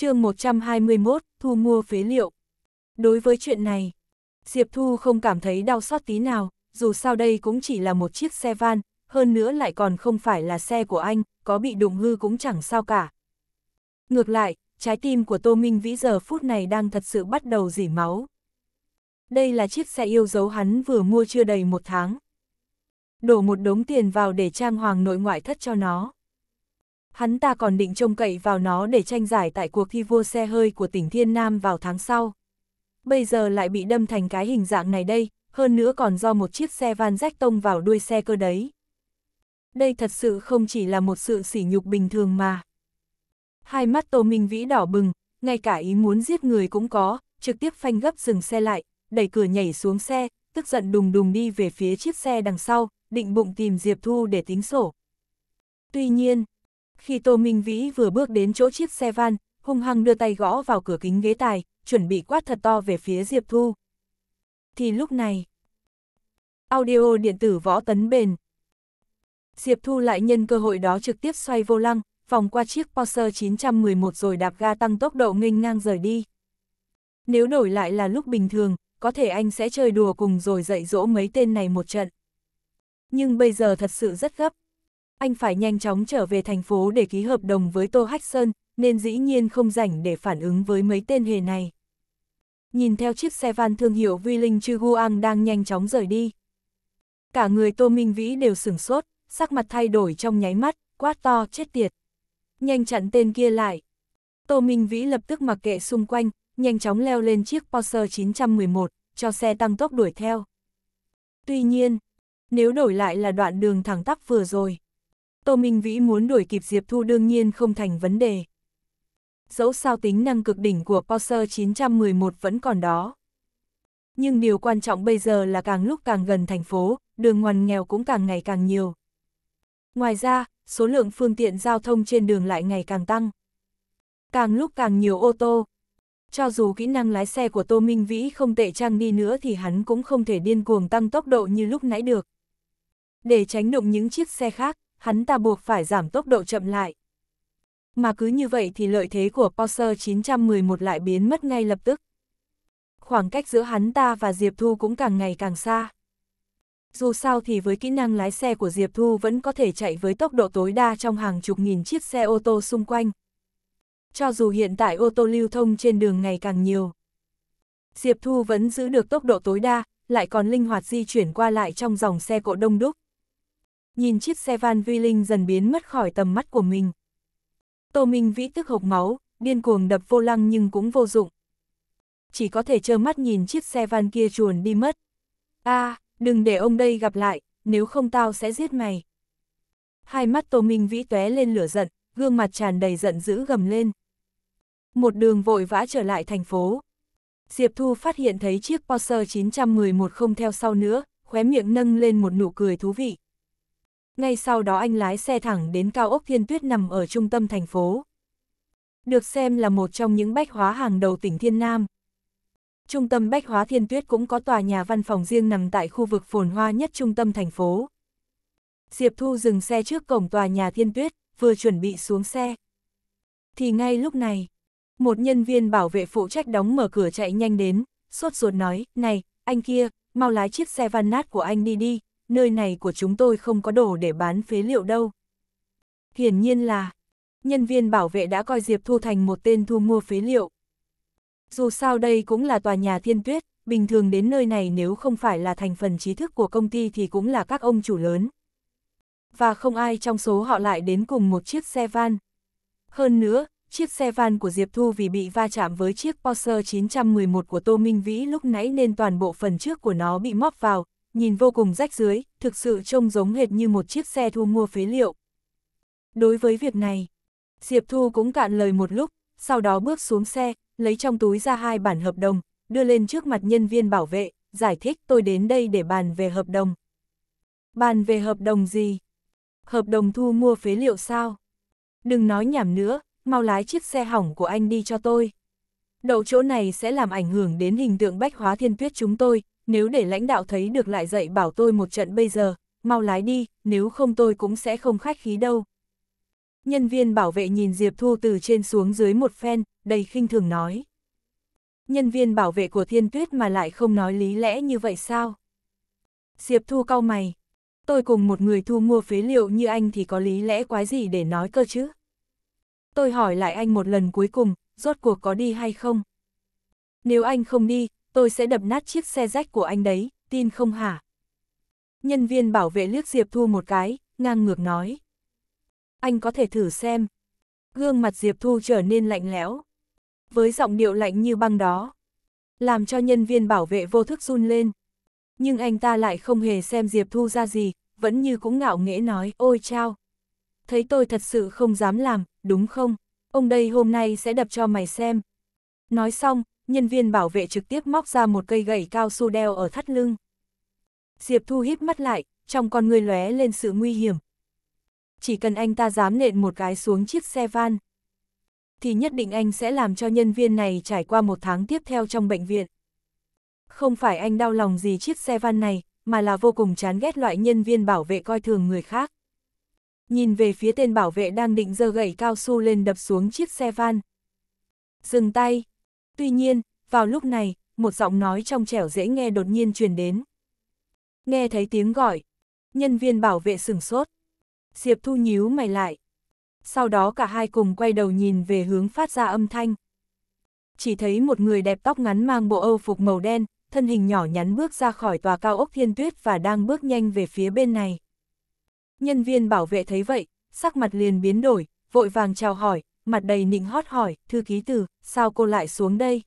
chương 121, thu mua phế liệu. Đối với chuyện này, Diệp Thu không cảm thấy đau xót tí nào, dù sao đây cũng chỉ là một chiếc xe van, hơn nữa lại còn không phải là xe của anh, có bị đụng hư cũng chẳng sao cả. Ngược lại, trái tim của Tô Minh Vĩ giờ phút này đang thật sự bắt đầu dỉ máu. Đây là chiếc xe yêu dấu hắn vừa mua chưa đầy một tháng. Đổ một đống tiền vào để trang hoàng nội ngoại thất cho nó. Hắn ta còn định trông cậy vào nó để tranh giải tại cuộc thi vua xe hơi của tỉnh Thiên Nam vào tháng sau. Bây giờ lại bị đâm thành cái hình dạng này đây, hơn nữa còn do một chiếc xe van rách tông vào đuôi xe cơ đấy. Đây thật sự không chỉ là một sự sỉ nhục bình thường mà. Hai mắt Tô Minh Vĩ đỏ bừng, ngay cả ý muốn giết người cũng có, trực tiếp phanh gấp dừng xe lại, đẩy cửa nhảy xuống xe, tức giận đùng đùng đi về phía chiếc xe đằng sau, định bụng tìm Diệp Thu để tính sổ. Tuy nhiên, khi Tô Minh Vĩ vừa bước đến chỗ chiếc xe van, hung hăng đưa tay gõ vào cửa kính ghế tài, chuẩn bị quát thật to về phía Diệp Thu. Thì lúc này, audio điện tử võ tấn bền. Diệp Thu lại nhân cơ hội đó trực tiếp xoay vô lăng, vòng qua chiếc Porsche 911 rồi đạp ga tăng tốc độ nghênh ngang rời đi. Nếu đổi lại là lúc bình thường, có thể anh sẽ chơi đùa cùng rồi dạy dỗ mấy tên này một trận. Nhưng bây giờ thật sự rất gấp anh phải nhanh chóng trở về thành phố để ký hợp đồng với Tô Hách Sơn, nên dĩ nhiên không rảnh để phản ứng với mấy tên hề này. Nhìn theo chiếc xe van thương hiệu Viling Chuguang đang nhanh chóng rời đi. Cả người Tô Minh Vĩ đều sửng sốt, sắc mặt thay đổi trong nháy mắt, quát to, chết tiệt. Nhanh chặn tên kia lại. Tô Minh Vĩ lập tức mặc kệ xung quanh, nhanh chóng leo lên chiếc Porsche 911, cho xe tăng tốc đuổi theo. Tuy nhiên, nếu đổi lại là đoạn đường thẳng tắp vừa rồi, Tô Minh Vĩ muốn đuổi kịp Diệp Thu đương nhiên không thành vấn đề. Dẫu sao tính năng cực đỉnh của Porsche 911 vẫn còn đó. Nhưng điều quan trọng bây giờ là càng lúc càng gần thành phố, đường ngoằn nghèo cũng càng ngày càng nhiều. Ngoài ra, số lượng phương tiện giao thông trên đường lại ngày càng tăng. Càng lúc càng nhiều ô tô. Cho dù kỹ năng lái xe của Tô Minh Vĩ không tệ trang đi nữa thì hắn cũng không thể điên cuồng tăng tốc độ như lúc nãy được. Để tránh đụng những chiếc xe khác, hắn ta buộc phải giảm tốc độ chậm lại. Mà cứ như vậy thì lợi thế của Porsche 911 lại biến mất ngay lập tức. Khoảng cách giữa hắn ta và Diệp Thu cũng càng ngày càng xa. Dù sao thì với kỹ năng lái xe của Diệp Thu vẫn có thể chạy với tốc độ tối đa trong hàng chục nghìn chiếc xe ô tô xung quanh. Cho dù hiện tại ô tô lưu thông trên đường ngày càng nhiều, Diệp Thu vẫn giữ được tốc độ tối đa, lại còn linh hoạt di chuyển qua lại trong dòng xe cộ đông đúc nhìn chiếc xe van vi linh dần biến mất khỏi tầm mắt của mình. Tô Minh Vĩ tức hộc máu, điên cuồng đập vô lăng nhưng cũng vô dụng. Chỉ có thể trơ mắt nhìn chiếc xe van kia chuồn đi mất. a à, đừng để ông đây gặp lại, nếu không tao sẽ giết mày. Hai mắt Tô Minh Vĩ tóe lên lửa giận, gương mặt tràn đầy giận dữ gầm lên. Một đường vội vã trở lại thành phố. Diệp Thu phát hiện thấy chiếc Porsche 911 không theo sau nữa, khóe miệng nâng lên một nụ cười thú vị ngay sau đó anh lái xe thẳng đến cao ốc Thiên Tuyết nằm ở trung tâm thành phố. Được xem là một trong những bách hóa hàng đầu tỉnh Thiên Nam. Trung tâm bách hóa Thiên Tuyết cũng có tòa nhà văn phòng riêng nằm tại khu vực phồn hoa nhất trung tâm thành phố. Diệp Thu dừng xe trước cổng tòa nhà Thiên Tuyết, vừa chuẩn bị xuống xe. Thì ngay lúc này, một nhân viên bảo vệ phụ trách đóng mở cửa chạy nhanh đến, sốt ruột nói, này, anh kia, mau lái chiếc xe van nát của anh đi đi, nơi này của chúng tôi không có đồ để bán phế liệu đâu. Hiển nhiên là, nhân viên bảo vệ đã coi Diệp Thu thành một tên thu mua phế liệu. Dù sao đây cũng là tòa nhà thiên tuyết, bình thường đến nơi này nếu không phải là thành phần trí thức của công ty thì cũng là các ông chủ lớn. Và không ai trong số họ lại đến cùng một chiếc xe van. Hơn nữa, chiếc xe van của Diệp Thu vì bị va chạm với chiếc Porsche 911 của Tô Minh Vĩ lúc nãy nên toàn bộ phần trước của nó bị móc vào, nhìn vô cùng rách dưới, thực sự trông giống hệt như một chiếc xe thu mua phế liệu. Đối với việc này, Diệp Thu cũng cạn lời một lúc, sau đó bước xuống xe, lấy trong túi ra hai bản hợp đồng, đưa lên trước mặt nhân viên bảo vệ, giải thích tôi đến đây để bàn về hợp đồng. Bàn về hợp đồng gì? Hợp đồng thu mua phế liệu sao? Đừng nói nhảm nữa, mau lái chiếc xe hỏng của anh đi cho tôi. Đậu chỗ này sẽ làm ảnh hưởng đến hình tượng bách hóa thiên tuyết chúng tôi, nếu để lãnh đạo thấy được lại dạy bảo tôi một trận bây giờ, mau lái đi, nếu không tôi cũng sẽ không khách khí đâu. Nhân viên bảo vệ nhìn Diệp Thu từ trên xuống dưới một phen, đầy khinh thường nói. Nhân viên bảo vệ của thiên tuyết mà lại không nói lý lẽ như vậy sao? Diệp Thu cau mày. Tôi cùng một người thu mua phế liệu như anh thì có lý lẽ quái gì để nói cơ chứ? Tôi hỏi lại anh một lần cuối cùng, rốt cuộc có đi hay không? Nếu anh không đi, tôi sẽ đập nát chiếc xe rách của anh đấy, tin không hả? Nhân viên bảo vệ liếc Diệp Thu một cái, ngang ngược nói. Anh có thể thử xem. Gương mặt Diệp Thu trở nên lạnh lẽo. Với giọng điệu lạnh như băng đó. Làm cho nhân viên bảo vệ vô thức run lên. Nhưng anh ta lại không hề xem Diệp Thu ra gì, vẫn như cũng ngạo nghễ nói, ôi chao. Thấy tôi thật sự không dám làm, đúng không? Ông đây hôm nay sẽ đập cho mày xem. Nói xong, nhân viên bảo vệ trực tiếp móc ra một cây gậy cao su đeo ở thắt lưng. Diệp Thu híp mắt lại, trong con người lóe lên sự nguy hiểm. Chỉ cần anh ta dám nện một cái xuống chiếc xe van, thì nhất định anh sẽ làm cho nhân viên này trải qua một tháng tiếp theo trong bệnh viện. Không phải anh đau lòng gì chiếc xe van này, mà là vô cùng chán ghét loại nhân viên bảo vệ coi thường người khác. Nhìn về phía tên bảo vệ đang định giơ gậy cao su lên đập xuống chiếc xe van. Dừng tay, Tuy nhiên, vào lúc này, một giọng nói trong trẻo dễ nghe đột nhiên truyền đến. Nghe thấy tiếng gọi, nhân viên bảo vệ sửng sốt. Diệp Thu nhíu mày lại. Sau đó cả hai cùng quay đầu nhìn về hướng phát ra âm thanh. Chỉ thấy một người đẹp tóc ngắn mang bộ âu phục màu đen, thân hình nhỏ nhắn bước ra khỏi tòa cao ốc thiên tuyết và đang bước nhanh về phía bên này. Nhân viên bảo vệ thấy vậy, sắc mặt liền biến đổi, vội vàng chào hỏi, mặt đầy nịnh hót hỏi, thư ký từ sao cô lại xuống đây?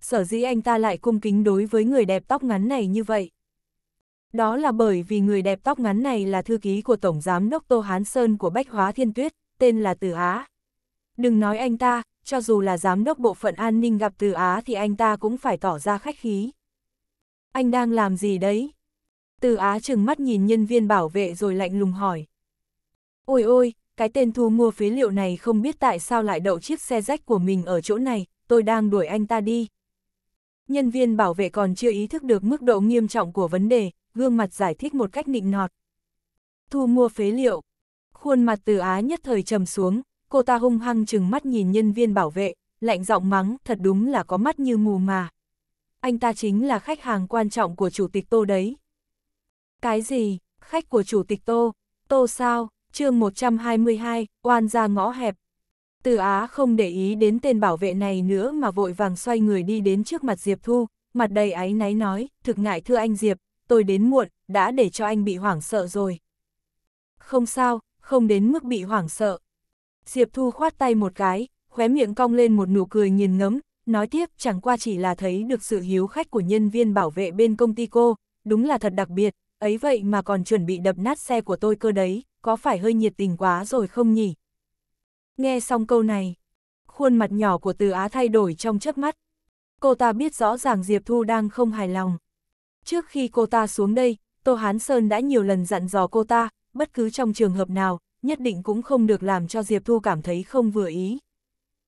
Sở dĩ anh ta lại cung kính đối với người đẹp tóc ngắn này như vậy. Đó là bởi vì người đẹp tóc ngắn này là thư ký của Tổng Giám Đốc Tô Hán Sơn của Bách Hóa Thiên Tuyết, tên là Từ Á. Đừng nói anh ta, cho dù là Giám Đốc Bộ phận An ninh gặp Từ Á thì anh ta cũng phải tỏ ra khách khí. Anh đang làm gì đấy? Từ Á chừng mắt nhìn nhân viên bảo vệ rồi lạnh lùng hỏi. Ôi ôi, cái tên thu mua phế liệu này không biết tại sao lại đậu chiếc xe rách của mình ở chỗ này, tôi đang đuổi anh ta đi. Nhân viên bảo vệ còn chưa ý thức được mức độ nghiêm trọng của vấn đề, gương mặt giải thích một cách nịnh nọt. Thu mua phế liệu. Khuôn mặt từ Á nhất thời trầm xuống, cô ta hung hăng chừng mắt nhìn nhân viên bảo vệ, lạnh giọng mắng, thật đúng là có mắt như mù mà. Anh ta chính là khách hàng quan trọng của chủ tịch Tô đấy. Cái gì, khách của chủ tịch Tô, Tô sao, chương 122, oan ra ngõ hẹp. Từ Á không để ý đến tên bảo vệ này nữa mà vội vàng xoay người đi đến trước mặt Diệp Thu, mặt đầy áy náy nói, thực ngại thưa anh Diệp, tôi đến muộn, đã để cho anh bị hoảng sợ rồi. Không sao, không đến mức bị hoảng sợ. Diệp Thu khoát tay một cái, khóe miệng cong lên một nụ cười nhìn ngấm, nói tiếp chẳng qua chỉ là thấy được sự hiếu khách của nhân viên bảo vệ bên công ty cô, đúng là thật đặc biệt, ấy vậy mà còn chuẩn bị đập nát xe của tôi cơ đấy, có phải hơi nhiệt tình quá rồi không nhỉ? Nghe xong câu này, khuôn mặt nhỏ của từ Á thay đổi trong chớp mắt. Cô ta biết rõ ràng Diệp Thu đang không hài lòng. Trước khi cô ta xuống đây, Tô Hán Sơn đã nhiều lần dặn dò cô ta, bất cứ trong trường hợp nào, nhất định cũng không được làm cho Diệp Thu cảm thấy không vừa ý.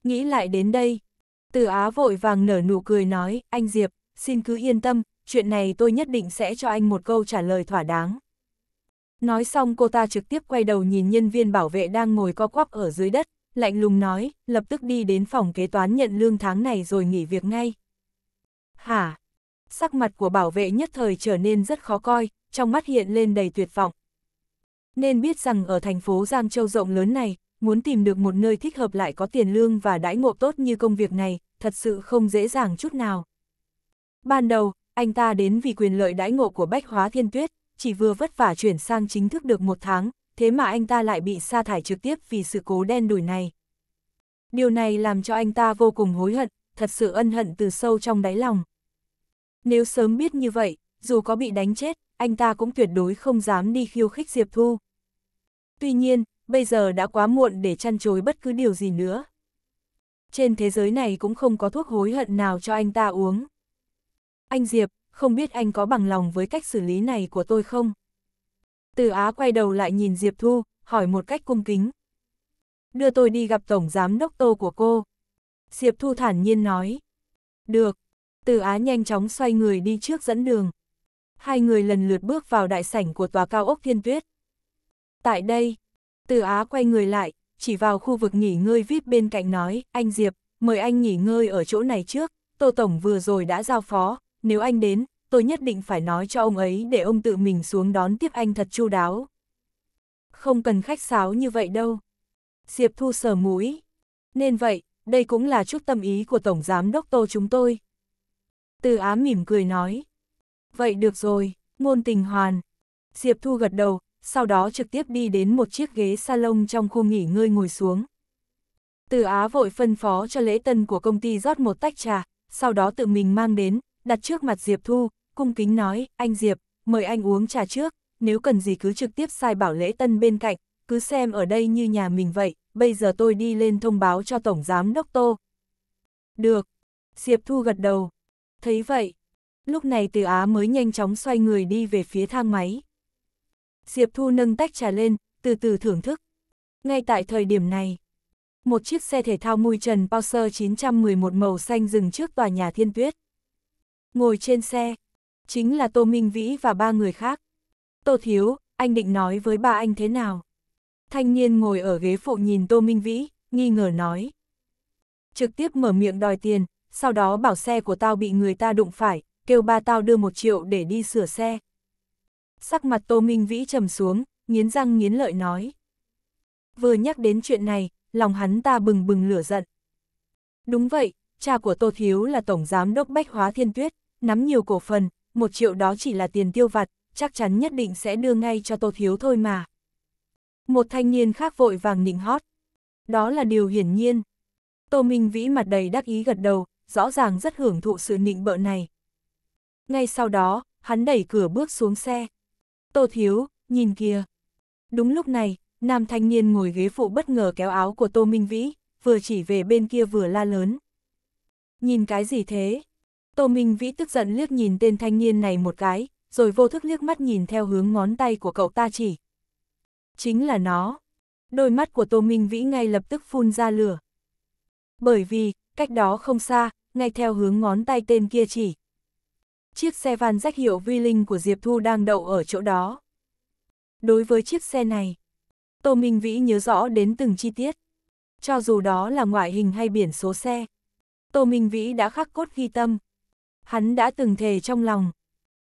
Nghĩ lại đến đây, từ Á vội vàng nở nụ cười nói, anh Diệp, xin cứ yên tâm, chuyện này tôi nhất định sẽ cho anh một câu trả lời thỏa đáng. Nói xong cô ta trực tiếp quay đầu nhìn nhân viên bảo vệ đang ngồi co quắp ở dưới đất, lạnh lùng nói, lập tức đi đến phòng kế toán nhận lương tháng này rồi nghỉ việc ngay. Hả? Sắc mặt của bảo vệ nhất thời trở nên rất khó coi, trong mắt hiện lên đầy tuyệt vọng. Nên biết rằng ở thành phố Giang Châu rộng lớn này, muốn tìm được một nơi thích hợp lại có tiền lương và đãi ngộ tốt như công việc này, thật sự không dễ dàng chút nào. Ban đầu, anh ta đến vì quyền lợi đãi ngộ của Bách Hóa Thiên Tuyết, chỉ vừa vất vả chuyển sang chính thức được một tháng, thế mà anh ta lại bị sa thải trực tiếp vì sự cố đen đủi này. Điều này làm cho anh ta vô cùng hối hận, thật sự ân hận từ sâu trong đáy lòng. Nếu sớm biết như vậy, dù có bị đánh chết, anh ta cũng tuyệt đối không dám đi khiêu khích Diệp Thu. Tuy nhiên, bây giờ đã quá muộn để chăn chối bất cứ điều gì nữa. Trên thế giới này cũng không có thuốc hối hận nào cho anh ta uống. Anh Diệp, không biết anh có bằng lòng với cách xử lý này của tôi không? Từ Á quay đầu lại nhìn Diệp Thu, hỏi một cách cung kính. Đưa tôi đi gặp Tổng Giám Đốc Tô của cô. Diệp Thu thản nhiên nói. Được. Từ Á nhanh chóng xoay người đi trước dẫn đường. Hai người lần lượt bước vào đại sảnh của tòa cao ốc thiên tuyết. Tại đây, Từ Á quay người lại, chỉ vào khu vực nghỉ ngơi VIP bên cạnh nói, anh Diệp, mời anh nghỉ ngơi ở chỗ này trước, Tô Tổng vừa rồi đã giao phó, nếu anh đến, tôi nhất định phải nói cho ông ấy để ông tự mình xuống đón tiếp anh thật chu đáo. Không cần khách sáo như vậy đâu. Diệp Thu sờ mũi. Nên vậy, đây cũng là chút tâm ý của Tổng Giám Đốc Tô chúng tôi. Từ Á mỉm cười nói. Vậy được rồi, ngôn tình hoàn. Diệp Thu gật đầu, sau đó trực tiếp đi đến một chiếc ghế salon trong khu nghỉ ngơi ngồi xuống. Từ Á vội phân phó cho lễ tân của công ty rót một tách trà, sau đó tự mình mang đến, đặt trước mặt Diệp Thu, cung kính nói, anh Diệp, mời anh uống trà trước, nếu cần gì cứ trực tiếp sai bảo lễ tân bên cạnh, cứ xem ở đây như nhà mình vậy, bây giờ tôi đi lên thông báo cho Tổng Giám Đốc Tô. Được. Diệp Thu gật đầu. Thấy vậy, lúc này Từ Á mới nhanh chóng xoay người đi về phía thang máy. Diệp Thu nâng tách trà lên, từ từ thưởng thức. Ngay tại thời điểm này, một chiếc xe thể thao mui trần Porsche 911 màu xanh dừng trước tòa nhà thiên tuyết. Ngồi trên xe, chính là Tô Minh Vĩ và ba người khác. Tô Thiếu, anh định nói với ba anh thế nào? Thanh niên ngồi ở ghế phụ nhìn Tô Minh Vĩ, nghi ngờ nói. Trực tiếp mở miệng đòi tiền, sau đó bảo xe của tao bị người ta đụng phải, kêu ba tao đưa một triệu để đi sửa xe. Sắc mặt Tô Minh Vĩ trầm xuống, nghiến răng nghiến lợi nói. Vừa nhắc đến chuyện này, lòng hắn ta bừng bừng lửa giận. Đúng vậy, cha của Tô Thiếu là Tổng Giám Đốc Bách Hóa Thiên Tuyết, nắm nhiều cổ phần, một triệu đó chỉ là tiền tiêu vặt, chắc chắn nhất định sẽ đưa ngay cho Tô Thiếu thôi mà. Một thanh niên khác vội vàng nịnh hót. Đó là điều hiển nhiên. Tô Minh Vĩ mặt đầy đắc ý gật đầu, rõ ràng rất hưởng thụ sự nịnh bợ này. Ngay sau đó, hắn đẩy cửa bước xuống xe. Tô Thiếu, nhìn kìa. Đúng lúc này, nam thanh niên ngồi ghế phụ bất ngờ kéo áo của Tô Minh Vĩ, vừa chỉ về bên kia vừa la lớn. Nhìn cái gì thế? Tô Minh Vĩ tức giận liếc nhìn tên thanh niên này một cái, rồi vô thức liếc mắt nhìn theo hướng ngón tay của cậu ta chỉ. Chính là nó. Đôi mắt của Tô Minh Vĩ ngay lập tức phun ra lửa. Bởi vì, cách đó không xa, ngay theo hướng ngón tay tên kia chỉ. Chiếc xe van rách hiệu vi linh của Diệp Thu đang đậu ở chỗ đó. Đối với chiếc xe này, Tô Minh Vĩ nhớ rõ đến từng chi tiết. Cho dù đó là ngoại hình hay biển số xe, Tô Minh Vĩ đã khắc cốt ghi tâm. Hắn đã từng thề trong lòng.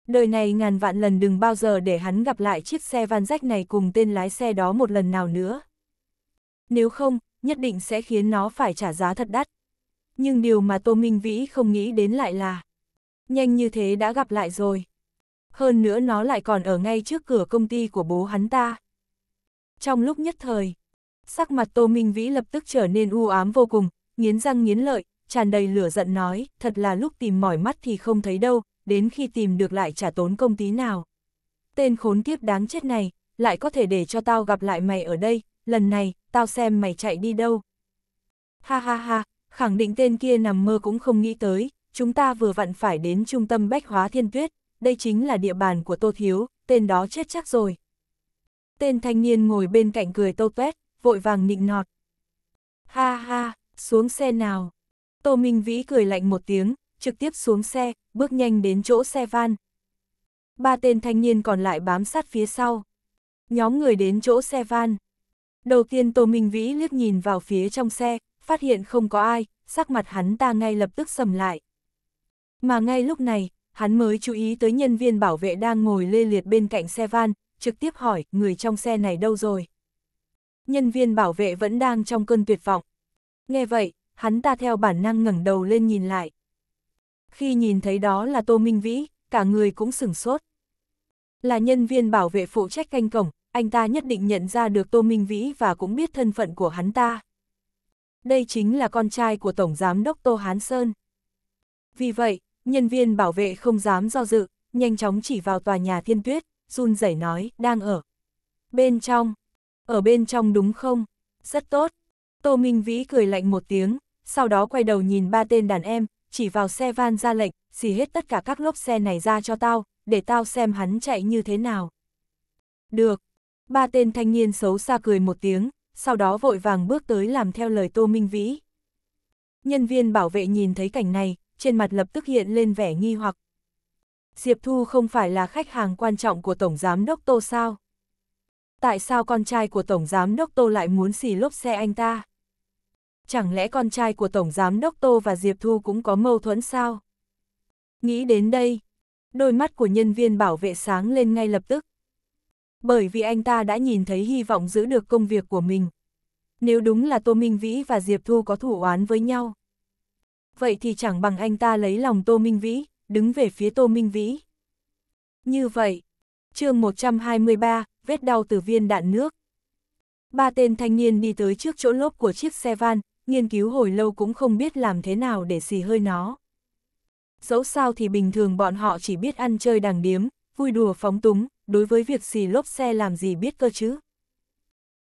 Đời này ngàn vạn lần đừng bao giờ để hắn gặp lại chiếc xe van rách này cùng tên lái xe đó một lần nào nữa. Nếu không, nhất định sẽ khiến nó phải trả giá thật đắt. Nhưng điều mà Tô Minh Vĩ không nghĩ đến lại là Nhanh như thế đã gặp lại rồi. Hơn nữa nó lại còn ở ngay trước cửa công ty của bố hắn ta. Trong lúc nhất thời, sắc mặt Tô Minh Vĩ lập tức trở nên u ám vô cùng, nghiến răng nghiến lợi, tràn đầy lửa giận nói, thật là lúc tìm mỏi mắt thì không thấy đâu, đến khi tìm được lại trả tốn công tí nào. Tên khốn kiếp đáng chết này, lại có thể để cho tao gặp lại mày ở đây, lần này, tao xem mày chạy đi đâu. Ha ha ha, khẳng định tên kia nằm mơ cũng không nghĩ tới, chúng ta vừa vặn phải đến trung tâm bách hóa thiên tuyết, đây chính là địa bàn của Tô Thiếu, tên đó chết chắc rồi. Tên thanh niên ngồi bên cạnh cười tô tuét, vội vàng nịnh nọt. Ha ha, xuống xe nào, Tô Minh Vĩ cười lạnh một tiếng, trực tiếp xuống xe, bước nhanh đến chỗ xe van. Ba tên thanh niên còn lại bám sát phía sau. Nhóm người đến chỗ xe van. Đầu tiên Tô Minh Vĩ liếc nhìn vào phía trong xe, phát hiện không có ai, sắc mặt hắn ta ngay lập tức sầm lại. Mà ngay lúc này, hắn mới chú ý tới nhân viên bảo vệ đang ngồi lê liệt bên cạnh xe van, trực tiếp hỏi người trong xe này đâu rồi. Nhân viên bảo vệ vẫn đang trong cơn tuyệt vọng. Nghe vậy, hắn ta theo bản năng ngẩng đầu lên nhìn lại. Khi nhìn thấy đó là Tô Minh Vĩ, cả người cũng sửng sốt. Là nhân viên bảo vệ phụ trách canh cổng, anh ta nhất định nhận ra được Tô Minh Vĩ và cũng biết thân phận của hắn ta. Đây chính là con trai của Tổng Giám đốc Tô Hán Sơn. Vì vậy, nhân viên bảo vệ không dám do dự, nhanh chóng chỉ vào tòa nhà thiên tuyết, run rẩy nói, đang ở. Bên trong, ở bên trong đúng không? Rất tốt. Tô Minh Vĩ cười lạnh một tiếng, sau đó quay đầu nhìn ba tên đàn em, chỉ vào xe van ra lệnh, xì hết tất cả các lốp xe này ra cho tao, để tao xem hắn chạy như thế nào. Được. Ba tên thanh niên xấu xa cười một tiếng, sau đó vội vàng bước tới làm theo lời Tô Minh Vĩ. Nhân viên bảo vệ nhìn thấy cảnh này, trên mặt lập tức hiện lên vẻ nghi hoặc. Diệp Thu không phải là khách hàng quan trọng của Tổng Giám Đốc Tô sao? Tại sao con trai của Tổng Giám Đốc Tô lại muốn xì lốp xe anh ta? chẳng lẽ con trai của Tổng Giám Đốc Tô và Diệp Thu cũng có mâu thuẫn sao? Nghĩ đến đây, đôi mắt của nhân viên bảo vệ sáng lên ngay lập tức. Bởi vì anh ta đã nhìn thấy hy vọng giữ được công việc của mình. Nếu đúng là Tô Minh Vĩ và Diệp Thu có thủ oán với nhau. Vậy thì chẳng bằng anh ta lấy lòng Tô Minh Vĩ, đứng về phía Tô Minh Vĩ. Như vậy, chương 123, vết đau từ viên đạn nước. Ba tên thanh niên đi tới trước chỗ lốp của chiếc xe van, nghiên cứu hồi lâu cũng không biết làm thế nào để xì hơi nó. Dẫu sao thì bình thường bọn họ chỉ biết ăn chơi đàng điếm, vui đùa phóng túng, đối với việc xì lốp xe làm gì biết cơ chứ.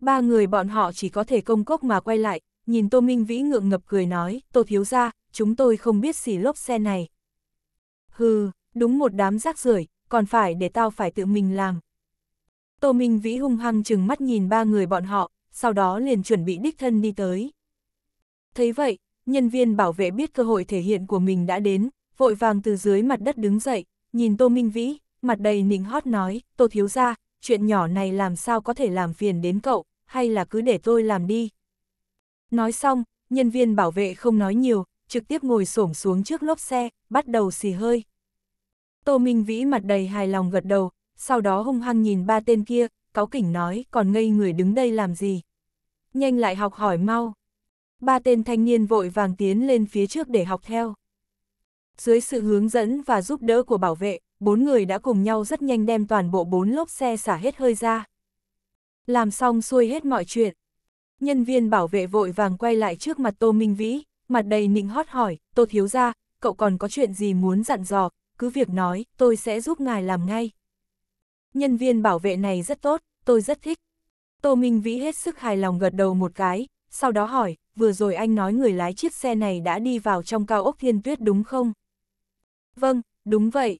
Ba người bọn họ chỉ có thể công cốc mà quay lại, nhìn Tô Minh Vĩ ngượng ngập cười nói, Tô Thiếu gia, chúng tôi không biết xì lốp xe này. Hừ, đúng một đám rác rưởi còn phải để tao phải tự mình làm. Tô Minh Vĩ hung hăng chừng mắt nhìn ba người bọn họ, sau đó liền chuẩn bị đích thân đi tới. Thấy vậy, nhân viên bảo vệ biết cơ hội thể hiện của mình đã đến, vội vàng từ dưới mặt đất đứng dậy, nhìn Tô Minh Vĩ, mặt đầy nịnh hót nói, Tô Thiếu gia chuyện nhỏ này làm sao có thể làm phiền đến cậu, hay là cứ để tôi làm đi. Nói xong, nhân viên bảo vệ không nói nhiều, trực tiếp ngồi xổm xuống trước lốp xe, bắt đầu xì hơi. Tô Minh Vĩ mặt đầy hài lòng gật đầu, sau đó hung hăng nhìn ba tên kia, cáo kỉnh nói còn ngây người đứng đây làm gì. Nhanh lại học hỏi mau. Ba tên thanh niên vội vàng tiến lên phía trước để học theo. Dưới sự hướng dẫn và giúp đỡ của bảo vệ, bốn người đã cùng nhau rất nhanh đem toàn bộ bốn lốp xe xả hết hơi ra. Làm xong xuôi hết mọi chuyện. Nhân viên bảo vệ vội vàng quay lại trước mặt Tô Minh Vĩ, mặt đầy nịnh hót hỏi, Tô Thiếu gia, cậu còn có chuyện gì muốn dặn dò, cứ việc nói, tôi sẽ giúp ngài làm ngay. Nhân viên bảo vệ này rất tốt, tôi rất thích. Tô Minh Vĩ hết sức hài lòng gật đầu một cái, sau đó hỏi, vừa rồi anh nói người lái chiếc xe này đã đi vào trong cao ốc thiên tuyết đúng không? Vâng, đúng vậy.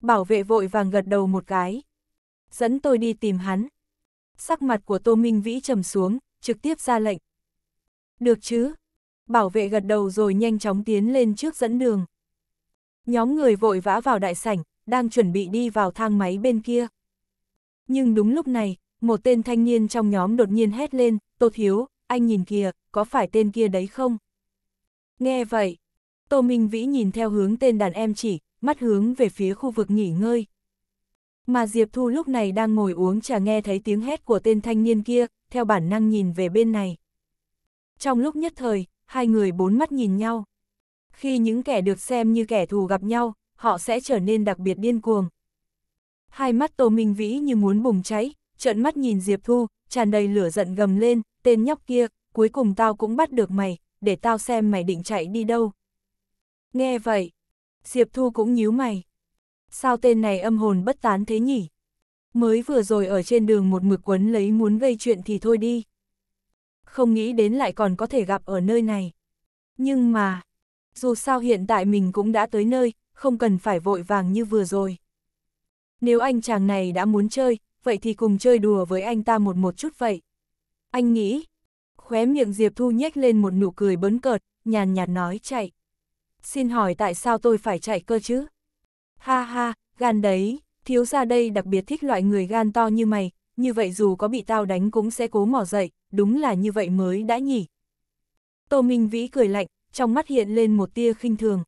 Bảo vệ vội vàng gật đầu một cái. Dẫn tôi đi tìm hắn. Sắc mặt của Tô Minh Vĩ trầm xuống, trực tiếp ra lệnh. Được chứ? Bảo vệ gật đầu rồi nhanh chóng tiến lên trước dẫn đường. Nhóm người vội vã vào đại sảnh, đang chuẩn bị đi vào thang máy bên kia. Nhưng đúng lúc này, một tên thanh niên trong nhóm đột nhiên hét lên, Tô Thiếu, anh nhìn kìa, có phải tên kia đấy không? Nghe vậy, Tô Minh Vĩ nhìn theo hướng tên đàn em chỉ, mắt hướng về phía khu vực nghỉ ngơi. Mà Diệp Thu lúc này đang ngồi uống trà nghe thấy tiếng hét của tên thanh niên kia, theo bản năng nhìn về bên này. Trong lúc nhất thời, hai người bốn mắt nhìn nhau. Khi những kẻ được xem như kẻ thù gặp nhau, họ sẽ trở nên đặc biệt điên cuồng. Hai mắt Tô Minh Vĩ như muốn bùng cháy, trợn mắt nhìn Diệp Thu, tràn đầy lửa giận gầm lên, tên nhóc kia, cuối cùng tao cũng bắt được mày, để tao xem mày định chạy đi đâu. Nghe vậy, Diệp Thu cũng nhíu mày. Sao tên này âm hồn bất tán thế nhỉ? Mới vừa rồi ở trên đường một mực quấn lấy muốn gây chuyện thì thôi đi. Không nghĩ đến lại còn có thể gặp ở nơi này. Nhưng mà, dù sao hiện tại mình cũng đã tới nơi, không cần phải vội vàng như vừa rồi. Nếu anh chàng này đã muốn chơi, vậy thì cùng chơi đùa với anh ta một một chút vậy anh nghĩ. Khóe miệng Diệp Thu nhếch lên một nụ cười bấn cợt, nhàn nhạt nói chạy. Xin hỏi tại sao tôi phải chạy cơ chứ? Ha ha, gan đấy, thiếu gia đây đặc biệt thích loại người gan to như mày, như vậy dù có bị tao đánh cũng sẽ cố mỏ dậy, đúng là như vậy mới đã nhỉ. Tô Minh Vĩ cười lạnh, trong mắt hiện lên một tia khinh thường.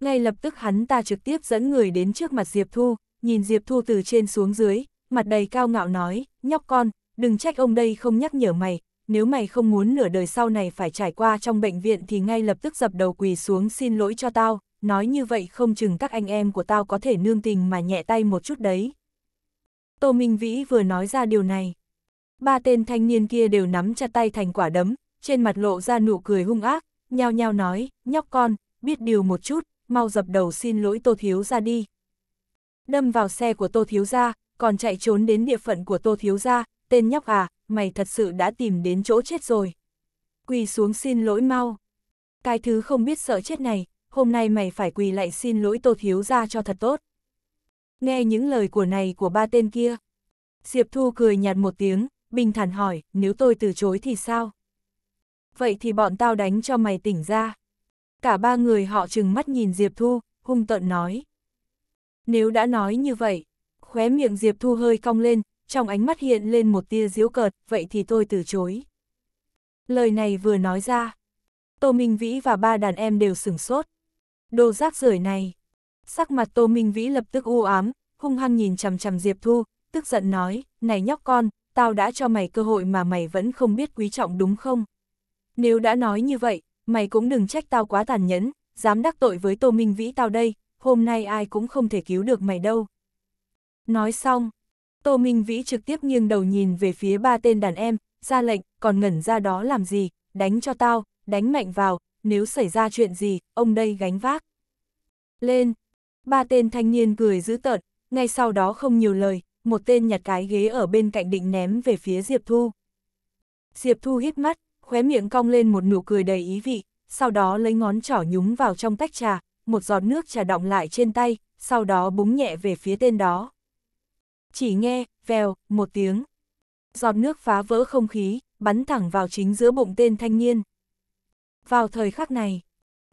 Ngay lập tức hắn ta trực tiếp dẫn người đến trước mặt Diệp Thu, nhìn Diệp Thu từ trên xuống dưới, mặt đầy cao ngạo nói, nhóc con, đừng trách ông đây không nhắc nhở mày, nếu mày không muốn nửa đời sau này phải trải qua trong bệnh viện thì ngay lập tức dập đầu quỳ xuống xin lỗi cho tao, nói như vậy không chừng các anh em của tao có thể nương tình mà nhẹ tay một chút đấy. Tô Minh Vĩ vừa nói ra điều này. Ba tên thanh niên kia đều nắm chặt tay thành quả đấm, trên mặt lộ ra nụ cười hung ác, nhao nhao nói, nhóc con, biết điều một chút, mau dập đầu xin lỗi Tô Thiếu ra đi. Đâm vào xe của Tô Thiếu ra, còn chạy trốn đến địa phận của Tô Thiếu ra, tên nhóc à, mày thật sự đã tìm đến chỗ chết rồi. Quỳ xuống xin lỗi mau. Cái thứ không biết sợ chết này, hôm nay mày phải quỳ lại xin lỗi Tô Thiếu ra cho thật tốt. Nghe những lời của này của ba tên kia. Diệp Thu cười nhạt một tiếng, bình thản hỏi, nếu tôi từ chối thì sao? Vậy thì bọn tao đánh cho mày tỉnh ra. Cả ba người họ trừng mắt nhìn Diệp Thu, hung tợn nói. Nếu đã nói như vậy, khóe miệng Diệp Thu hơi cong lên, trong ánh mắt hiện lên một tia diễu cợt, vậy thì tôi từ chối. Lời này vừa nói ra, Tô Minh Vĩ và ba đàn em đều sửng sốt. Đồ rác rưởi này. Sắc mặt Tô Minh Vĩ lập tức u ám, hung hăng nhìn chằm chằm Diệp Thu, tức giận nói, này nhóc con, tao đã cho mày cơ hội mà mày vẫn không biết quý trọng đúng không? Nếu đã nói như vậy, mày cũng đừng trách tao quá tàn nhẫn, dám đắc tội với Tô Minh Vĩ tao đây, hôm nay ai cũng không thể cứu được mày đâu. Nói xong, Tô Minh Vĩ trực tiếp nghiêng đầu nhìn về phía ba tên đàn em, ra lệnh, còn ngẩn ra đó làm gì, đánh cho tao, đánh mạnh vào, nếu xảy ra chuyện gì, ông đây gánh vác. Lên, ba tên thanh niên cười dữ tợn, ngay sau đó không nhiều lời, một tên nhặt cái ghế ở bên cạnh định ném về phía Diệp Thu. Diệp Thu hít mắt, khóe miệng cong lên một nụ cười đầy ý vị, sau đó lấy ngón trỏ nhúng vào trong tách trà, một giọt nước trà đọng lại trên tay, sau đó búng nhẹ về phía tên đó chỉ nghe, vèo, một tiếng. Giọt nước phá vỡ không khí, bắn thẳng vào chính giữa bụng tên thanh niên. Vào thời khắc này,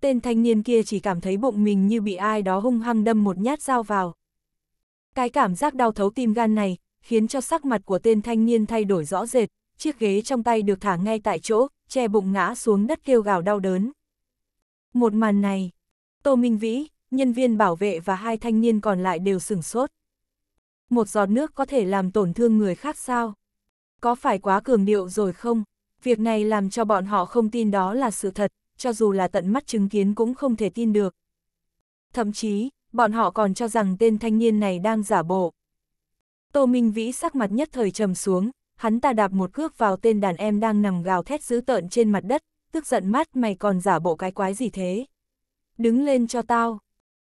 tên thanh niên kia chỉ cảm thấy bụng mình như bị ai đó hung hăng đâm một nhát dao vào. Cái cảm giác đau thấu tim gan này, khiến cho sắc mặt của tên thanh niên thay đổi rõ rệt, chiếc ghế trong tay được thả ngay tại chỗ, che bụng ngã xuống đất kêu gào đau đớn. Một màn này, Tô Minh Vĩ, nhân viên bảo vệ và hai thanh niên còn lại đều sửng sốt một giọt nước có thể làm tổn thương người khác sao? Có phải quá cường điệu rồi không? Việc này làm cho bọn họ không tin đó là sự thật, cho dù là tận mắt chứng kiến cũng không thể tin được. Thậm chí, bọn họ còn cho rằng tên thanh niên này đang giả bộ. Tô Minh Vĩ sắc mặt nhất thời trầm xuống, hắn ta đạp một cước vào tên đàn em đang nằm gào thét dữ tợn trên mặt đất, tức giận mắt mày còn giả bộ cái quái gì thế. Đứng lên cho tao.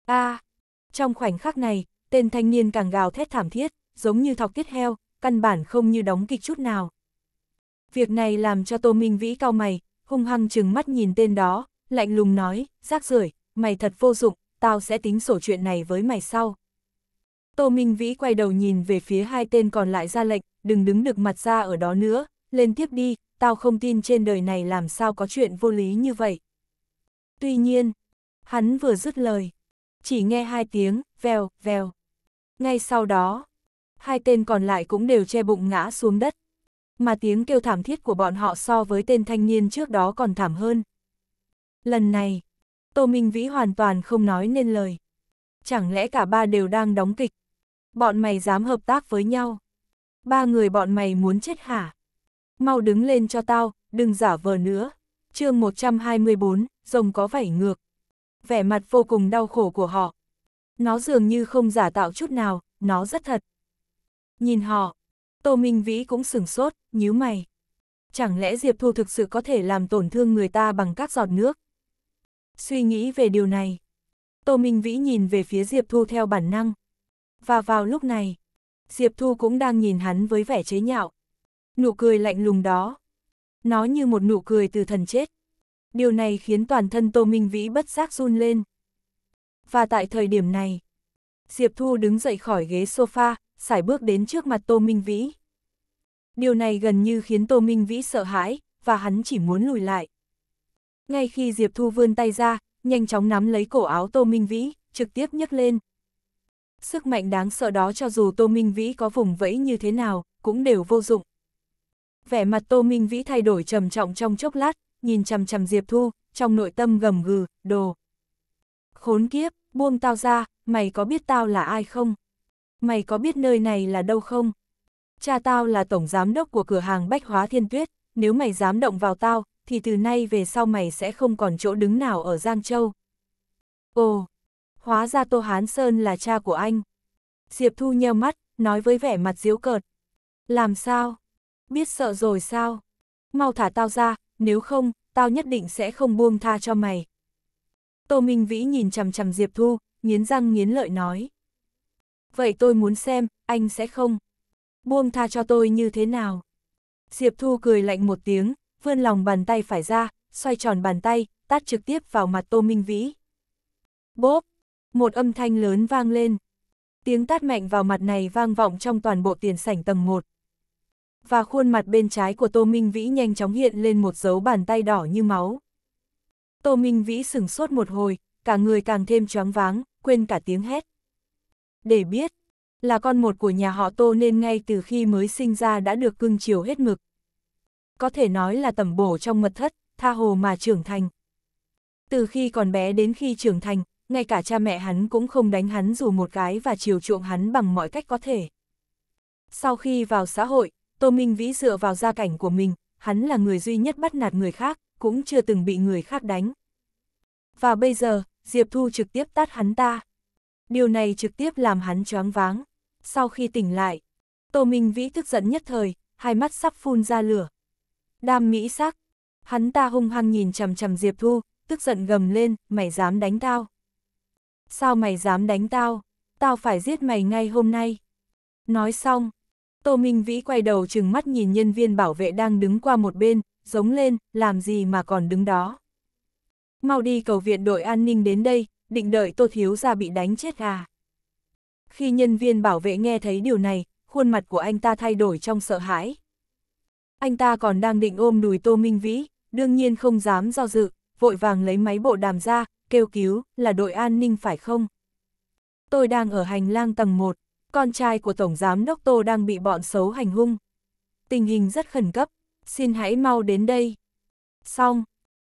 a à, trong khoảnh khắc này, tên thanh niên càng gào thét thảm thiết, giống như thọc tiết heo, căn bản không như đóng kịch chút nào. Việc này làm cho Tô Minh Vĩ cao mày, hung hăng chừng mắt nhìn tên đó, lạnh lùng nói, rác rưởi, mày thật vô dụng, tao sẽ tính sổ chuyện này với mày sau. Tô Minh Vĩ quay đầu nhìn về phía hai tên còn lại ra lệnh, đừng đứng được mặt ra ở đó nữa, lên tiếp đi, tao không tin trên đời này làm sao có chuyện vô lý như vậy. Tuy nhiên, hắn vừa dứt lời, chỉ nghe hai tiếng, vèo, vèo. Ngay sau đó, hai tên còn lại cũng đều che bụng ngã xuống đất. Mà tiếng kêu thảm thiết của bọn họ so với tên thanh niên trước đó còn thảm hơn. Lần này, Tô Minh Vĩ hoàn toàn không nói nên lời. Chẳng lẽ cả ba đều đang đóng kịch? Bọn mày dám hợp tác với nhau? Ba người bọn mày muốn chết hả? Mau đứng lên cho tao, đừng giả vờ nữa. chương 124, rồng có vảy ngược. Vẻ mặt vô cùng đau khổ của họ, nó dường như không giả tạo chút nào, nó rất thật. Nhìn họ, Tô Minh Vĩ cũng sửng sốt, nhíu mày. Chẳng lẽ Diệp Thu thực sự có thể làm tổn thương người ta bằng các giọt nước? Suy nghĩ về điều này, Tô Minh Vĩ nhìn về phía Diệp Thu theo bản năng. Và vào lúc này, Diệp Thu cũng đang nhìn hắn với vẻ chế nhạo. Nụ cười lạnh lùng đó. Nó như một nụ cười từ thần chết. Điều này khiến toàn thân Tô Minh Vĩ bất giác run lên và tại thời điểm này, Diệp Thu đứng dậy khỏi ghế sofa, sải bước đến trước mặt Tô Minh Vĩ. Điều này gần như khiến Tô Minh Vĩ sợ hãi, và hắn chỉ muốn lùi lại. Ngay khi Diệp Thu vươn tay ra, nhanh chóng nắm lấy cổ áo Tô Minh Vĩ, trực tiếp nhấc lên. Sức mạnh đáng sợ đó cho dù Tô Minh Vĩ có vùng vẫy như thế nào, cũng đều vô dụng. Vẻ mặt Tô Minh Vĩ thay đổi trầm trọng trong chốc lát, nhìn chằm chằm Diệp Thu, trong nội tâm gầm gừ, đồ. Khốn kiếp, buông tao ra, mày có biết tao là ai không? Mày có biết nơi này là đâu không? Cha tao là tổng giám đốc của cửa hàng Bách Hóa Thiên Tuyết, nếu mày dám động vào tao, thì từ nay về sau mày sẽ không còn chỗ đứng nào ở Giang Châu. Ồ, hóa ra Tô Hán Sơn là cha của anh. Diệp Thu nheo mắt, nói với vẻ mặt diễu cợt. Làm sao? Biết sợ rồi sao? Mau thả tao ra, nếu không, tao nhất định sẽ không buông tha cho mày. Tô Minh Vĩ nhìn chằm chằm Diệp Thu, nghiến răng nghiến lợi nói. Vậy tôi muốn xem, anh sẽ không? Buông tha cho tôi như thế nào? Diệp Thu cười lạnh một tiếng, vươn lòng bàn tay phải ra, xoay tròn bàn tay, tát trực tiếp vào mặt Tô Minh Vĩ. Bốp! Một âm thanh lớn vang lên. Tiếng tát mạnh vào mặt này vang vọng trong toàn bộ tiền sảnh tầng 1. Và khuôn mặt bên trái của Tô Minh Vĩ nhanh chóng hiện lên một dấu bàn tay đỏ như máu. Tô Minh Vĩ sửng sốt một hồi, cả người càng thêm choáng váng, quên cả tiếng hét. Để biết, là con một của nhà họ Tô nên ngay từ khi mới sinh ra đã được cưng chiều hết mực. Có thể nói là tẩm bổ trong mật thất, tha hồ mà trưởng thành. Từ khi còn bé đến khi trưởng thành, ngay cả cha mẹ hắn cũng không đánh hắn dù một cái và chiều chuộng hắn bằng mọi cách có thể. Sau khi vào xã hội, Tô Minh Vĩ dựa vào gia cảnh của mình, hắn là người duy nhất bắt nạt người khác, cũng chưa từng bị người khác đánh. Và bây giờ, Diệp Thu trực tiếp tát hắn ta. Điều này trực tiếp làm hắn choáng váng. Sau khi tỉnh lại, Tô Minh Vĩ tức giận nhất thời, hai mắt sắp phun ra lửa. Đam mỹ sắc, hắn ta hung hăng nhìn chầm chầm Diệp Thu, tức giận gầm lên, mày dám đánh tao. Sao mày dám đánh tao? Tao phải giết mày ngay hôm nay. Nói xong, Tô Minh Vĩ quay đầu chừng mắt nhìn nhân viên bảo vệ đang đứng qua một bên, giống lên, làm gì mà còn đứng đó. Mau đi cầu viện đội an ninh đến đây, định đợi Tô Thiếu ra bị đánh chết à. Khi nhân viên bảo vệ nghe thấy điều này, khuôn mặt của anh ta thay đổi trong sợ hãi. Anh ta còn đang định ôm đùi Tô Minh Vĩ, đương nhiên không dám do dự, vội vàng lấy máy bộ đàm ra, kêu cứu, là đội an ninh phải không? Tôi đang ở hành lang tầng 1, con trai của Tổng Giám Đốc Tô đang bị bọn xấu hành hung. Tình hình rất khẩn cấp, xin hãy mau đến đây. Xong,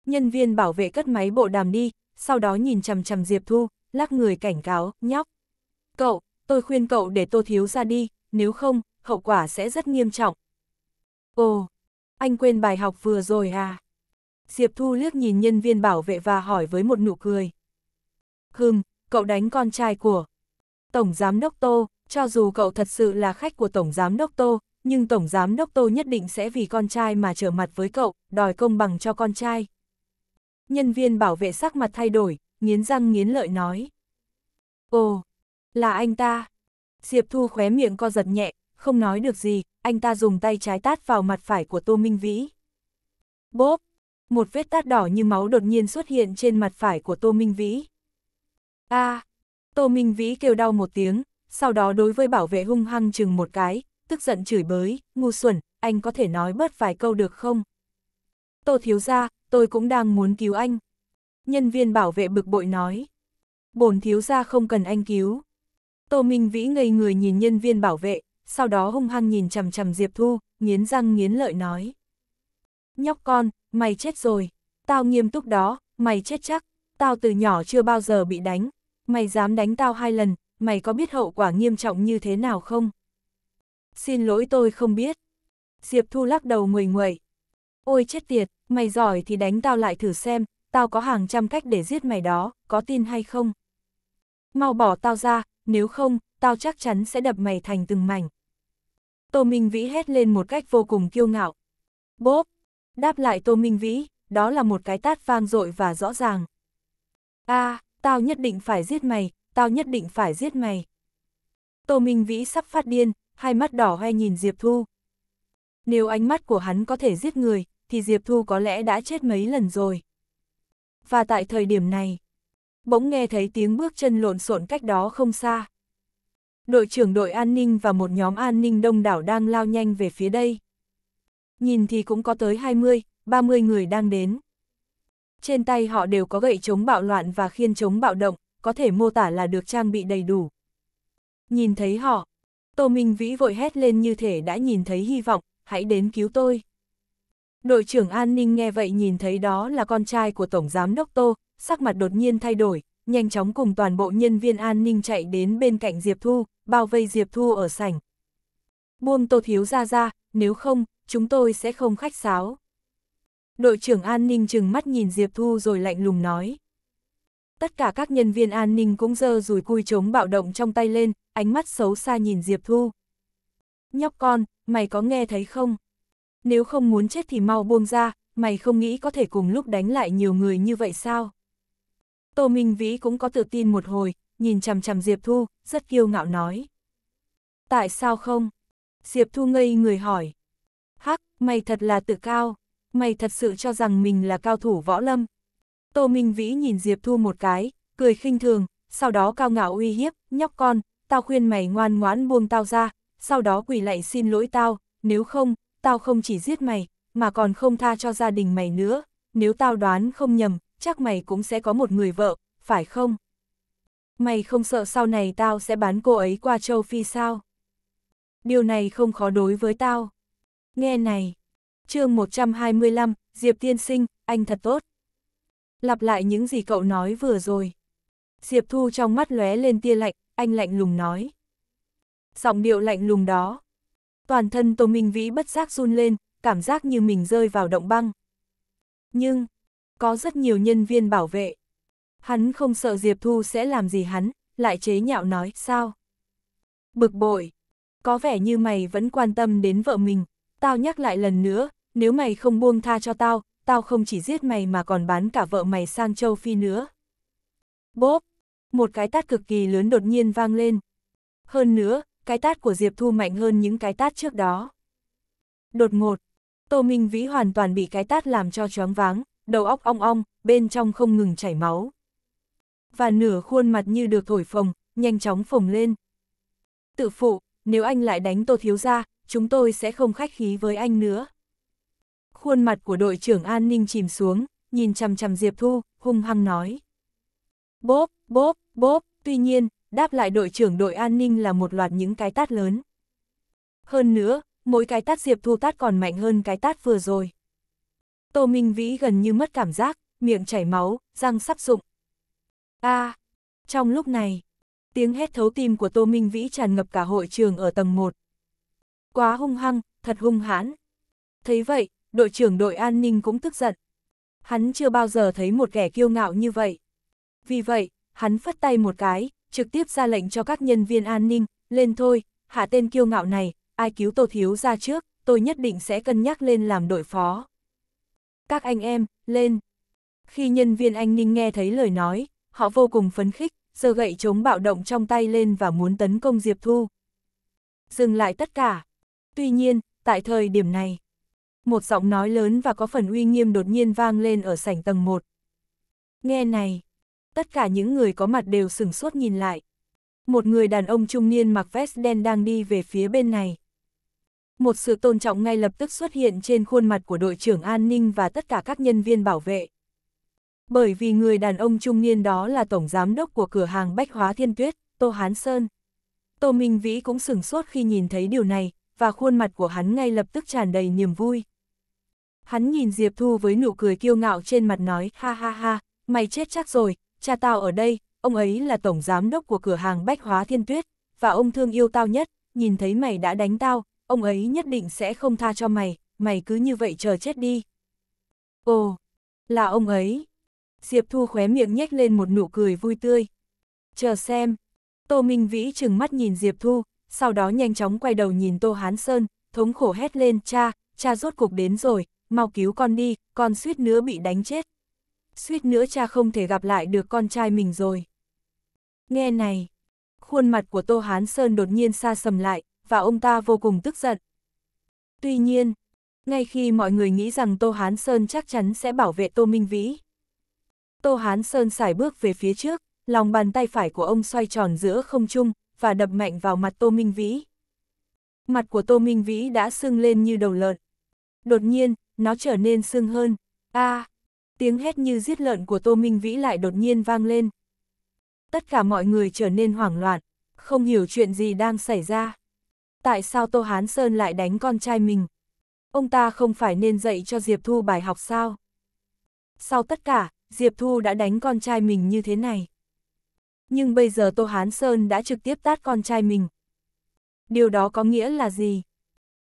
nhân viên bảo vệ cất máy bộ đàm đi, sau đó nhìn chằm chằm Diệp Thu, lắc người cảnh cáo, nhóc. Cậu, tôi khuyên cậu để Tô Thiếu ra đi, nếu không, hậu quả sẽ rất nghiêm trọng. Ồ, anh quên bài học vừa rồi à? Diệp Thu liếc nhìn nhân viên bảo vệ và hỏi với một nụ cười. Hừm, cậu đánh con trai của Tổng Giám Đốc Tô, cho dù cậu thật sự là khách của Tổng Giám Đốc Tô, nhưng Tổng Giám Đốc Tô nhất định sẽ vì con trai mà trở mặt với cậu, đòi công bằng cho con trai. Nhân viên bảo vệ sắc mặt thay đổi, nghiến răng nghiến lợi nói. Ồ, là anh ta. Diệp Thu khóe miệng co giật nhẹ, không nói được gì, anh ta dùng tay trái tát vào mặt phải của Tô Minh Vĩ. Bốp, một vết tát đỏ như máu đột nhiên xuất hiện trên mặt phải của Tô Minh Vĩ. A, à, Tô Minh Vĩ kêu đau một tiếng, sau đó đối với bảo vệ hung hăng chừng một cái, tức giận chửi bới, ngu xuẩn, anh có thể nói bớt vài câu được không? Tô thiếu ra, tôi cũng đang muốn cứu anh. Nhân viên bảo vệ bực bội nói. Bồn thiếu ra không cần anh cứu. Tô Minh Vĩ ngây người nhìn nhân viên bảo vệ, sau đó hung hăng nhìn chầm chầm Diệp Thu, nghiến răng nghiến lợi nói. Nhóc con, mày chết rồi. Tao nghiêm túc đó, mày chết chắc. Tao từ nhỏ chưa bao giờ bị đánh. Mày dám đánh tao hai lần, mày có biết hậu quả nghiêm trọng như thế nào không? Xin lỗi tôi không biết. Diệp Thu lắc đầu nguầy nguầy. Ôi chết tiệt, mày giỏi thì đánh tao lại thử xem, tao có hàng trăm cách để giết mày đó, có tin hay không? Mau bỏ tao ra, nếu không, tao chắc chắn sẽ đập mày thành từng mảnh. Tô Minh Vĩ hét lên một cách vô cùng kiêu ngạo. Bốp! Đáp lại Tô Minh Vĩ, đó là một cái tát vang dội và rõ ràng. a à, tao nhất định phải giết mày, tao nhất định phải giết mày. Tô Minh Vĩ sắp phát điên, hai mắt đỏ hay nhìn Diệp Thu. Nếu ánh mắt của hắn có thể giết người, thì Diệp Thu có lẽ đã chết mấy lần rồi. Và tại thời điểm này, bỗng nghe thấy tiếng bước chân lộn xộn cách đó không xa. Đội trưởng đội an ninh và một nhóm an ninh đông đảo đang lao nhanh về phía đây. Nhìn thì cũng có tới 20, 30 người đang đến. Trên tay họ đều có gậy chống bạo loạn và khiên chống bạo động, có thể mô tả là được trang bị đầy đủ. Nhìn thấy họ, Tô Minh Vĩ vội hét lên như thể đã nhìn thấy hy vọng, hãy đến cứu tôi. Đội trưởng an ninh nghe vậy nhìn thấy đó là con trai của Tổng Giám Đốc Tô, sắc mặt đột nhiên thay đổi, nhanh chóng cùng toàn bộ nhân viên an ninh chạy đến bên cạnh Diệp Thu, bao vây Diệp Thu ở sảnh. Buông Tô Thiếu ra ra, nếu không, chúng tôi sẽ không khách sáo. Đội trưởng an ninh chừng mắt nhìn Diệp Thu rồi lạnh lùng nói tất cả các nhân viên an ninh cũng dơ rùi cui chống bạo động trong tay lên, ánh mắt xấu xa nhìn Diệp Thu. Nhóc con, mày có nghe thấy không? Nếu không muốn chết thì mau buông ra, mày không nghĩ có thể cùng lúc đánh lại nhiều người như vậy sao? Tô Minh Vĩ cũng có tự tin một hồi, nhìn chằm chằm Diệp Thu, rất kiêu ngạo nói. Tại sao không? Diệp Thu ngây người hỏi. Hắc, mày thật là tự cao, mày thật sự cho rằng mình là cao thủ võ lâm, Tô Minh Vĩ nhìn Diệp Thu một cái, cười khinh thường, sau đó cao ngạo uy hiếp, nhóc con, tao khuyên mày ngoan ngoãn buông tao ra, sau đó quỳ lạy xin lỗi tao, nếu không, tao không chỉ giết mày, mà còn không tha cho gia đình mày nữa, nếu tao đoán không nhầm, chắc mày cũng sẽ có một người vợ, phải không? Mày không sợ sau này tao sẽ bán cô ấy qua châu Phi sao? Điều này không khó đối với tao. Nghe này, chương 125, Diệp Tiên Sinh, anh thật tốt lặp lại những gì cậu nói vừa rồi. Diệp Thu trong mắt lóe lên tia lạnh, anh lạnh lùng nói. Giọng điệu lạnh lùng đó. Toàn thân Tô Minh Vĩ bất giác run lên, cảm giác như mình rơi vào động băng. Nhưng, có rất nhiều nhân viên bảo vệ. Hắn không sợ Diệp Thu sẽ làm gì hắn, lại chế nhạo nói, sao? Bực bội, có vẻ như mày vẫn quan tâm đến vợ mình, tao nhắc lại lần nữa, nếu mày không buông tha cho tao, tao không chỉ giết mày mà còn bán cả vợ mày sang châu Phi nữa. Bốp, một cái tát cực kỳ lớn đột nhiên vang lên. Hơn nữa, cái tát của Diệp Thu mạnh hơn những cái tát trước đó. Đột ngột, Tô Minh Vĩ hoàn toàn bị cái tát làm cho choáng váng, đầu óc ong ong, bên trong không ngừng chảy máu. Và nửa khuôn mặt như được thổi phồng, nhanh chóng phồng lên. Tự phụ, nếu anh lại đánh Tô Thiếu Gia, chúng tôi sẽ không khách khí với anh nữa. Khuôn mặt của đội trưởng an ninh chìm xuống, nhìn chằm chằm Diệp Thu, hung hăng nói. Bốp, bốp, bốp, tuy nhiên, đáp lại đội trưởng đội an ninh là một loạt những cái tát lớn. Hơn nữa, mỗi cái tát Diệp Thu tát còn mạnh hơn cái tát vừa rồi. Tô Minh Vĩ gần như mất cảm giác, miệng chảy máu, răng sắp rụng. a à, trong lúc này, tiếng hét thấu tim của Tô Minh Vĩ tràn ngập cả hội trường ở tầng 1. Quá hung hăng, thật hung hãn. Thấy vậy, đội trưởng đội an ninh cũng tức giận. Hắn chưa bao giờ thấy một kẻ kiêu ngạo như vậy. Vì vậy, hắn phất tay một cái, trực tiếp ra lệnh cho các nhân viên an ninh, lên thôi, hạ tên kiêu ngạo này, ai cứu Tô Thiếu ra trước, tôi nhất định sẽ cân nhắc lên làm đội phó. Các anh em, lên. Khi nhân viên an ninh nghe thấy lời nói, họ vô cùng phấn khích, giơ gậy chống bạo động trong tay lên và muốn tấn công Diệp Thu. Dừng lại tất cả. Tuy nhiên, tại thời điểm này, một giọng nói lớn và có phần uy nghiêm đột nhiên vang lên ở sảnh tầng 1. Nghe này, tất cả những người có mặt đều sửng sốt nhìn lại. Một người đàn ông trung niên mặc vest đen đang đi về phía bên này. Một sự tôn trọng ngay lập tức xuất hiện trên khuôn mặt của đội trưởng an ninh và tất cả các nhân viên bảo vệ. Bởi vì người đàn ông trung niên đó là tổng giám đốc của cửa hàng Bách Hóa Thiên Tuyết, Tô Hán Sơn. Tô Minh Vĩ cũng sửng sốt khi nhìn thấy điều này, và khuôn mặt của hắn ngay lập tức tràn đầy niềm vui. Hắn nhìn Diệp Thu với nụ cười kiêu ngạo trên mặt nói, ha ha ha, mày chết chắc rồi, cha tao ở đây, ông ấy là tổng giám đốc của cửa hàng Bách Hóa Thiên Tuyết, và ông thương yêu tao nhất, nhìn thấy mày đã đánh tao, ông ấy nhất định sẽ không tha cho mày, mày cứ như vậy chờ chết đi. Ồ, là ông ấy. Diệp Thu khóe miệng nhếch lên một nụ cười vui tươi. Chờ xem. Tô Minh Vĩ chừng mắt nhìn Diệp Thu, sau đó nhanh chóng quay đầu nhìn Tô Hán Sơn, thống khổ hét lên, cha, cha rốt cuộc đến rồi, mau cứu con đi, con suýt nữa bị đánh chết. Suýt nữa cha không thể gặp lại được con trai mình rồi. Nghe này, khuôn mặt của Tô Hán Sơn đột nhiên xa sầm lại, và ông ta vô cùng tức giận. Tuy nhiên, ngay khi mọi người nghĩ rằng Tô Hán Sơn chắc chắn sẽ bảo vệ Tô Minh Vĩ. Tô Hán Sơn xài bước về phía trước, lòng bàn tay phải của ông xoay tròn giữa không trung và đập mạnh vào mặt Tô Minh Vĩ. Mặt của Tô Minh Vĩ đã sưng lên như đầu lợn. Đột nhiên, nó trở nên sưng hơn. a à, tiếng hét như giết lợn của Tô Minh Vĩ lại đột nhiên vang lên. Tất cả mọi người trở nên hoảng loạn, không hiểu chuyện gì đang xảy ra. Tại sao Tô Hán Sơn lại đánh con trai mình? Ông ta không phải nên dạy cho Diệp Thu bài học sao? Sau tất cả, Diệp Thu đã đánh con trai mình như thế này. Nhưng bây giờ Tô Hán Sơn đã trực tiếp tát con trai mình. Điều đó có nghĩa là gì?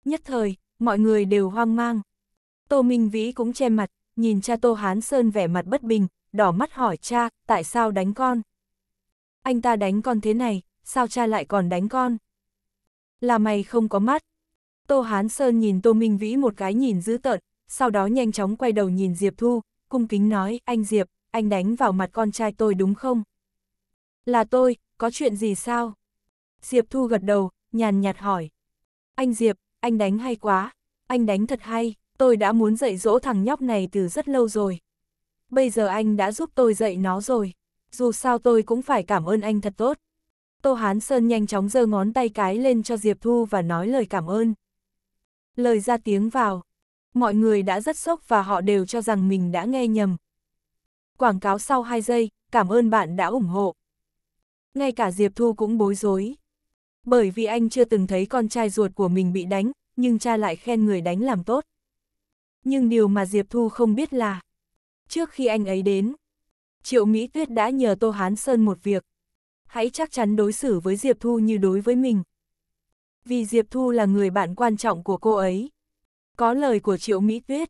Nhất thời, mọi người đều hoang mang. Tô Minh Vĩ cũng che mặt, nhìn cha Tô Hán Sơn vẻ mặt bất bình, đỏ mắt hỏi cha, tại sao đánh con? Anh ta đánh con thế này, sao cha lại còn đánh con? Là mày không có mắt. Tô Hán Sơn nhìn Tô Minh Vĩ một cái nhìn dữ tợn, sau đó nhanh chóng quay đầu nhìn Diệp Thu, cung kính nói, anh Diệp, anh đánh vào mặt con trai tôi đúng không? Là tôi, có chuyện gì sao? Diệp Thu gật đầu, nhàn nhạt hỏi. Anh Diệp, anh đánh hay quá, anh đánh thật hay tôi đã muốn dạy dỗ thằng nhóc này từ rất lâu rồi. Bây giờ anh đã giúp tôi dạy nó rồi, dù sao tôi cũng phải cảm ơn anh thật tốt. Tô Hán Sơn nhanh chóng giơ ngón tay cái lên cho Diệp Thu và nói lời cảm ơn. Lời ra tiếng vào, mọi người đã rất sốc và họ đều cho rằng mình đã nghe nhầm. Quảng cáo sau 2 giây, cảm ơn bạn đã ủng hộ. Ngay cả Diệp Thu cũng bối rối. Bởi vì anh chưa từng thấy con trai ruột của mình bị đánh, nhưng cha lại khen người đánh làm tốt. Nhưng điều mà Diệp Thu không biết là, trước khi anh ấy đến, Triệu Mỹ Tuyết đã nhờ Tô Hán Sơn một việc. Hãy chắc chắn đối xử với Diệp Thu như đối với mình. Vì Diệp Thu là người bạn quan trọng của cô ấy. Có lời của Triệu Mỹ Tuyết.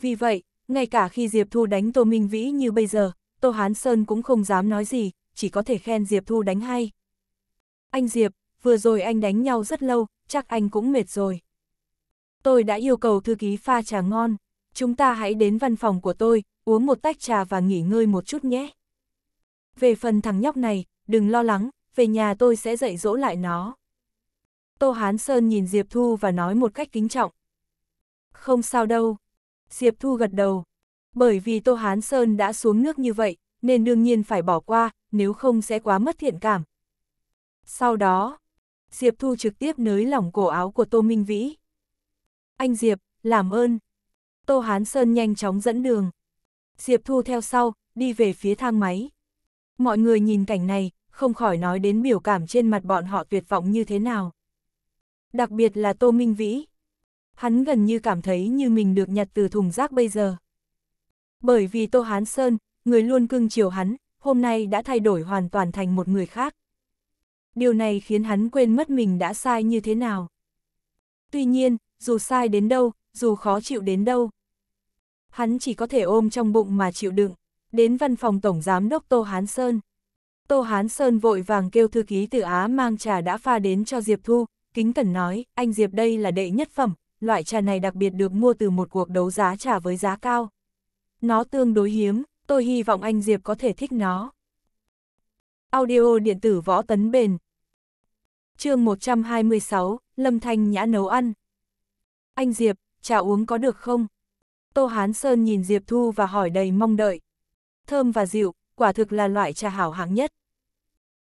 Vì vậy, ngay cả khi Diệp Thu đánh Tô Minh Vĩ như bây giờ, Tô Hán Sơn cũng không dám nói gì, chỉ có thể khen Diệp Thu đánh hay. Anh Diệp, vừa rồi anh đánh nhau rất lâu, chắc anh cũng mệt rồi tôi đã yêu cầu thư ký pha trà ngon, chúng ta hãy đến văn phòng của tôi, uống một tách trà và nghỉ ngơi một chút nhé. Về phần thằng nhóc này, đừng lo lắng, về nhà tôi sẽ dạy dỗ lại nó. Tô Hán Sơn nhìn Diệp Thu và nói một cách kính trọng. Không sao đâu. Diệp Thu gật đầu. Bởi vì Tô Hán Sơn đã xuống nước như vậy, nên đương nhiên phải bỏ qua, nếu không sẽ quá mất thiện cảm. Sau đó, Diệp Thu trực tiếp nới lỏng cổ áo của Tô Minh Vĩ anh Diệp, làm ơn. Tô Hán Sơn nhanh chóng dẫn đường. Diệp Thu theo sau, đi về phía thang máy. Mọi người nhìn cảnh này, không khỏi nói đến biểu cảm trên mặt bọn họ tuyệt vọng như thế nào. Đặc biệt là Tô Minh Vĩ. Hắn gần như cảm thấy như mình được nhặt từ thùng rác bây giờ. Bởi vì Tô Hán Sơn, người luôn cưng chiều hắn, hôm nay đã thay đổi hoàn toàn thành một người khác. Điều này khiến hắn quên mất mình đã sai như thế nào. Tuy nhiên, dù sai đến đâu, dù khó chịu đến đâu. Hắn chỉ có thể ôm trong bụng mà chịu đựng, đến văn phòng Tổng Giám đốc Tô Hán Sơn. Tô Hán Sơn vội vàng kêu thư ký từ Á mang trà đã pha đến cho Diệp Thu, kính cẩn nói, anh Diệp đây là đệ nhất phẩm, loại trà này đặc biệt được mua từ một cuộc đấu giá trà với giá cao. Nó tương đối hiếm, tôi hy vọng anh Diệp có thể thích nó. Audio điện tử võ tấn bền Chương 126, Lâm Thanh Nhã nấu ăn anh Diệp, trà uống có được không? Tô Hán Sơn nhìn Diệp Thu và hỏi đầy mong đợi. Thơm và dịu, quả thực là loại trà hảo hạng nhất.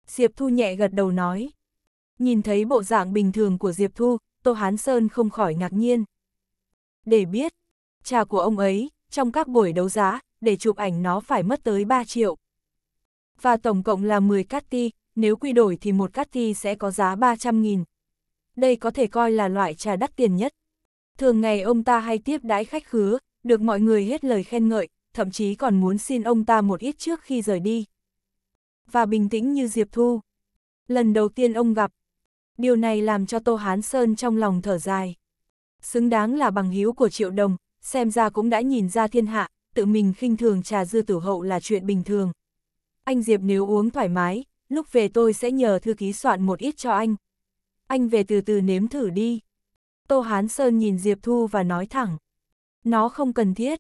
Diệp Thu nhẹ gật đầu nói. Nhìn thấy bộ dạng bình thường của Diệp Thu, Tô Hán Sơn không khỏi ngạc nhiên. Để biết, trà của ông ấy, trong các buổi đấu giá, để chụp ảnh nó phải mất tới 3 triệu. Và tổng cộng là 10 cát ti, nếu quy đổi thì một cát ti sẽ có giá 300.000. Đây có thể coi là loại trà đắt tiền nhất. Thường ngày ông ta hay tiếp đãi khách khứa, được mọi người hết lời khen ngợi, thậm chí còn muốn xin ông ta một ít trước khi rời đi. Và bình tĩnh như Diệp Thu. Lần đầu tiên ông gặp, điều này làm cho Tô Hán Sơn trong lòng thở dài. Xứng đáng là bằng hiếu của Triệu Đồng, xem ra cũng đã nhìn ra thiên hạ, tự mình khinh thường trà dư tử hậu là chuyện bình thường. Anh Diệp nếu uống thoải mái, lúc về tôi sẽ nhờ thư ký soạn một ít cho anh. Anh về từ từ nếm thử đi. Tô Hán Sơn nhìn Diệp Thu và nói thẳng. Nó không cần thiết.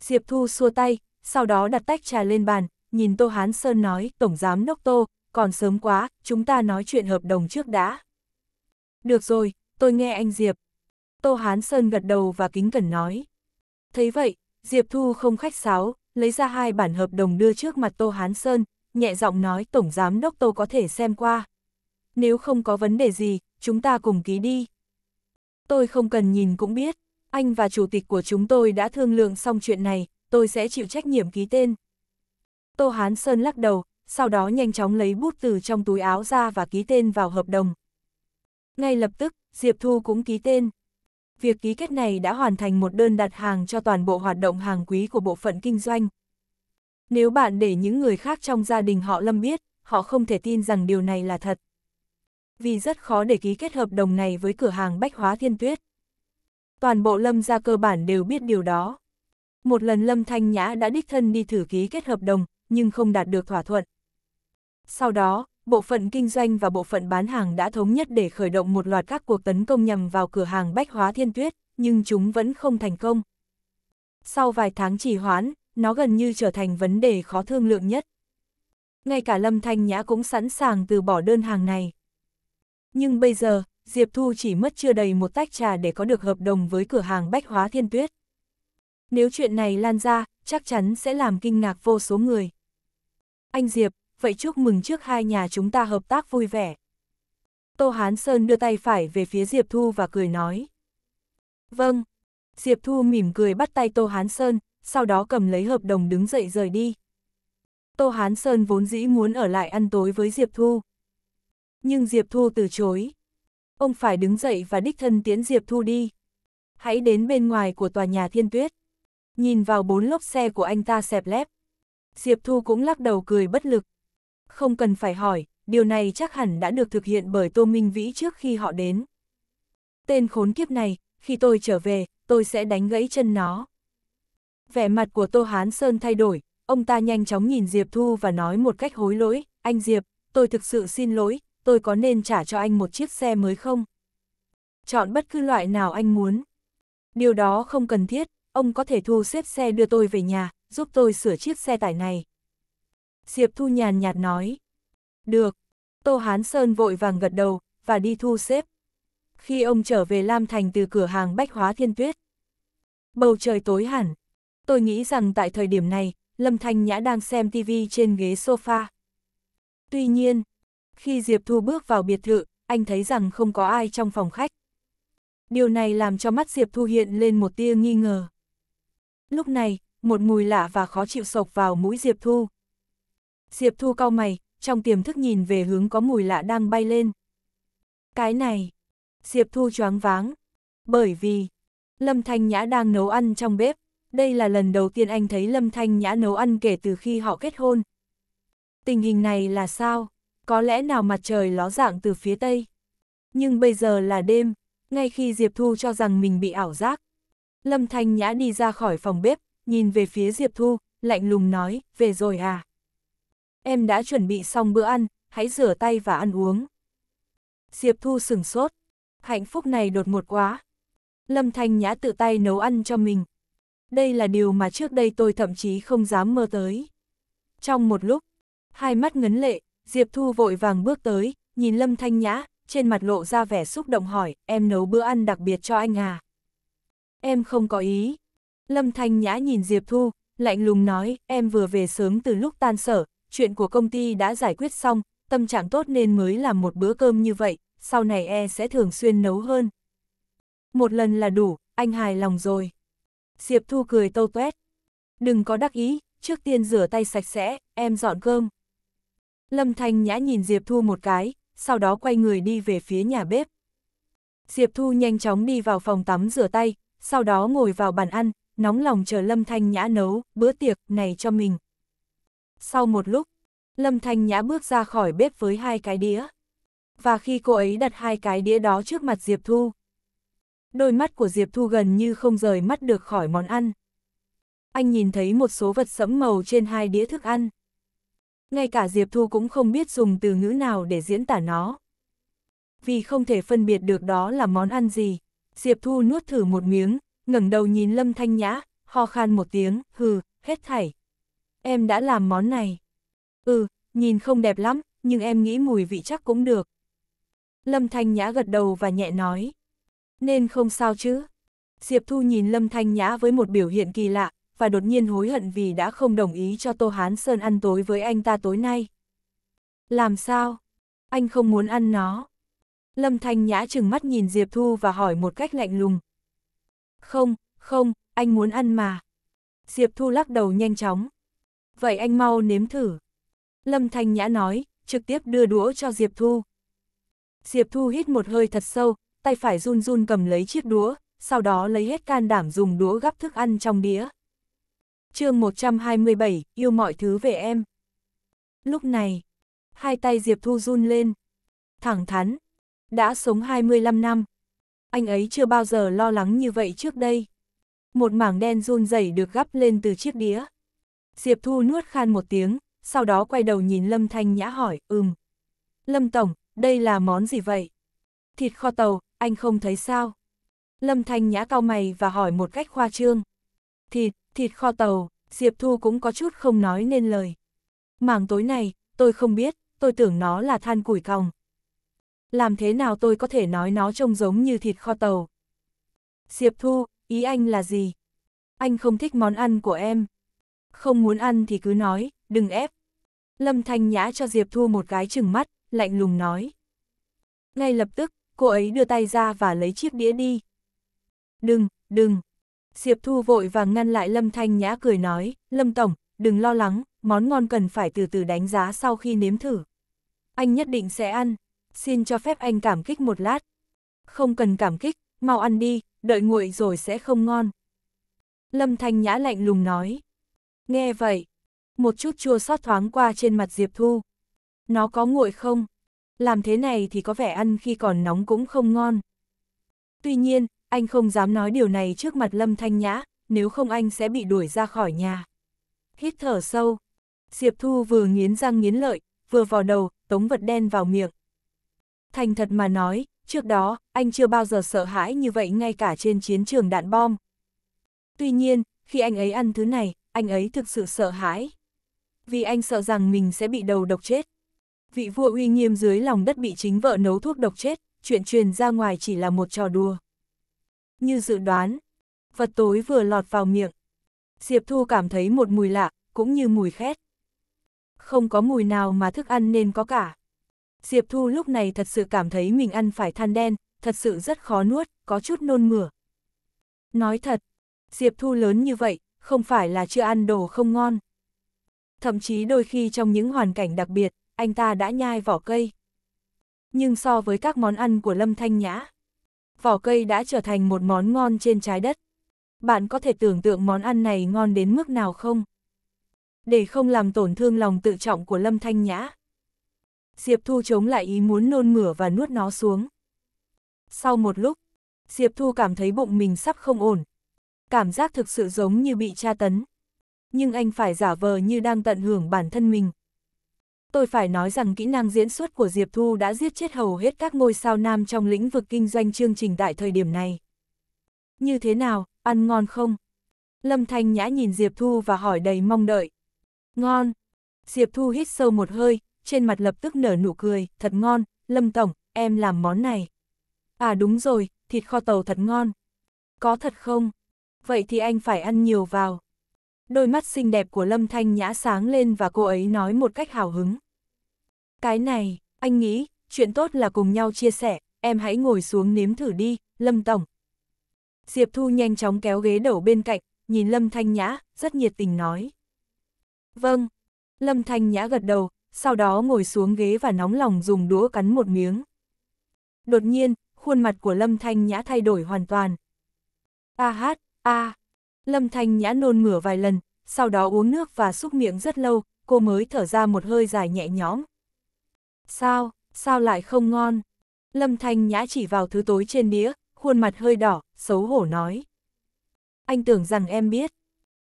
Diệp Thu xua tay, sau đó đặt tách trà lên bàn, nhìn Tô Hán Sơn nói, Tổng Giám Đốc Tô, còn sớm quá, chúng ta nói chuyện hợp đồng trước đã. Được rồi, tôi nghe anh Diệp. Tô Hán Sơn gật đầu và kính cẩn nói. Thấy vậy, Diệp Thu không khách sáo, lấy ra hai bản hợp đồng đưa trước mặt Tô Hán Sơn, nhẹ giọng nói Tổng Giám Đốc Tô có thể xem qua. Nếu không có vấn đề gì, chúng ta cùng ký đi tôi không cần nhìn cũng biết, anh và chủ tịch của chúng tôi đã thương lượng xong chuyện này, tôi sẽ chịu trách nhiệm ký tên. Tô Hán Sơn lắc đầu, sau đó nhanh chóng lấy bút từ trong túi áo ra và ký tên vào hợp đồng. Ngay lập tức, Diệp Thu cũng ký tên. Việc ký kết này đã hoàn thành một đơn đặt hàng cho toàn bộ hoạt động hàng quý của bộ phận kinh doanh. Nếu bạn để những người khác trong gia đình họ Lâm biết, họ không thể tin rằng điều này là thật vì rất khó để ký kết hợp đồng này với cửa hàng bách hóa thiên tuyết. Toàn bộ Lâm gia cơ bản đều biết điều đó. Một lần Lâm Thanh Nhã đã đích thân đi thử ký kết hợp đồng, nhưng không đạt được thỏa thuận. Sau đó, bộ phận kinh doanh và bộ phận bán hàng đã thống nhất để khởi động một loạt các cuộc tấn công nhằm vào cửa hàng bách hóa thiên tuyết, nhưng chúng vẫn không thành công. Sau vài tháng trì hoãn, nó gần như trở thành vấn đề khó thương lượng nhất. Ngay cả Lâm Thanh Nhã cũng sẵn sàng từ bỏ đơn hàng này. Nhưng bây giờ, Diệp Thu chỉ mất chưa đầy một tách trà để có được hợp đồng với cửa hàng bách hóa thiên tuyết. Nếu chuyện này lan ra, chắc chắn sẽ làm kinh ngạc vô số người. Anh Diệp, vậy chúc mừng trước hai nhà chúng ta hợp tác vui vẻ. Tô Hán Sơn đưa tay phải về phía Diệp Thu và cười nói. Vâng. Diệp Thu mỉm cười bắt tay Tô Hán Sơn, sau đó cầm lấy hợp đồng đứng dậy rời đi. Tô Hán Sơn vốn dĩ muốn ở lại ăn tối với Diệp Thu. Nhưng Diệp Thu từ chối. Ông phải đứng dậy và đích thân tiến Diệp Thu đi. Hãy đến bên ngoài của tòa nhà thiên tuyết. Nhìn vào bốn lốp xe của anh ta xẹp lép. Diệp Thu cũng lắc đầu cười bất lực. Không cần phải hỏi, điều này chắc hẳn đã được thực hiện bởi Tô Minh Vĩ trước khi họ đến. Tên khốn kiếp này, khi tôi trở về, tôi sẽ đánh gãy chân nó. Vẻ mặt của Tô Hán Sơn thay đổi, ông ta nhanh chóng nhìn Diệp Thu và nói một cách hối lỗi, anh Diệp, tôi thực sự xin lỗi, tôi có nên trả cho anh một chiếc xe mới không? Chọn bất cứ loại nào anh muốn. Điều đó không cần thiết, ông có thể thu xếp xe đưa tôi về nhà, giúp tôi sửa chiếc xe tải này. Diệp Thu nhàn nhạt nói. Được. Tô Hán Sơn vội vàng gật đầu, và đi thu xếp. Khi ông trở về Lam Thành từ cửa hàng Bách Hóa Thiên Tuyết. Bầu trời tối hẳn. Tôi nghĩ rằng tại thời điểm này, Lâm Thanh Nhã đang xem TV trên ghế sofa. Tuy nhiên, khi Diệp Thu bước vào biệt thự, anh thấy rằng không có ai trong phòng khách. Điều này làm cho mắt Diệp Thu hiện lên một tia nghi ngờ. Lúc này, một mùi lạ và khó chịu sộc vào mũi Diệp Thu. Diệp Thu cau mày, trong tiềm thức nhìn về hướng có mùi lạ đang bay lên. Cái này, Diệp Thu choáng váng, bởi vì Lâm Thanh Nhã đang nấu ăn trong bếp, đây là lần đầu tiên anh thấy Lâm Thanh Nhã nấu ăn kể từ khi họ kết hôn. Tình hình này là sao? có lẽ nào mặt trời ló dạng từ phía tây. Nhưng bây giờ là đêm, ngay khi Diệp Thu cho rằng mình bị ảo giác. Lâm Thanh Nhã đi ra khỏi phòng bếp, nhìn về phía Diệp Thu, lạnh lùng nói, về rồi à? Em đã chuẩn bị xong bữa ăn, hãy rửa tay và ăn uống. Diệp Thu sừng sốt, hạnh phúc này đột ngột quá. Lâm Thanh Nhã tự tay nấu ăn cho mình. Đây là điều mà trước đây tôi thậm chí không dám mơ tới. Trong một lúc, hai mắt ngấn lệ, Diệp Thu vội vàng bước tới, nhìn Lâm Thanh Nhã, trên mặt lộ ra vẻ xúc động hỏi, em nấu bữa ăn đặc biệt cho anh à? Em không có ý. Lâm Thanh Nhã nhìn Diệp Thu, lạnh lùng nói, em vừa về sớm từ lúc tan sở, chuyện của công ty đã giải quyết xong, tâm trạng tốt nên mới làm một bữa cơm như vậy, sau này e sẽ thường xuyên nấu hơn. Một lần là đủ, anh hài lòng rồi. Diệp Thu cười tâu tuét. Đừng có đắc ý, trước tiên rửa tay sạch sẽ, em dọn cơm. Lâm Thanh Nhã nhìn Diệp Thu một cái, sau đó quay người đi về phía nhà bếp. Diệp Thu nhanh chóng đi vào phòng tắm rửa tay, sau đó ngồi vào bàn ăn, nóng lòng chờ Lâm Thanh Nhã nấu bữa tiệc này cho mình. Sau một lúc, Lâm Thanh Nhã bước ra khỏi bếp với hai cái đĩa. Và khi cô ấy đặt hai cái đĩa đó trước mặt Diệp Thu, đôi mắt của Diệp Thu gần như không rời mắt được khỏi món ăn. Anh nhìn thấy một số vật sẫm màu trên hai đĩa thức ăn ngay cả Diệp Thu cũng không biết dùng từ ngữ nào để diễn tả nó. Vì không thể phân biệt được đó là món ăn gì, Diệp Thu nuốt thử một miếng, ngẩng đầu nhìn Lâm Thanh Nhã, ho khan một tiếng, hừ, hết thảy. Em đã làm món này. Ừ, nhìn không đẹp lắm, nhưng em nghĩ mùi vị chắc cũng được. Lâm Thanh Nhã gật đầu và nhẹ nói. Nên không sao chứ. Diệp Thu nhìn Lâm Thanh Nhã với một biểu hiện kỳ lạ, và đột nhiên hối hận vì đã không đồng ý cho Tô Hán Sơn ăn tối với anh ta tối nay. Làm sao? Anh không muốn ăn nó. Lâm Thanh Nhã chừng mắt nhìn Diệp Thu và hỏi một cách lạnh lùng. Không, không, anh muốn ăn mà. Diệp Thu lắc đầu nhanh chóng. Vậy anh mau nếm thử. Lâm Thanh Nhã nói, trực tiếp đưa đũa cho Diệp Thu. Diệp Thu hít một hơi thật sâu, tay phải run run cầm lấy chiếc đũa, sau đó lấy hết can đảm dùng đũa gắp thức ăn trong đĩa chương 127, yêu mọi thứ về em. Lúc này, hai tay Diệp Thu run lên. Thẳng thắn, đã sống 25 năm. Anh ấy chưa bao giờ lo lắng như vậy trước đây. Một mảng đen run rẩy được gắp lên từ chiếc đĩa. Diệp Thu nuốt khan một tiếng, sau đó quay đầu nhìn Lâm Thanh Nhã hỏi, ừm. Lâm Tổng, đây là món gì vậy? Thịt kho tàu, anh không thấy sao? Lâm Thanh Nhã cao mày và hỏi một cách khoa trương. Thịt, Thịt kho tàu, Diệp Thu cũng có chút không nói nên lời. Mảng tối này, tôi không biết, tôi tưởng nó là than củi còng. Làm thế nào tôi có thể nói nó trông giống như thịt kho tàu? Diệp Thu, ý anh là gì? Anh không thích món ăn của em. Không muốn ăn thì cứ nói, đừng ép. Lâm Thanh Nhã cho Diệp Thu một cái chừng mắt, lạnh lùng nói. Ngay lập tức, cô ấy đưa tay ra và lấy chiếc đĩa đi. Đừng, đừng, Diệp Thu vội vàng ngăn lại Lâm Thanh Nhã cười nói, Lâm Tổng, đừng lo lắng, món ngon cần phải từ từ đánh giá sau khi nếm thử. Anh nhất định sẽ ăn, xin cho phép anh cảm kích một lát. Không cần cảm kích, mau ăn đi, đợi nguội rồi sẽ không ngon. Lâm Thanh Nhã lạnh lùng nói. Nghe vậy, một chút chua xót thoáng qua trên mặt Diệp Thu. Nó có nguội không? Làm thế này thì có vẻ ăn khi còn nóng cũng không ngon. Tuy nhiên, anh không dám nói điều này trước mặt Lâm Thanh Nhã, nếu không anh sẽ bị đuổi ra khỏi nhà. Hít thở sâu, Diệp Thu vừa nghiến răng nghiến lợi, vừa vào đầu, tống vật đen vào miệng. Thành thật mà nói, trước đó, anh chưa bao giờ sợ hãi như vậy ngay cả trên chiến trường đạn bom. Tuy nhiên, khi anh ấy ăn thứ này, anh ấy thực sự sợ hãi. Vì anh sợ rằng mình sẽ bị đầu độc chết. Vị vua uy nghiêm dưới lòng đất bị chính vợ nấu thuốc độc chết, chuyện truyền ra ngoài chỉ là một trò đùa. Như dự đoán, vật tối vừa lọt vào miệng. Diệp Thu cảm thấy một mùi lạ, cũng như mùi khét. Không có mùi nào mà thức ăn nên có cả. Diệp Thu lúc này thật sự cảm thấy mình ăn phải than đen, thật sự rất khó nuốt, có chút nôn mửa. Nói thật, Diệp Thu lớn như vậy, không phải là chưa ăn đồ không ngon. Thậm chí đôi khi trong những hoàn cảnh đặc biệt, anh ta đã nhai vỏ cây. Nhưng so với các món ăn của Lâm Thanh Nhã, vỏ cây đã trở thành một món ngon trên trái đất. Bạn có thể tưởng tượng món ăn này ngon đến mức nào không? Để không làm tổn thương lòng tự trọng của Lâm Thanh Nhã. Diệp Thu chống lại ý muốn nôn mửa và nuốt nó xuống. Sau một lúc, Diệp Thu cảm thấy bụng mình sắp không ổn. Cảm giác thực sự giống như bị tra tấn. Nhưng anh phải giả vờ như đang tận hưởng bản thân mình, Tôi phải nói rằng kỹ năng diễn xuất của Diệp Thu đã giết chết hầu hết các ngôi sao nam trong lĩnh vực kinh doanh chương trình tại thời điểm này. Như thế nào, ăn ngon không? Lâm Thanh Nhã nhìn Diệp Thu và hỏi đầy mong đợi. Ngon. Diệp Thu hít sâu một hơi, trên mặt lập tức nở nụ cười, thật ngon, Lâm Tổng, em làm món này. À đúng rồi, thịt kho tàu thật ngon. Có thật không? Vậy thì anh phải ăn nhiều vào đôi mắt xinh đẹp của Lâm Thanh Nhã sáng lên và cô ấy nói một cách hào hứng. Cái này, anh nghĩ, chuyện tốt là cùng nhau chia sẻ, em hãy ngồi xuống nếm thử đi, Lâm Tổng. Diệp Thu nhanh chóng kéo ghế đổ bên cạnh, nhìn Lâm Thanh Nhã, rất nhiệt tình nói. Vâng, Lâm Thanh Nhã gật đầu, sau đó ngồi xuống ghế và nóng lòng dùng đũa cắn một miếng. Đột nhiên, khuôn mặt của Lâm Thanh Nhã thay đổi hoàn toàn. A hát, a, à, Lâm Thanh Nhã nôn mửa vài lần, sau đó uống nước và xúc miệng rất lâu, cô mới thở ra một hơi dài nhẹ nhõm. Sao, sao lại không ngon? Lâm Thanh Nhã chỉ vào thứ tối trên đĩa, khuôn mặt hơi đỏ, xấu hổ nói. Anh tưởng rằng em biết.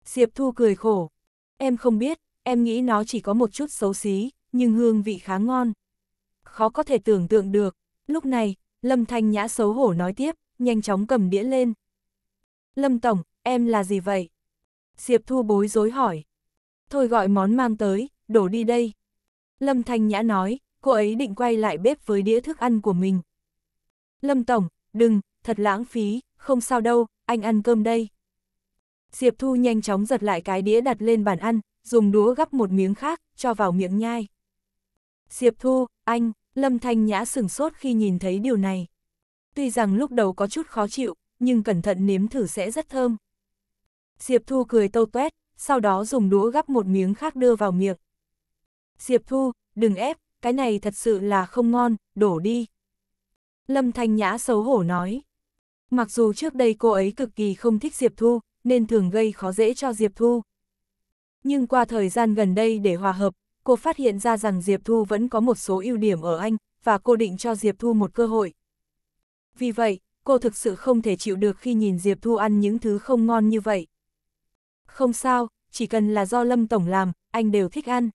Diệp Thu cười khổ. Em không biết, em nghĩ nó chỉ có một chút xấu xí, nhưng hương vị khá ngon. Khó có thể tưởng tượng được. Lúc này, Lâm Thanh Nhã xấu hổ nói tiếp, nhanh chóng cầm đĩa lên. Lâm Tổng, em là gì vậy? Diệp Thu bối rối hỏi. Thôi gọi món mang tới, đổ đi đây. Lâm Thanh Nhã nói, cô ấy định quay lại bếp với đĩa thức ăn của mình. Lâm Tổng, đừng, thật lãng phí, không sao đâu, anh ăn cơm đây. Diệp Thu nhanh chóng giật lại cái đĩa đặt lên bàn ăn, dùng đũa gắp một miếng khác, cho vào miệng nhai. Diệp Thu, anh, Lâm Thanh Nhã sửng sốt khi nhìn thấy điều này. Tuy rằng lúc đầu có chút khó chịu, nhưng cẩn thận nếm thử sẽ rất thơm. Diệp Thu cười tâu tuét, sau đó dùng đũa gắp một miếng khác đưa vào miệng. Diệp Thu, đừng ép, cái này thật sự là không ngon, đổ đi. Lâm Thanh Nhã xấu hổ nói. Mặc dù trước đây cô ấy cực kỳ không thích Diệp Thu, nên thường gây khó dễ cho Diệp Thu. Nhưng qua thời gian gần đây để hòa hợp, cô phát hiện ra rằng Diệp Thu vẫn có một số ưu điểm ở anh, và cô định cho Diệp Thu một cơ hội. Vì vậy, cô thực sự không thể chịu được khi nhìn Diệp Thu ăn những thứ không ngon như vậy. Không sao, chỉ cần là do Lâm Tổng làm, anh đều thích ăn.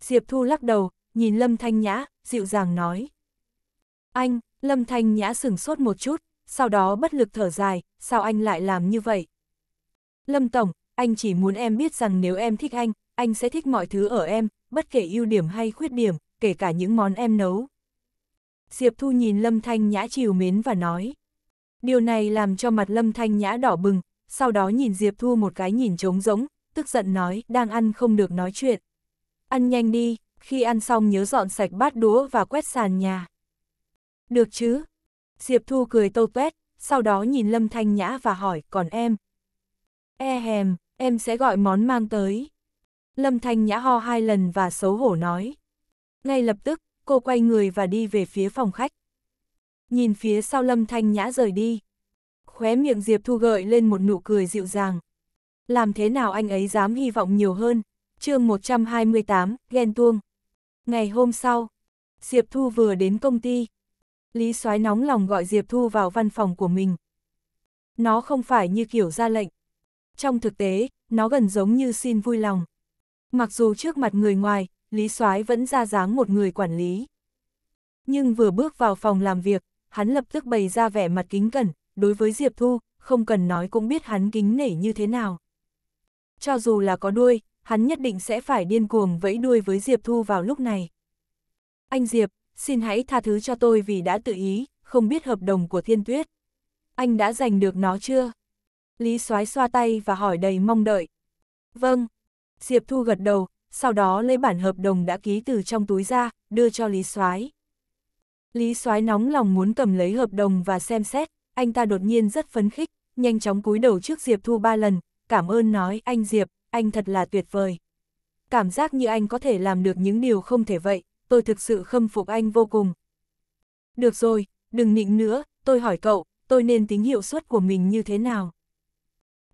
Diệp Thu lắc đầu, nhìn Lâm Thanh Nhã, dịu dàng nói. Anh, Lâm Thanh Nhã sửng sốt một chút, sau đó bất lực thở dài, sao anh lại làm như vậy? Lâm Tổng, anh chỉ muốn em biết rằng nếu em thích anh, anh sẽ thích mọi thứ ở em, bất kể ưu điểm hay khuyết điểm, kể cả những món em nấu. Diệp Thu nhìn Lâm Thanh Nhã chiều mến và nói. Điều này làm cho mặt Lâm Thanh Nhã đỏ bừng, sau đó nhìn Diệp Thu một cái nhìn trống rỗng, tức giận nói, đang ăn không được nói chuyện. Ăn nhanh đi, khi ăn xong nhớ dọn sạch bát đũa và quét sàn nhà. Được chứ? Diệp Thu cười tô tuét, sau đó nhìn Lâm Thanh Nhã và hỏi, còn em? E hèm, em sẽ gọi món mang tới. Lâm Thanh Nhã ho hai lần và xấu hổ nói. Ngay lập tức, cô quay người và đi về phía phòng khách. Nhìn phía sau Lâm Thanh Nhã rời đi, khóe miệng Diệp Thu gợi lên một nụ cười dịu dàng. Làm thế nào anh ấy dám hy vọng nhiều hơn? chương 128, ghen tuông. Ngày hôm sau, Diệp Thu vừa đến công ty. Lý soái nóng lòng gọi Diệp Thu vào văn phòng của mình. Nó không phải như kiểu ra lệnh. Trong thực tế, nó gần giống như xin vui lòng. Mặc dù trước mặt người ngoài, Lý soái vẫn ra dáng một người quản lý. Nhưng vừa bước vào phòng làm việc, hắn lập tức bày ra vẻ mặt kính cẩn, đối với Diệp Thu, không cần nói cũng biết hắn kính nể như thế nào. Cho dù là có đuôi, hắn nhất định sẽ phải điên cuồng vẫy đuôi với Diệp Thu vào lúc này. Anh Diệp, xin hãy tha thứ cho tôi vì đã tự ý, không biết hợp đồng của thiên tuyết. Anh đã giành được nó chưa? Lý soái xoa tay và hỏi đầy mong đợi. Vâng. Diệp Thu gật đầu, sau đó lấy bản hợp đồng đã ký từ trong túi ra, đưa cho Lý soái Lý soái nóng lòng muốn cầm lấy hợp đồng và xem xét, anh ta đột nhiên rất phấn khích, nhanh chóng cúi đầu trước Diệp Thu ba lần, cảm ơn nói anh Diệp, anh thật là tuyệt vời. Cảm giác như anh có thể làm được những điều không thể vậy, tôi thực sự khâm phục anh vô cùng. Được rồi, đừng nịnh nữa, tôi hỏi cậu, tôi nên tính hiệu suất của mình như thế nào?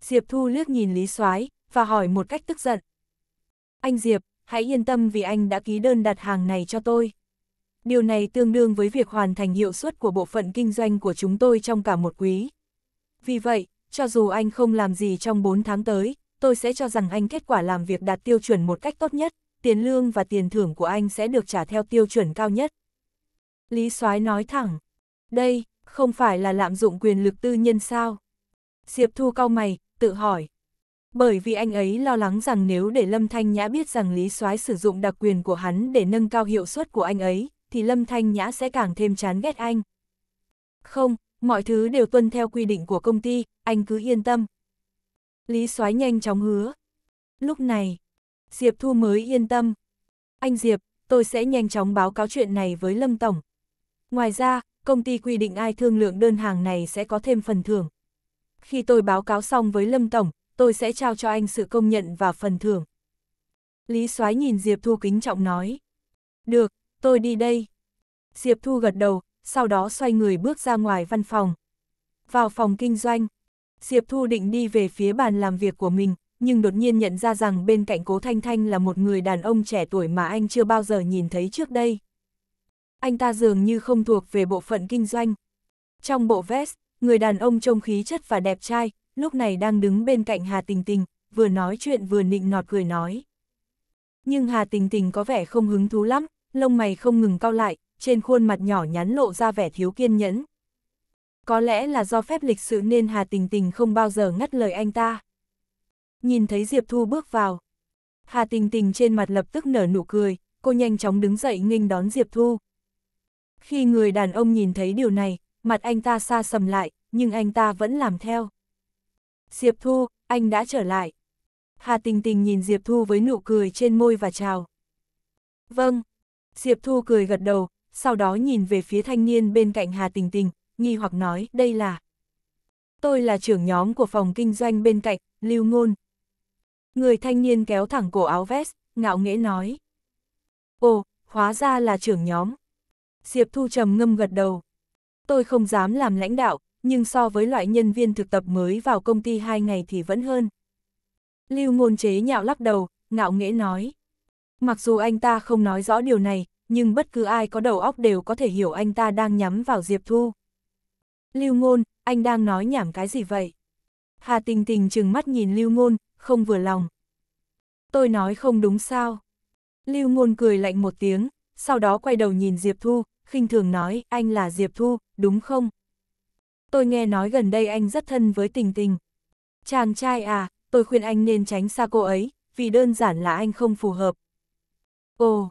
Diệp Thu liếc nhìn Lý Soái và hỏi một cách tức giận. Anh Diệp, hãy yên tâm vì anh đã ký đơn đặt hàng này cho tôi điều này tương đương với việc hoàn thành hiệu suất của bộ phận kinh doanh của chúng tôi trong cả một quý. Vì vậy, cho dù anh không làm gì trong 4 tháng tới, tôi sẽ cho rằng anh kết quả làm việc đạt tiêu chuẩn một cách tốt nhất, tiền lương và tiền thưởng của anh sẽ được trả theo tiêu chuẩn cao nhất. Lý Soái nói thẳng, đây, không phải là lạm dụng quyền lực tư nhân sao? Diệp Thu cau mày, tự hỏi. Bởi vì anh ấy lo lắng rằng nếu để Lâm Thanh Nhã biết rằng Lý Soái sử dụng đặc quyền của hắn để nâng cao hiệu suất của anh ấy, thì Lâm Thanh Nhã sẽ càng thêm chán ghét anh. Không, mọi thứ đều tuân theo quy định của công ty, anh cứ yên tâm. Lý Soái nhanh chóng hứa. Lúc này, Diệp Thu mới yên tâm. Anh Diệp, tôi sẽ nhanh chóng báo cáo chuyện này với Lâm Tổng. Ngoài ra, công ty quy định ai thương lượng đơn hàng này sẽ có thêm phần thưởng. Khi tôi báo cáo xong với Lâm Tổng, tôi sẽ trao cho anh sự công nhận và phần thưởng. Lý Soái nhìn Diệp Thu kính trọng nói. Được, tôi đi đây. Diệp Thu gật đầu, sau đó xoay người bước ra ngoài văn phòng. Vào phòng kinh doanh, Diệp Thu định đi về phía bàn làm việc của mình, nhưng đột nhiên nhận ra rằng bên cạnh Cố Thanh Thanh là một người đàn ông trẻ tuổi mà anh chưa bao giờ nhìn thấy trước đây. Anh ta dường như không thuộc về bộ phận kinh doanh. Trong bộ vest, người đàn ông trông khí chất và đẹp trai, lúc này đang đứng bên cạnh Hà Tình Tình, vừa nói chuyện vừa nịnh nọt cười nói. Nhưng Hà Tình Tình có vẻ không hứng thú lắm, lông mày không ngừng cau lại, trên khuôn mặt nhỏ nhắn lộ ra vẻ thiếu kiên nhẫn. Có lẽ là do phép lịch sự nên Hà Tình Tình không bao giờ ngắt lời anh ta. Nhìn thấy Diệp Thu bước vào, Hà Tình Tình trên mặt lập tức nở nụ cười, cô nhanh chóng đứng dậy nghênh đón Diệp Thu. Khi người đàn ông nhìn thấy điều này, mặt anh ta xa sầm lại, nhưng anh ta vẫn làm theo. Diệp Thu, anh đã trở lại. Hà Tình Tình nhìn Diệp Thu với nụ cười trên môi và chào. Vâng, Diệp Thu cười gật đầu, sau đó nhìn về phía thanh niên bên cạnh Hà Tình Tình, nghi hoặc nói, đây là... Tôi là trưởng nhóm của phòng kinh doanh bên cạnh, Lưu Ngôn. Người thanh niên kéo thẳng cổ áo vest, ngạo nghễ nói. Ồ, hóa ra là trưởng nhóm. Diệp Thu trầm ngâm gật đầu. Tôi không dám làm lãnh đạo, nhưng so với loại nhân viên thực tập mới vào công ty hai ngày thì vẫn hơn. Lưu Ngôn chế nhạo lắc đầu, ngạo nghễ nói. Mặc dù anh ta không nói rõ điều này, nhưng bất cứ ai có đầu óc đều có thể hiểu anh ta đang nhắm vào Diệp Thu. Lưu Ngôn, anh đang nói nhảm cái gì vậy? Hà Tình Tình chừng mắt nhìn Lưu Ngôn, không vừa lòng. Tôi nói không đúng sao? Lưu Ngôn cười lạnh một tiếng, sau đó quay đầu nhìn Diệp Thu, khinh thường nói, anh là Diệp Thu, đúng không? Tôi nghe nói gần đây anh rất thân với Tình Tình. Chàng trai à, tôi khuyên anh nên tránh xa cô ấy, vì đơn giản là anh không phù hợp. Ồ,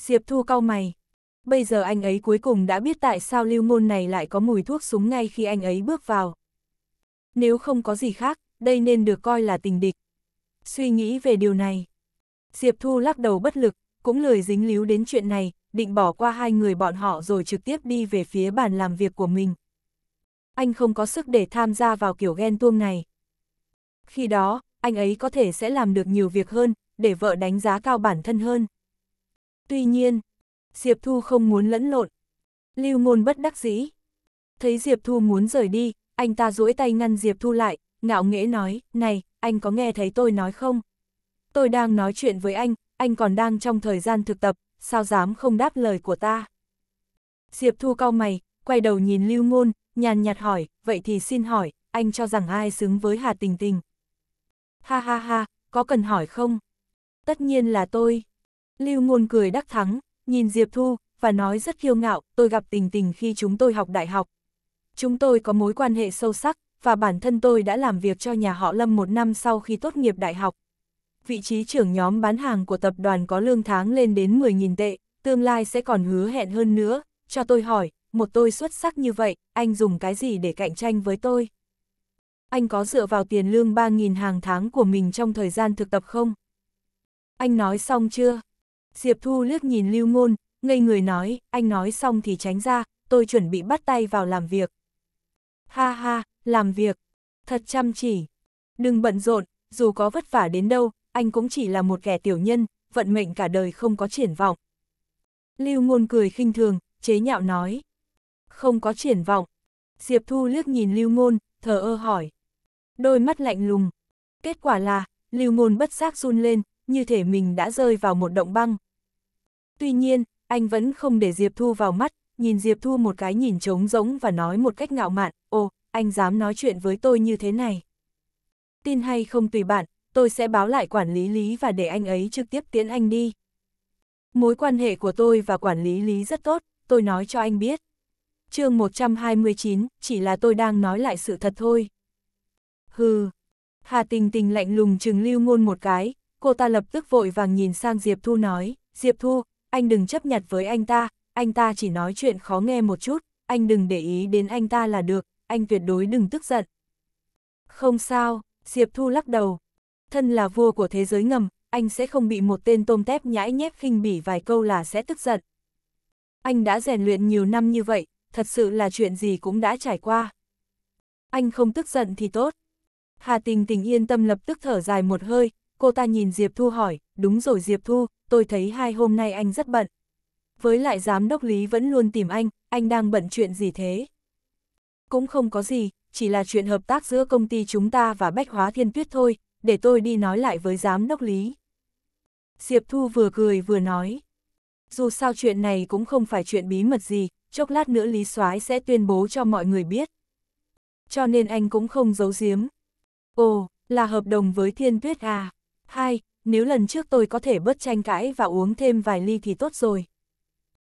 Diệp Thu cau mày. Bây giờ anh ấy cuối cùng đã biết tại sao lưu môn này lại có mùi thuốc súng ngay khi anh ấy bước vào. Nếu không có gì khác, đây nên được coi là tình địch. Suy nghĩ về điều này. Diệp Thu lắc đầu bất lực, cũng lười dính líu đến chuyện này, định bỏ qua hai người bọn họ rồi trực tiếp đi về phía bàn làm việc của mình. Anh không có sức để tham gia vào kiểu ghen tuông này. Khi đó, anh ấy có thể sẽ làm được nhiều việc hơn, để vợ đánh giá cao bản thân hơn. Tuy nhiên, Diệp Thu không muốn lẫn lộn. Lưu Ngôn bất đắc dĩ. Thấy Diệp Thu muốn rời đi, anh ta duỗi tay ngăn Diệp Thu lại, ngạo nghễ nói, này, anh có nghe thấy tôi nói không? Tôi đang nói chuyện với anh, anh còn đang trong thời gian thực tập, sao dám không đáp lời của ta? Diệp Thu cau mày, quay đầu nhìn Lưu Ngôn, nhàn nhạt hỏi, vậy thì xin hỏi, anh cho rằng ai xứng với Hà Tình Tình? Ha ha ha, có cần hỏi không? Tất nhiên là tôi. Lưu Ngôn cười đắc thắng, nhìn Diệp Thu, và nói rất kiêu ngạo, tôi gặp tình tình khi chúng tôi học đại học. Chúng tôi có mối quan hệ sâu sắc, và bản thân tôi đã làm việc cho nhà họ Lâm một năm sau khi tốt nghiệp đại học. Vị trí trưởng nhóm bán hàng của tập đoàn có lương tháng lên đến 10.000 tệ, tương lai sẽ còn hứa hẹn hơn nữa, cho tôi hỏi, một tôi xuất sắc như vậy, anh dùng cái gì để cạnh tranh với tôi? Anh có dựa vào tiền lương 3.000 hàng tháng của mình trong thời gian thực tập không? Anh nói xong chưa? Diệp Thu liếc nhìn Lưu Ngôn, ngây người nói, anh nói xong thì tránh ra, tôi chuẩn bị bắt tay vào làm việc. Ha ha, làm việc, thật chăm chỉ. Đừng bận rộn, dù có vất vả đến đâu, anh cũng chỉ là một kẻ tiểu nhân, vận mệnh cả đời không có triển vọng. Lưu Ngôn cười khinh thường, chế nhạo nói. Không có triển vọng. Diệp Thu liếc nhìn Lưu Ngôn, thờ ơ hỏi. Đôi mắt lạnh lùng. Kết quả là, Lưu Ngôn bất giác run lên, như thể mình đã rơi vào một động băng. Tuy nhiên, anh vẫn không để Diệp Thu vào mắt, nhìn Diệp Thu một cái nhìn trống rỗng và nói một cách ngạo mạn, ồ, anh dám nói chuyện với tôi như thế này. Tin hay không tùy bạn, tôi sẽ báo lại quản lý Lý và để anh ấy trực tiếp tiến anh đi. Mối quan hệ của tôi và quản lý Lý rất tốt, tôi nói cho anh biết. chương 129, chỉ là tôi đang nói lại sự thật thôi. Hừ, Hà Tình Tình lạnh lùng chừng lưu ngôn một cái, cô ta lập tức vội vàng nhìn sang Diệp Thu nói, Diệp Thu, anh đừng chấp nhặt với anh ta, anh ta chỉ nói chuyện khó nghe một chút, anh đừng để ý đến anh ta là được, anh tuyệt đối đừng tức giận. Không sao, Diệp Thu lắc đầu. Thân là vua của thế giới ngầm, anh sẽ không bị một tên tôm tép nhãi nhép khinh bỉ vài câu là sẽ tức giận. Anh đã rèn luyện nhiều năm như vậy, thật sự là chuyện gì cũng đã trải qua. Anh không tức giận thì tốt. Hà Tình Tình yên tâm lập tức thở dài một hơi, cô ta nhìn Diệp Thu hỏi, đúng rồi Diệp Thu, tôi thấy hai hôm nay anh rất bận. Với lại giám đốc Lý vẫn luôn tìm anh, anh đang bận chuyện gì thế? Cũng không có gì, chỉ là chuyện hợp tác giữa công ty chúng ta và Bách Hóa Thiên Tuyết thôi, để tôi đi nói lại với giám đốc Lý. Diệp Thu vừa cười vừa nói. Dù sao chuyện này cũng không phải chuyện bí mật gì, chốc lát nữa Lý soái sẽ tuyên bố cho mọi người biết. Cho nên anh cũng không giấu giếm. Ồ, là hợp đồng với Thiên Tuyết à? Hai, nếu lần trước tôi có thể bớt tranh cãi và uống thêm vài ly thì tốt rồi.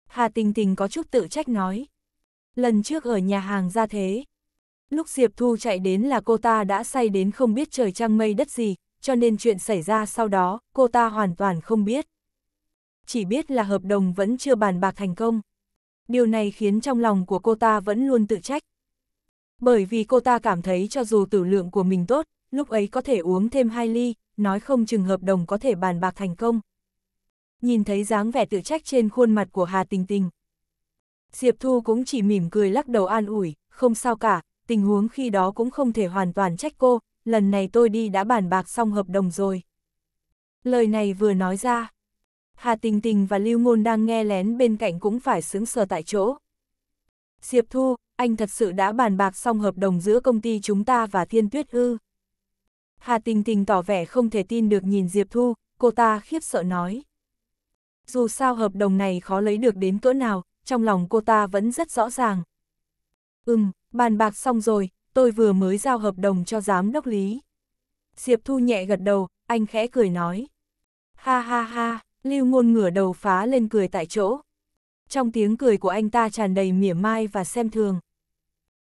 Hà Tình Tình có chút tự trách nói. Lần trước ở nhà hàng ra thế. Lúc Diệp Thu chạy đến là cô ta đã say đến không biết trời trăng mây đất gì, cho nên chuyện xảy ra sau đó, cô ta hoàn toàn không biết. Chỉ biết là hợp đồng vẫn chưa bàn bạc thành công. Điều này khiến trong lòng của cô ta vẫn luôn tự trách. Bởi vì cô ta cảm thấy cho dù tử lượng của mình tốt, lúc ấy có thể uống thêm hai ly, nói không chừng hợp đồng có thể bàn bạc thành công. Nhìn thấy dáng vẻ tự trách trên khuôn mặt của Hà Tình Tình. Diệp Thu cũng chỉ mỉm cười lắc đầu an ủi, không sao cả, tình huống khi đó cũng không thể hoàn toàn trách cô, lần này tôi đi đã bàn bạc xong hợp đồng rồi. Lời này vừa nói ra, Hà Tình Tình và Lưu Ngôn đang nghe lén bên cạnh cũng phải sướng sờ tại chỗ. Diệp Thu, anh thật sự đã bàn bạc xong hợp đồng giữa công ty chúng ta và Thiên Tuyết ư? Hà Tình Tình tỏ vẻ không thể tin được nhìn Diệp Thu, cô ta khiếp sợ nói. Dù sao hợp đồng này khó lấy được đến cỡ nào, trong lòng cô ta vẫn rất rõ ràng. Ừm, bàn bạc xong rồi, tôi vừa mới giao hợp đồng cho giám đốc lý. Diệp Thu nhẹ gật đầu, anh khẽ cười nói. Ha ha ha, Lưu Ngôn ngửa đầu phá lên cười tại chỗ. Trong tiếng cười của anh ta tràn đầy mỉa mai và xem thường.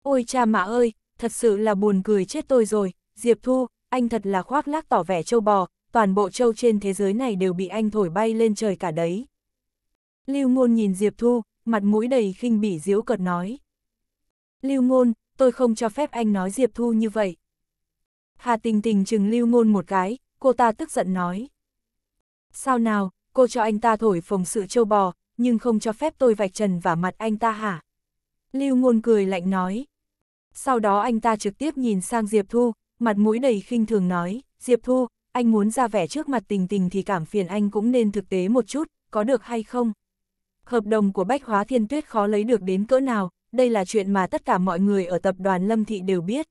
Ôi cha mạ ơi, thật sự là buồn cười chết tôi rồi, Diệp Thu, anh thật là khoác lác tỏ vẻ châu bò, toàn bộ châu trên thế giới này đều bị anh thổi bay lên trời cả đấy. Lưu Ngôn nhìn Diệp Thu, mặt mũi đầy khinh bỉ diếu cợt nói. Lưu Ngôn, tôi không cho phép anh nói Diệp Thu như vậy. Hà Tình Tình chừng Lưu Ngôn một cái, cô ta tức giận nói. Sao nào, cô cho anh ta thổi phồng sự châu bò, nhưng không cho phép tôi vạch trần và mặt anh ta hả? Lưu Ngôn cười lạnh nói. Sau đó anh ta trực tiếp nhìn sang Diệp Thu, mặt mũi đầy khinh thường nói, Diệp Thu, anh muốn ra vẻ trước mặt tình tình thì cảm phiền anh cũng nên thực tế một chút, có được hay không? Hợp đồng của Bách Hóa Thiên Tuyết khó lấy được đến cỡ nào, đây là chuyện mà tất cả mọi người ở tập đoàn Lâm Thị đều biết.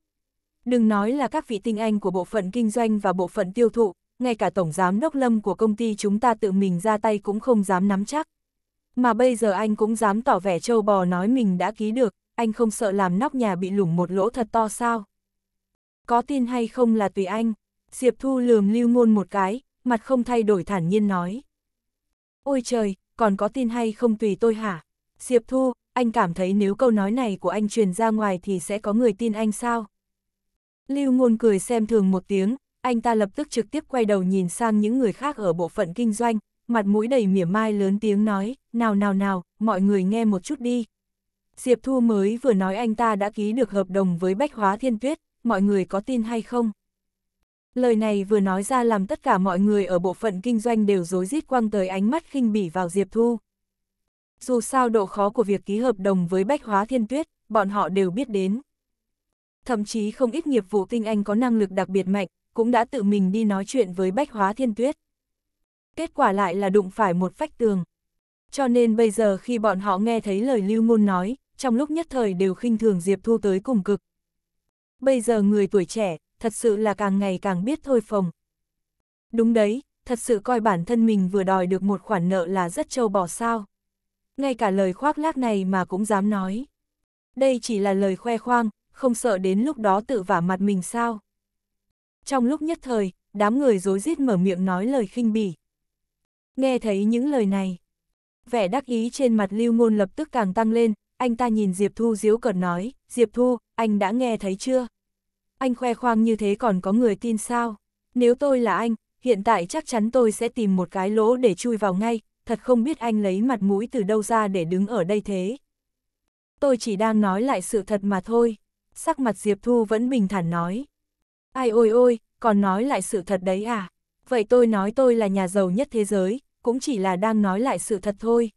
Đừng nói là các vị tinh anh của bộ phận kinh doanh và bộ phận tiêu thụ, ngay cả tổng giám đốc Lâm của công ty chúng ta tự mình ra tay cũng không dám nắm chắc. Mà bây giờ anh cũng dám tỏ vẻ trâu bò nói mình đã ký được, anh không sợ làm nóc nhà bị lủng một lỗ thật to sao? có tin hay không là tùy anh. Diệp Thu lườm lưu ngôn một cái, mặt không thay đổi thản nhiên nói. Ôi trời, còn có tin hay không tùy tôi hả? Diệp Thu, anh cảm thấy nếu câu nói này của anh truyền ra ngoài thì sẽ có người tin anh sao? Lưu Ngôn cười xem thường một tiếng, anh ta lập tức trực tiếp quay đầu nhìn sang những người khác ở bộ phận kinh doanh, mặt mũi đầy mỉa mai lớn tiếng nói, nào nào nào, mọi người nghe một chút đi. Diệp Thu mới vừa nói anh ta đã ký được hợp đồng với Bách Hóa Thiên Tuyết, mọi người có tin hay không? Lời này vừa nói ra làm tất cả mọi người ở bộ phận kinh doanh đều rối rít quăng tới ánh mắt khinh bỉ vào Diệp Thu. Dù sao độ khó của việc ký hợp đồng với Bách Hóa Thiên Tuyết, bọn họ đều biết đến. Thậm chí không ít nghiệp vụ tinh anh có năng lực đặc biệt mạnh, cũng đã tự mình đi nói chuyện với Bách Hóa Thiên Tuyết. Kết quả lại là đụng phải một phách tường. Cho nên bây giờ khi bọn họ nghe thấy lời Lưu Ngôn nói, trong lúc nhất thời đều khinh thường Diệp Thu tới cùng cực, bây giờ người tuổi trẻ, thật sự là càng ngày càng biết thôi phồng. Đúng đấy, thật sự coi bản thân mình vừa đòi được một khoản nợ là rất trâu bỏ sao. Ngay cả lời khoác lác này mà cũng dám nói. Đây chỉ là lời khoe khoang, không sợ đến lúc đó tự vả mặt mình sao. Trong lúc nhất thời, đám người dối rít mở miệng nói lời khinh bỉ. Nghe thấy những lời này, vẻ đắc ý trên mặt lưu ngôn lập tức càng tăng lên, anh ta nhìn Diệp Thu diếu cẩn nói, Diệp Thu, anh đã nghe thấy chưa? Anh khoe khoang như thế còn có người tin sao? Nếu tôi là anh, hiện tại chắc chắn tôi sẽ tìm một cái lỗ để chui vào ngay, thật không biết anh lấy mặt mũi từ đâu ra để đứng ở đây thế. Tôi chỉ đang nói lại sự thật mà thôi. Sắc mặt Diệp Thu vẫn bình thản nói. Ai ôi ôi, còn nói lại sự thật đấy à? Vậy tôi nói tôi là nhà giàu nhất thế giới, cũng chỉ là đang nói lại sự thật thôi.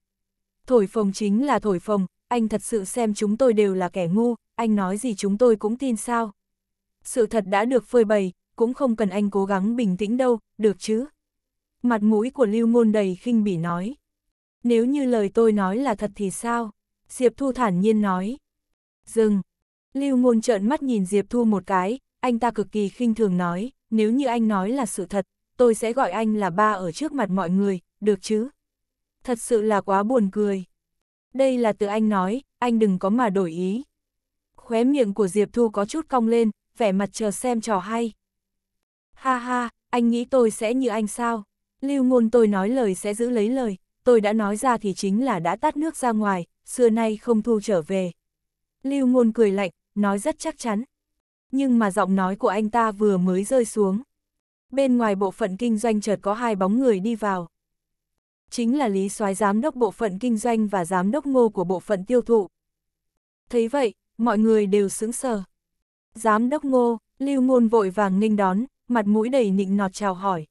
Thổi phồng chính là thổi phồng, anh thật sự xem chúng tôi đều là kẻ ngu, anh nói gì chúng tôi cũng tin sao. Sự thật đã được phơi bày, cũng không cần anh cố gắng bình tĩnh đâu, được chứ. Mặt mũi của Lưu Ngôn đầy khinh bỉ nói. Nếu như lời tôi nói là thật thì sao? Diệp Thu thản nhiên nói. Dừng. Lưu Ngôn trợn mắt nhìn Diệp Thu một cái, anh ta cực kỳ khinh thường nói, nếu như anh nói là sự thật, tôi sẽ gọi anh là ba ở trước mặt mọi người, được chứ? Thật sự là quá buồn cười đây là từ anh nói, anh đừng có mà đổi ý. Khóe miệng của Diệp Thu có chút cong lên, vẻ mặt chờ xem trò hay. Ha ha, anh nghĩ tôi sẽ như anh sao? Lưu ngôn tôi nói lời sẽ giữ lấy lời, tôi đã nói ra thì chính là đã tát nước ra ngoài, xưa nay không thu trở về. Lưu ngôn cười lạnh, nói rất chắc chắn. Nhưng mà giọng nói của anh ta vừa mới rơi xuống. Bên ngoài bộ phận kinh doanh chợt có hai bóng người đi vào chính là Lý Soái giám đốc bộ phận kinh doanh và giám đốc ngô của bộ phận tiêu thụ. Thấy vậy, mọi người đều sững sờ. Giám đốc ngô, Lưu Ngôn vội vàng nghênh đón, mặt mũi đầy nịnh nọt chào hỏi.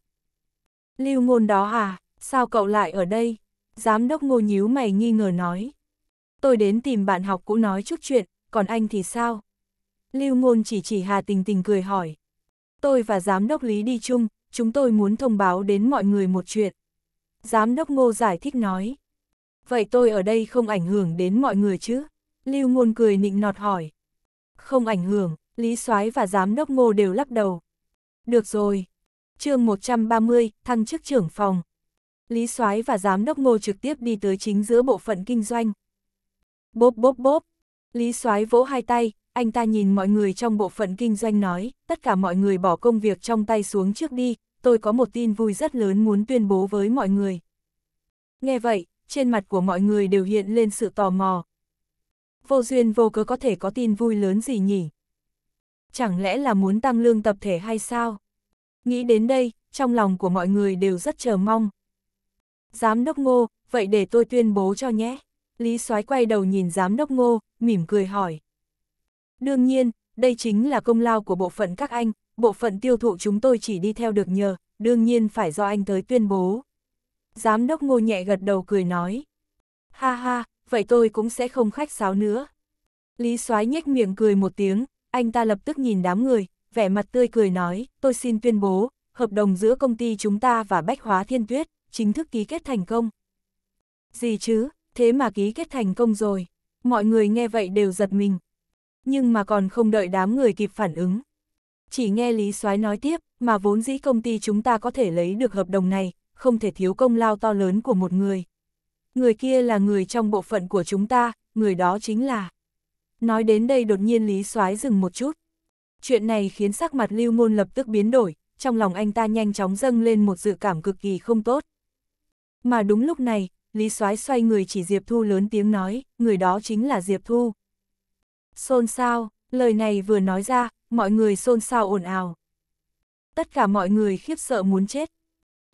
Lưu Ngôn đó à, sao cậu lại ở đây? Giám đốc ngô nhíu mày nghi ngờ nói. Tôi đến tìm bạn học cũ nói chút chuyện, còn anh thì sao? Lưu Ngôn chỉ chỉ Hà Tình Tình cười hỏi. Tôi và giám đốc Lý đi chung, chúng tôi muốn thông báo đến mọi người một chuyện. Giám đốc ngô giải thích nói. Vậy tôi ở đây không ảnh hưởng đến mọi người chứ? Lưu ngôn cười nịnh nọt hỏi. Không ảnh hưởng, Lý soái và giám đốc ngô đều lắc đầu. Được rồi. chương 130, thăng chức trưởng phòng. Lý soái và giám đốc ngô trực tiếp đi tới chính giữa bộ phận kinh doanh. Bốp bốp bốp. Lý soái vỗ hai tay, anh ta nhìn mọi người trong bộ phận kinh doanh nói, tất cả mọi người bỏ công việc trong tay xuống trước đi, tôi có một tin vui rất lớn muốn tuyên bố với mọi người. Nghe vậy, trên mặt của mọi người đều hiện lên sự tò mò. Vô duyên vô cớ có thể có tin vui lớn gì nhỉ? Chẳng lẽ là muốn tăng lương tập thể hay sao? Nghĩ đến đây, trong lòng của mọi người đều rất chờ mong. Giám đốc ngô, vậy để tôi tuyên bố cho nhé. Lý soái quay đầu nhìn giám đốc ngô, mỉm cười hỏi. Đương nhiên, đây chính là công lao của bộ phận các anh, bộ phận tiêu thụ chúng tôi chỉ đi theo được nhờ, đương nhiên phải do anh tới tuyên bố. Giám đốc ngô nhẹ gật đầu cười nói. Ha ha, vậy tôi cũng sẽ không khách sáo nữa. Lý soái nhếch miệng cười một tiếng, anh ta lập tức nhìn đám người, vẻ mặt tươi cười nói, tôi xin tuyên bố, hợp đồng giữa công ty chúng ta và Bách Hóa Thiên Tuyết, chính thức ký kết thành công. Gì chứ, thế mà ký kết thành công rồi. Mọi người nghe vậy đều giật mình. Nhưng mà còn không đợi đám người kịp phản ứng, chỉ nghe Lý Soái nói tiếp, mà vốn dĩ công ty chúng ta có thể lấy được hợp đồng này, không thể thiếu công lao to lớn của một người. Người kia là người trong bộ phận của chúng ta, người đó chính là... Nói đến đây đột nhiên Lý Soái dừng một chút. Chuyện này khiến sắc mặt Lưu Ngôn lập tức biến đổi, trong lòng anh ta nhanh chóng dâng lên một dự cảm cực kỳ không tốt. Mà đúng lúc này, Lý Soái xoay người chỉ Diệp Thu lớn tiếng nói, người đó chính là Diệp Thu. Xôn xao, lời này vừa nói ra, mọi người xôn xao ồn ào. Tất cả mọi người khiếp sợ muốn chết.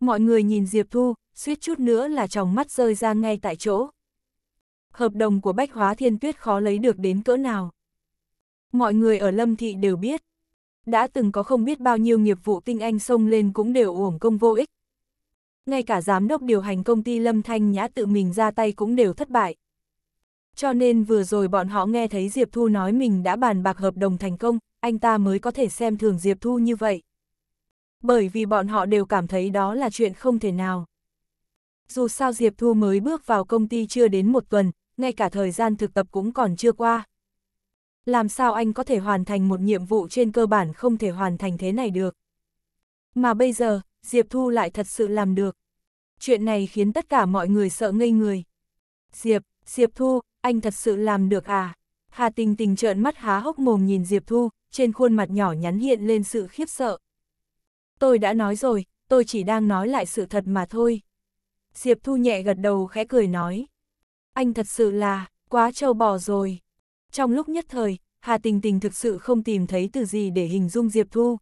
Mọi người nhìn Diệp Thu, suýt chút nữa là tròng mắt rơi ra ngay tại chỗ. Hợp đồng của Bách Hóa Thiên Tuyết khó lấy được đến cỡ nào. Mọi người ở Lâm Thị đều biết. Đã từng có không biết bao nhiêu nghiệp vụ tinh anh xông lên cũng đều uổng công vô ích. Ngay cả giám đốc điều hành công ty Lâm Thanh Nhã tự mình ra tay cũng đều thất bại. Cho nên vừa rồi bọn họ nghe thấy Diệp Thu nói mình đã bàn bạc hợp đồng thành công, anh ta mới có thể xem thường Diệp Thu như vậy. Bởi vì bọn họ đều cảm thấy đó là chuyện không thể nào. Dù sao Diệp Thu mới bước vào công ty chưa đến một tuần, ngay cả thời gian thực tập cũng còn chưa qua. Làm sao anh có thể hoàn thành một nhiệm vụ trên cơ bản không thể hoàn thành thế này được. Mà bây giờ, Diệp Thu lại thật sự làm được. Chuyện này khiến tất cả mọi người sợ ngây người. Diệp, Diệp Thu, anh thật sự làm được à? Hà Tình Tình trợn mắt há hốc mồm nhìn Diệp Thu, trên khuôn mặt nhỏ nhắn hiện lên sự khiếp sợ. Tôi đã nói rồi, tôi chỉ đang nói lại sự thật mà thôi. Diệp Thu nhẹ gật đầu khẽ cười nói. Anh thật sự là, quá trâu bò rồi. Trong lúc nhất thời, Hà Tình Tình thực sự không tìm thấy từ gì để hình dung Diệp Thu.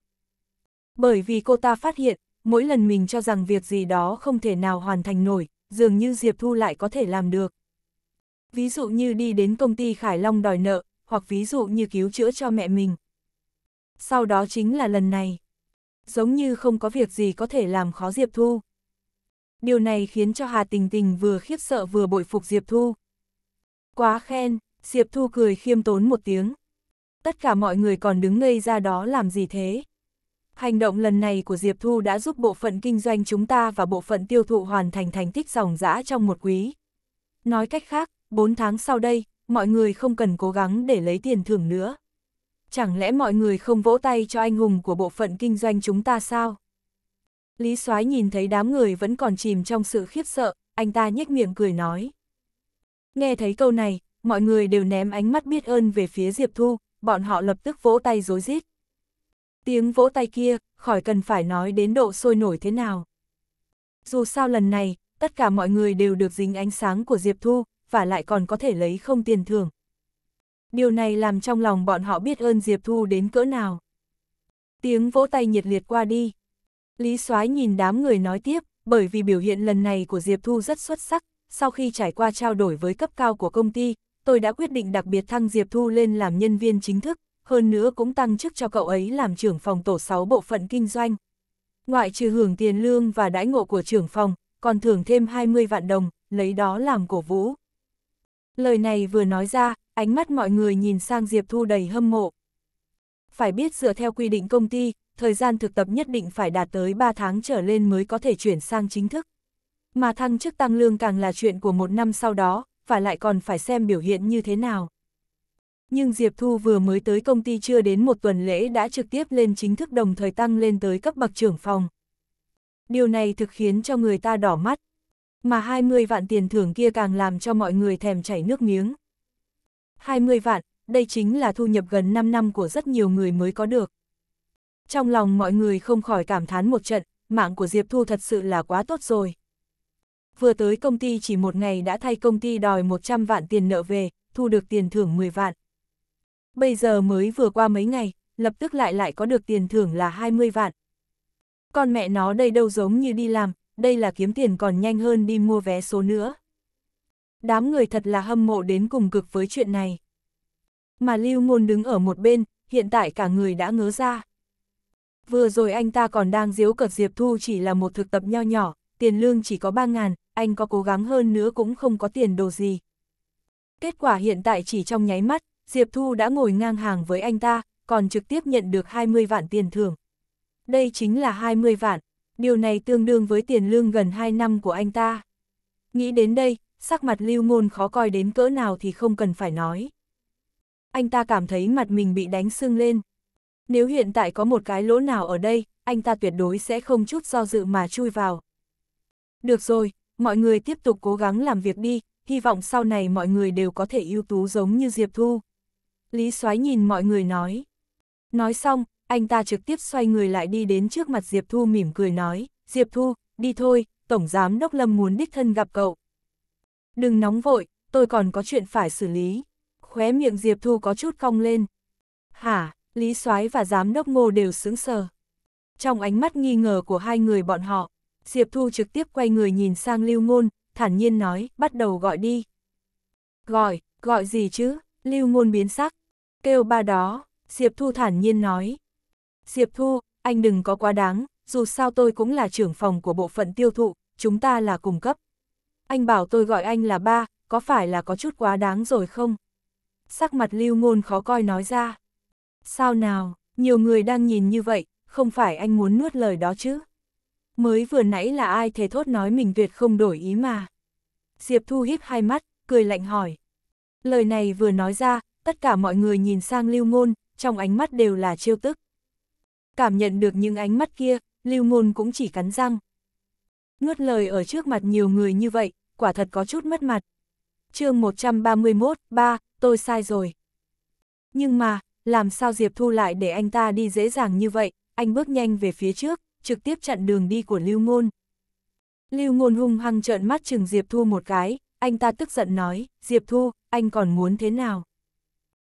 Bởi vì cô ta phát hiện, mỗi lần mình cho rằng việc gì đó không thể nào hoàn thành nổi, dường như Diệp Thu lại có thể làm được. Ví dụ như đi đến công ty Khải Long đòi nợ, hoặc ví dụ như cứu chữa cho mẹ mình. Sau đó chính là lần này. Giống như không có việc gì có thể làm khó Diệp Thu. Điều này khiến cho Hà Tình Tình vừa khiếp sợ vừa bội phục Diệp Thu. Quá khen, Diệp Thu cười khiêm tốn một tiếng. Tất cả mọi người còn đứng ngây ra đó làm gì thế? Hành động lần này của Diệp Thu đã giúp bộ phận kinh doanh chúng ta và bộ phận tiêu thụ hoàn thành thành tích dòng dã trong một quý. Nói cách khác, 4 tháng sau đây, mọi người không cần cố gắng để lấy tiền thưởng nữa chẳng lẽ mọi người không vỗ tay cho anh hùng của bộ phận kinh doanh chúng ta sao? Lý Soái nhìn thấy đám người vẫn còn chìm trong sự khiếp sợ, anh ta nhếch miệng cười nói. Nghe thấy câu này, mọi người đều ném ánh mắt biết ơn về phía Diệp Thu, bọn họ lập tức vỗ tay rối rít. Tiếng vỗ tay kia, khỏi cần phải nói đến độ sôi nổi thế nào. Dù sao lần này, tất cả mọi người đều được dính ánh sáng của Diệp Thu, và lại còn có thể lấy không tiền thưởng, Điều này làm trong lòng bọn họ biết ơn Diệp Thu đến cỡ nào. Tiếng vỗ tay nhiệt liệt qua đi. Lý Soái nhìn đám người nói tiếp, bởi vì biểu hiện lần này của Diệp Thu rất xuất sắc, sau khi trải qua trao đổi với cấp cao của công ty, tôi đã quyết định đặc biệt thăng Diệp Thu lên làm nhân viên chính thức, hơn nữa cũng tăng chức cho cậu ấy làm trưởng phòng tổ 6 bộ phận kinh doanh. Ngoại trừ hưởng tiền lương và đãi ngộ của trưởng phòng, còn thưởng thêm 20 vạn đồng, lấy đó làm cổ vũ. Lời này vừa nói ra, Ánh mắt mọi người nhìn sang Diệp Thu đầy hâm mộ. Phải biết dựa theo quy định công ty, thời gian thực tập nhất định phải đạt tới 3 tháng trở lên mới có thể chuyển sang chính thức. Mà thăng chức tăng lương càng là chuyện của một năm sau đó, và lại còn phải xem biểu hiện như thế nào. Nhưng Diệp Thu vừa mới tới công ty chưa đến một tuần lễ đã trực tiếp lên chính thức đồng thời tăng lên tới cấp bậc trưởng phòng. Điều này thực khiến cho người ta đỏ mắt. Mà 20 vạn tiền thưởng kia càng làm cho mọi người thèm chảy nước miếng. 20 vạn, đây chính là thu nhập gần 5 năm của rất nhiều người mới có được. Trong lòng mọi người không khỏi cảm thán một trận, mạng của Diệp Thu thật sự là quá tốt rồi. Vừa tới công ty chỉ một ngày đã thay công ty đòi 100 vạn tiền nợ về, thu được tiền thưởng 10 vạn. Bây giờ mới vừa qua mấy ngày, lập tức lại lại có được tiền thưởng là 20 vạn. Con mẹ nó đây đâu giống như đi làm, đây là kiếm tiền còn nhanh hơn đi mua vé số nữa. Đám người thật là hâm mộ đến cùng cực với chuyện này. Mà Lưu Ngôn đứng ở một bên, hiện tại cả người đã ngớ ra. Vừa rồi anh ta còn đang diếu cợt Diệp Thu chỉ là một thực tập nho nhỏ, tiền lương chỉ có 3 ngàn, anh có cố gắng hơn nữa cũng không có tiền đồ gì. Kết quả hiện tại chỉ trong nháy mắt, Diệp Thu đã ngồi ngang hàng với anh ta, còn trực tiếp nhận được 20 vạn tiền thưởng. Đây chính là 20 vạn, điều này tương đương với tiền lương gần 2 năm của anh ta. Nghĩ đến đây, sắc mặt lưu ngôn khó coi đến cỡ nào thì không cần phải nói. Anh ta cảm thấy mặt mình bị đánh sưng lên. Nếu hiện tại có một cái lỗ nào ở đây, anh ta tuyệt đối sẽ không chút do dự mà chui vào. Được rồi, mọi người tiếp tục cố gắng làm việc đi, hy vọng sau này mọi người đều có thể ưu tú giống như Diệp Thu. Lý Soái nhìn mọi người nói. Nói xong, anh ta trực tiếp xoay người lại đi đến trước mặt Diệp Thu mỉm cười nói, Diệp Thu, đi thôi, Tổng Giám Đốc Lâm muốn đích thân gặp cậu đừng nóng vội, tôi còn có chuyện phải xử lý. Khóe miệng Diệp Thu có chút cong lên. Hả, Lý soái và Giám đốc Ngô đều sững sờ. Trong ánh mắt nghi ngờ của hai người bọn họ, Diệp Thu trực tiếp quay người nhìn sang Lưu Ngôn, thản nhiên nói, bắt đầu gọi đi. Gọi, gọi gì chứ? Lưu Ngôn biến sắc. Kêu ba đó, Diệp Thu thản nhiên nói. Diệp Thu, anh đừng có quá đáng, dù sao tôi cũng là trưởng phòng của bộ phận tiêu thụ, chúng ta là cùng cấp anh bảo tôi gọi anh là ba, có phải là có chút quá đáng rồi không? Sắc mặt lưu ngôn khó coi nói ra. Sao nào, nhiều người đang nhìn như vậy, không phải anh muốn nuốt lời đó chứ? Mới vừa nãy là ai thề thốt nói mình tuyệt không đổi ý mà. Diệp Thu híp hai mắt, cười lạnh hỏi. Lời này vừa nói ra, tất cả mọi người nhìn sang lưu ngôn, trong ánh mắt đều là trêu tức. Cảm nhận được những ánh mắt kia, lưu ngôn cũng chỉ cắn răng. Nuốt lời ở trước mặt nhiều người như vậy, quả thật có chút mất mặt. chương 131, 3, tôi sai rồi. Nhưng mà, làm sao Diệp Thu lại để anh ta đi dễ dàng như vậy, anh bước nhanh về phía trước, trực tiếp chặn đường đi của Lưu Ngôn. Lưu Ngôn hung hăng trợn mắt chừng Diệp Thu một cái, anh ta tức giận nói, Diệp Thu, anh còn muốn thế nào?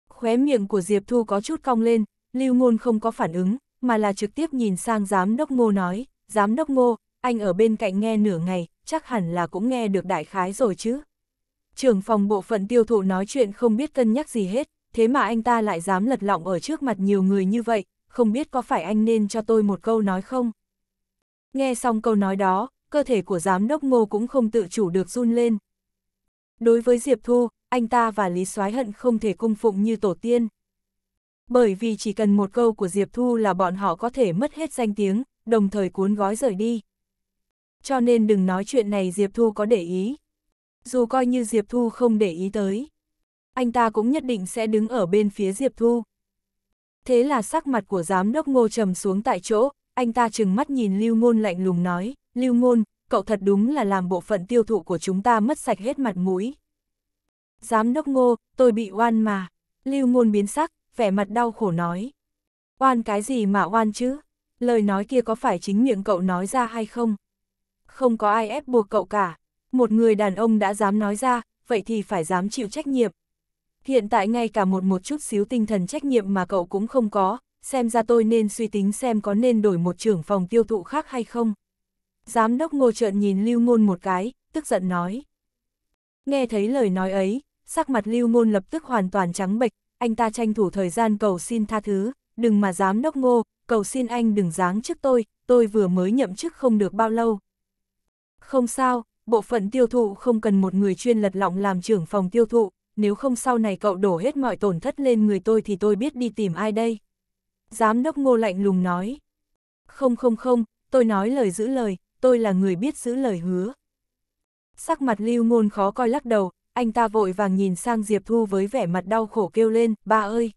Khóe miệng của Diệp Thu có chút cong lên, Lưu Ngôn không có phản ứng, mà là trực tiếp nhìn sang Giám Đốc Ngô nói, Giám Đốc Ngô, anh ở bên cạnh nghe nửa ngày, chắc hẳn là cũng nghe được đại khái rồi chứ. Trưởng phòng bộ phận tiêu thụ nói chuyện không biết cân nhắc gì hết, thế mà anh ta lại dám lật lọng ở trước mặt nhiều người như vậy, không biết có phải anh nên cho tôi một câu nói không? Nghe xong câu nói đó, cơ thể của giám đốc ngô cũng không tự chủ được run lên. Đối với Diệp Thu, anh ta và Lý Soái Hận không thể cung phụng như tổ tiên. Bởi vì chỉ cần một câu của Diệp Thu là bọn họ có thể mất hết danh tiếng, đồng thời cuốn gói rời đi cho nên đừng nói chuyện này Diệp Thu có để ý. Dù coi như Diệp Thu không để ý tới, anh ta cũng nhất định sẽ đứng ở bên phía Diệp Thu. Thế là sắc mặt của giám đốc ngô trầm xuống tại chỗ, anh ta chừng mắt nhìn Lưu Ngôn lạnh lùng nói, Lưu Ngôn, cậu thật đúng là làm bộ phận tiêu thụ của chúng ta mất sạch hết mặt mũi. Giám đốc ngô, tôi bị oan mà. Lưu Ngôn biến sắc, vẻ mặt đau khổ nói. Oan cái gì mà oan chứ? Lời nói kia có phải chính miệng cậu nói ra hay không? không có ai ép buộc cậu cả. Một người đàn ông đã dám nói ra, vậy thì phải dám chịu trách nhiệm. Hiện tại ngay cả một một chút xíu tinh thần trách nhiệm mà cậu cũng không có, xem ra tôi nên suy tính xem có nên đổi một trưởng phòng tiêu thụ khác hay không. Giám đốc ngô trợn nhìn Lưu Ngôn một cái, tức giận nói. Nghe thấy lời nói ấy, sắc mặt Lưu Ngôn lập tức hoàn toàn trắng bệch, anh ta tranh thủ thời gian cầu xin tha thứ, đừng mà giám đốc ngô, cầu xin anh đừng giáng trước tôi, tôi vừa mới nhậm chức không được bao lâu, không sao, bộ phận tiêu thụ không cần một người chuyên lật lọng làm trưởng phòng tiêu thụ, nếu không sau này cậu đổ hết mọi tổn thất lên người tôi thì tôi biết đi tìm ai đây. Giám đốc ngô lạnh lùng nói. Không không không, tôi nói lời giữ lời, tôi là người biết giữ lời hứa. Sắc mặt lưu ngôn khó coi lắc đầu, anh ta vội vàng nhìn sang Diệp Thu với vẻ mặt đau khổ kêu lên, ba ơi.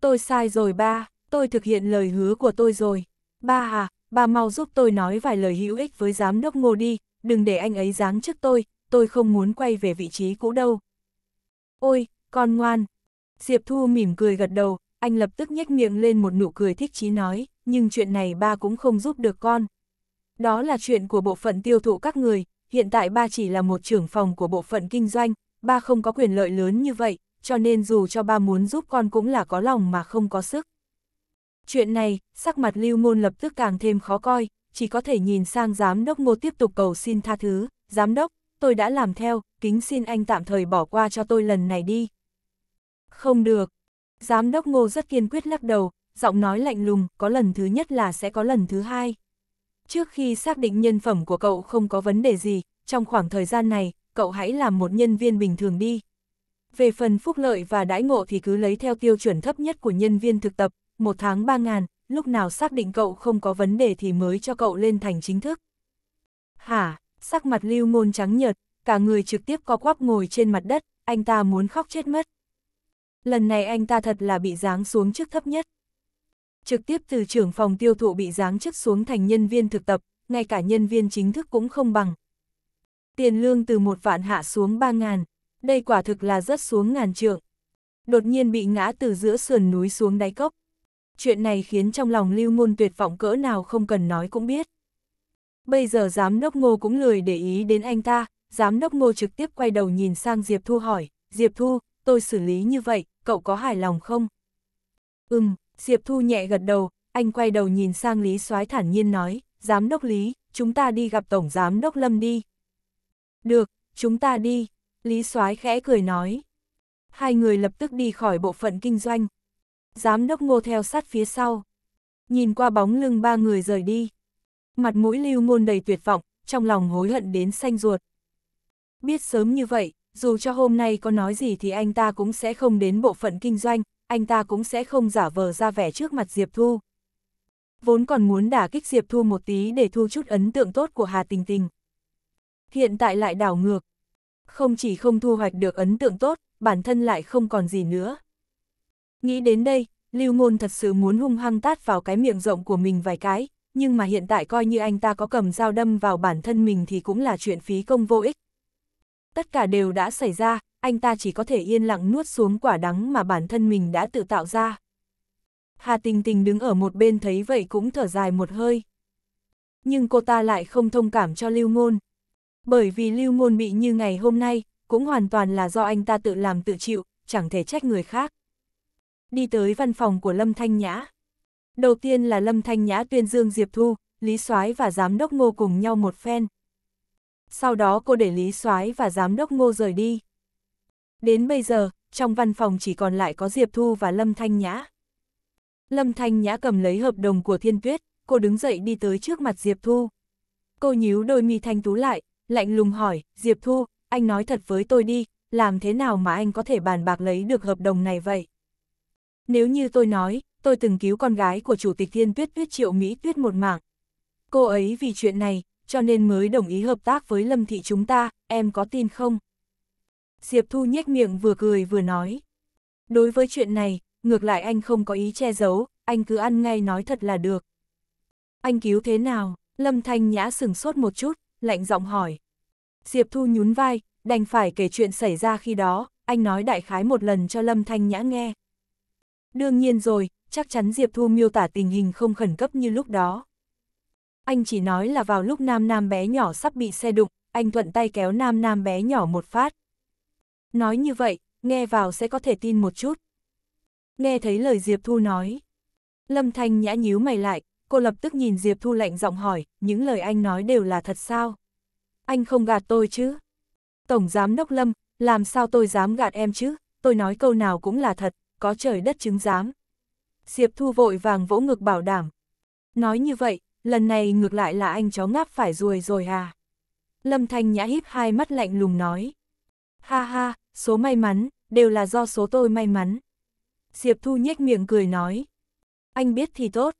Tôi sai rồi ba, tôi thực hiện lời hứa của tôi rồi. Ba à, ba mau giúp tôi nói vài lời hữu ích với giám đốc ngô đi, đừng để anh ấy giáng trước tôi, tôi không muốn quay về vị trí cũ đâu. Ôi, con ngoan. Diệp Thu mỉm cười gật đầu, anh lập tức nhếch miệng lên một nụ cười thích chí nói, nhưng chuyện này ba cũng không giúp được con. Đó là chuyện của bộ phận tiêu thụ các người, hiện tại ba chỉ là một trưởng phòng của bộ phận kinh doanh, ba không có quyền lợi lớn như vậy, cho nên dù cho ba muốn giúp con cũng là có lòng mà không có sức. Chuyện này, sắc mặt Lưu Ngôn lập tức càng thêm khó coi, chỉ có thể nhìn sang giám đốc ngô tiếp tục cầu xin tha thứ, giám đốc, tôi đã làm theo, kính xin anh tạm thời bỏ qua cho tôi lần này đi. Không được. Giám đốc ngô rất kiên quyết lắc đầu, giọng nói lạnh lùng, có lần thứ nhất là sẽ có lần thứ hai. Trước khi xác định nhân phẩm của cậu không có vấn đề gì, trong khoảng thời gian này, cậu hãy làm một nhân viên bình thường đi. Về phần phúc lợi và đãi ngộ thì cứ lấy theo tiêu chuẩn thấp nhất của nhân viên thực tập, một tháng 3 ngàn, lúc nào xác định cậu không có vấn đề thì mới cho cậu lên thành chính thức. Hả, sắc mặt lưu ngôn trắng nhợt, cả người trực tiếp co quắp ngồi trên mặt đất, anh ta muốn khóc chết mất. Lần này anh ta thật là bị giáng xuống chức thấp nhất. Trực tiếp từ trưởng phòng tiêu thụ bị giáng chức xuống thành nhân viên thực tập, ngay cả nhân viên chính thức cũng không bằng. Tiền lương từ một vạn hạ xuống ba ngàn, đây quả thực là rất xuống ngàn trượng. Đột nhiên bị ngã từ giữa sườn núi xuống đáy cốc chuyện này khiến trong lòng lưu ngôn tuyệt vọng cỡ nào không cần nói cũng biết. Bây giờ giám đốc ngô cũng lười để ý đến anh ta, giám đốc ngô trực tiếp quay đầu nhìn sang Diệp Thu hỏi, Diệp Thu, tôi xử lý như vậy, cậu có hài lòng không? Ừm, Diệp Thu nhẹ gật đầu, anh quay đầu nhìn sang Lý Soái thản nhiên nói, giám đốc Lý, chúng ta đi gặp tổng giám đốc Lâm đi. Được, chúng ta đi, Lý Soái khẽ cười nói. Hai người lập tức đi khỏi bộ phận kinh doanh. Giám đốc ngô theo sát phía sau. Nhìn qua bóng lưng ba người rời đi. Mặt mũi lưu ngôn đầy tuyệt vọng, trong lòng hối hận đến xanh ruột. Biết sớm như vậy, dù cho hôm nay có nói gì thì anh ta cũng sẽ không đến bộ phận kinh doanh, anh ta cũng sẽ không giả vờ ra vẻ trước mặt Diệp Thu. Vốn còn muốn đả kích Diệp Thu một tí để thu chút ấn tượng tốt của Hà Tình Tình. Hiện tại lại đảo ngược. Không chỉ không thu hoạch được ấn tượng tốt, bản thân lại không còn gì nữa. Nghĩ đến đây, Lưu Ngôn thật sự muốn hung hăng tát vào cái miệng rộng của mình vài cái, nhưng mà hiện tại coi như anh ta có cầm dao đâm vào bản thân mình thì cũng là chuyện phí công vô ích. Tất cả đều đã xảy ra, anh ta chỉ có thể yên lặng nuốt xuống quả đắng mà bản thân mình đã tự tạo ra. Hà Tình Tình đứng ở một bên thấy vậy cũng thở dài một hơi. Nhưng cô ta lại không thông cảm cho Lưu Ngôn. Bởi vì Lưu Ngôn bị như ngày hôm nay, cũng hoàn toàn là do anh ta tự làm tự chịu, chẳng thể trách người khác đi tới văn phòng của Lâm Thanh Nhã. Đầu tiên là Lâm Thanh Nhã tuyên dương Diệp Thu, Lý Soái và Giám đốc Ngô cùng nhau một phen. Sau đó cô để Lý Soái và Giám đốc Ngô rời đi. Đến bây giờ, trong văn phòng chỉ còn lại có Diệp Thu và Lâm Thanh Nhã. Lâm Thanh Nhã cầm lấy hợp đồng của Thiên Tuyết, cô đứng dậy đi tới trước mặt Diệp Thu. Cô nhíu đôi mi thanh tú lại, lạnh lùng hỏi, Diệp Thu, anh nói thật với tôi đi, làm thế nào mà anh có thể bàn bạc lấy được hợp đồng này vậy? Nếu như tôi nói, tôi từng cứu con gái của Chủ tịch Thiên Tuyết Tuyết Triệu Mỹ Tuyết một mạng. Cô ấy vì chuyện này, cho nên mới đồng ý hợp tác với Lâm Thị chúng ta, em có tin không? Diệp Thu nhếch miệng vừa cười vừa nói. Đối với chuyện này, ngược lại anh không có ý che giấu, anh cứ ăn ngay nói thật là được. Anh cứu thế nào? Lâm Thanh Nhã sừng sốt một chút, lạnh giọng hỏi. Diệp Thu nhún vai, đành phải kể chuyện xảy ra khi đó, anh nói đại khái một lần cho Lâm Thanh Nhã nghe. Đương nhiên rồi, chắc chắn Diệp Thu miêu tả tình hình không khẩn cấp như lúc đó. Anh chỉ nói là vào lúc nam nam bé nhỏ sắp bị xe đụng, anh thuận tay kéo nam nam bé nhỏ một phát. Nói như vậy, nghe vào sẽ có thể tin một chút. Nghe thấy lời Diệp Thu nói. Lâm Thanh nhã nhíu mày lại, cô lập tức nhìn Diệp Thu lạnh giọng hỏi, những lời anh nói đều là thật sao? Anh không gạt tôi chứ? Tổng Giám Đốc Lâm, làm sao tôi dám gạt em chứ? Tôi nói câu nào cũng là thật, có trời đất chứng giám. Diệp Thu vội vàng vỗ ngực bảo đảm. Nói như vậy, lần này ngược lại là anh chó ngáp phải ruồi rồi à. Lâm Thanh Nhã híp hai mắt lạnh lùng nói. Ha ha, số may mắn, đều là do số tôi may mắn. Diệp Thu nhếch miệng cười nói. Anh biết thì tốt.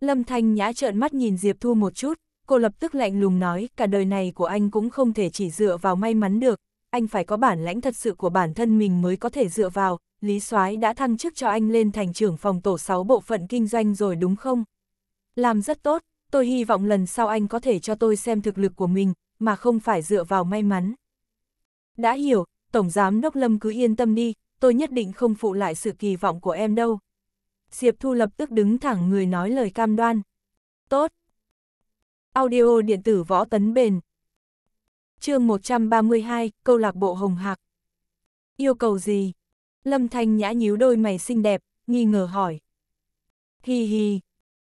Lâm Thanh Nhã trợn mắt nhìn Diệp Thu một chút, cô lập tức lạnh lùng nói cả đời này của anh cũng không thể chỉ dựa vào may mắn được, anh phải có bản lãnh thật sự của bản thân mình mới có thể dựa vào, Lý Soái đã thăng chức cho anh lên thành trưởng phòng tổ 6 bộ phận kinh doanh rồi đúng không? Làm rất tốt, tôi hy vọng lần sau anh có thể cho tôi xem thực lực của mình, mà không phải dựa vào may mắn. Đã hiểu, Tổng Giám Đốc Lâm cứ yên tâm đi, tôi nhất định không phụ lại sự kỳ vọng của em đâu. Diệp Thu lập tức đứng thẳng người nói lời cam đoan. Tốt. Audio điện tử võ tấn bền. chương 132, câu lạc bộ Hồng Hạc. Yêu cầu gì? Lâm Thanh Nhã nhíu đôi mày xinh đẹp, nghi ngờ hỏi. Hi hi.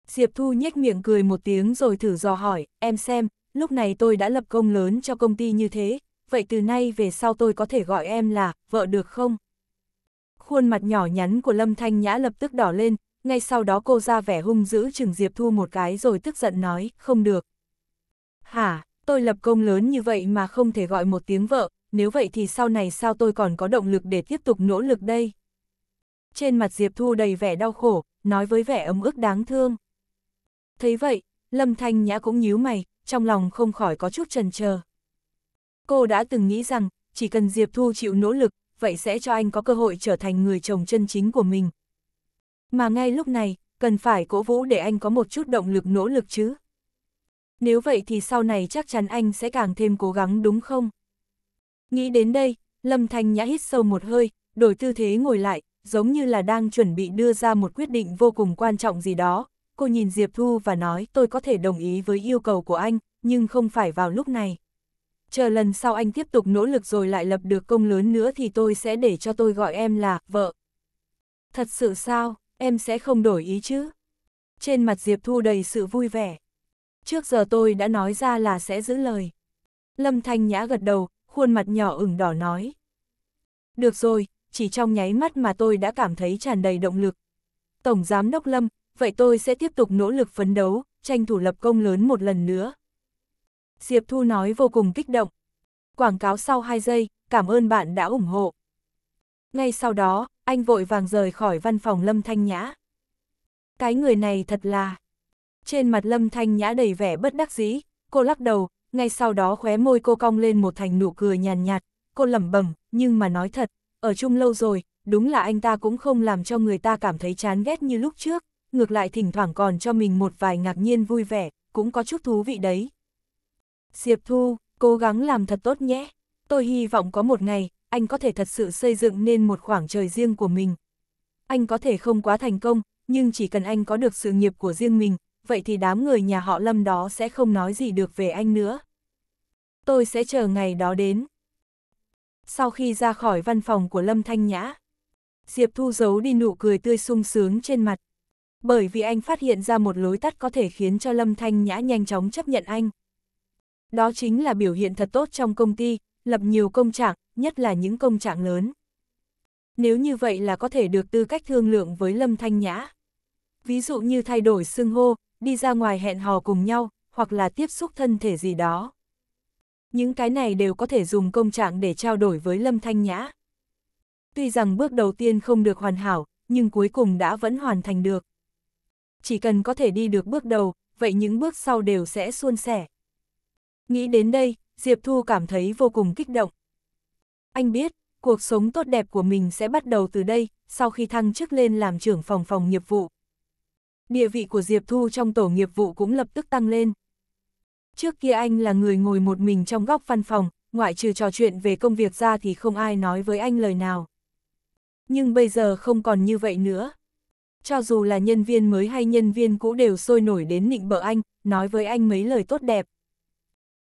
Diệp Thu nhếch miệng cười một tiếng rồi thử dò hỏi, em xem, lúc này tôi đã lập công lớn cho công ty như thế, vậy từ nay về sau tôi có thể gọi em là vợ được không? Khuôn mặt nhỏ nhắn của Lâm Thanh Nhã lập tức đỏ lên, ngay sau đó cô ra vẻ hung dữ chừng Diệp Thu một cái rồi tức giận nói, không được. Hả, tôi lập công lớn như vậy mà không thể gọi một tiếng vợ, nếu vậy thì sau này sao tôi còn có động lực để tiếp tục nỗ lực đây? Trên mặt Diệp Thu đầy vẻ đau khổ, nói với vẻ ấm ức đáng thương. Thấy vậy, Lâm Thanh Nhã cũng nhíu mày, trong lòng không khỏi có chút trần chờ. Cô đã từng nghĩ rằng, chỉ cần Diệp Thu chịu nỗ lực, vậy sẽ cho anh có cơ hội trở thành người chồng chân chính của mình. Mà ngay lúc này, cần phải cổ vũ để anh có một chút động lực nỗ lực chứ. Nếu vậy thì sau này chắc chắn anh sẽ càng thêm cố gắng đúng không? Nghĩ đến đây, Lâm Thanh Nhã hít sâu một hơi, đổi tư thế ngồi lại, giống như là đang chuẩn bị đưa ra một quyết định vô cùng quan trọng gì đó. Cô nhìn Diệp Thu và nói tôi có thể đồng ý với yêu cầu của anh, nhưng không phải vào lúc này. Chờ lần sau anh tiếp tục nỗ lực rồi lại lập được công lớn nữa thì tôi sẽ để cho tôi gọi em là vợ. Thật sự sao, em sẽ không đổi ý chứ? Trên mặt Diệp Thu đầy sự vui vẻ. Trước giờ tôi đã nói ra là sẽ giữ lời. Lâm Thanh Nhã gật đầu, khuôn mặt nhỏ ửng đỏ nói. Được rồi, chỉ trong nháy mắt mà tôi đã cảm thấy tràn đầy động lực. Tổng Giám Đốc Lâm, vậy tôi sẽ tiếp tục nỗ lực phấn đấu, tranh thủ lập công lớn một lần nữa. Diệp Thu nói vô cùng kích động. Quảng cáo sau 2 giây, cảm ơn bạn đã ủng hộ. Ngay sau đó, anh vội vàng rời khỏi văn phòng Lâm Thanh Nhã. Cái người này thật là... Trên mặt Lâm Thanh Nhã đầy vẻ bất đắc dĩ, cô lắc đầu, ngay sau đó khóe môi cô cong lên một thành nụ cười nhàn nhạt, nhạt, cô lẩm bẩm, nhưng mà nói thật, ở chung lâu rồi, đúng là anh ta cũng không làm cho người ta cảm thấy chán ghét như lúc trước, ngược lại thỉnh thoảng còn cho mình một vài ngạc nhiên vui vẻ, cũng có chút thú vị đấy. Diệp Thu, cố gắng làm thật tốt nhé, tôi hy vọng có một ngày, anh có thể thật sự xây dựng nên một khoảng trời riêng của mình. Anh có thể không quá thành công, nhưng chỉ cần anh có được sự nghiệp của riêng mình, vậy thì đám người nhà họ Lâm đó sẽ không nói gì được về anh nữa. Tôi sẽ chờ ngày đó đến. Sau khi ra khỏi văn phòng của Lâm Thanh Nhã, Diệp Thu giấu đi nụ cười tươi sung sướng trên mặt. Bởi vì anh phát hiện ra một lối tắt có thể khiến cho Lâm Thanh Nhã nhanh chóng chấp nhận anh. Đó chính là biểu hiện thật tốt trong công ty, lập nhiều công trạng, nhất là những công trạng lớn. Nếu như vậy là có thể được tư cách thương lượng với Lâm Thanh Nhã. Ví dụ như thay đổi xưng hô, đi ra ngoài hẹn hò cùng nhau, hoặc là tiếp xúc thân thể gì đó. Những cái này đều có thể dùng công trạng để trao đổi với Lâm Thanh Nhã. Tuy rằng bước đầu tiên không được hoàn hảo, nhưng cuối cùng đã vẫn hoàn thành được. Chỉ cần có thể đi được bước đầu, vậy những bước sau đều sẽ suôn sẻ. Nghĩ đến đây, Diệp Thu cảm thấy vô cùng kích động. Anh biết, cuộc sống tốt đẹp của mình sẽ bắt đầu từ đây, sau khi thăng chức lên làm trưởng phòng phòng nghiệp vụ địa vị của Diệp Thu trong tổ nghiệp vụ cũng lập tức tăng lên. Trước kia anh là người ngồi một mình trong góc văn phòng, ngoại trừ trò chuyện về công việc ra thì không ai nói với anh lời nào. Nhưng bây giờ không còn như vậy nữa. Cho dù là nhân viên mới hay nhân viên cũ đều sôi nổi đến nịnh bợ anh, nói với anh mấy lời tốt đẹp.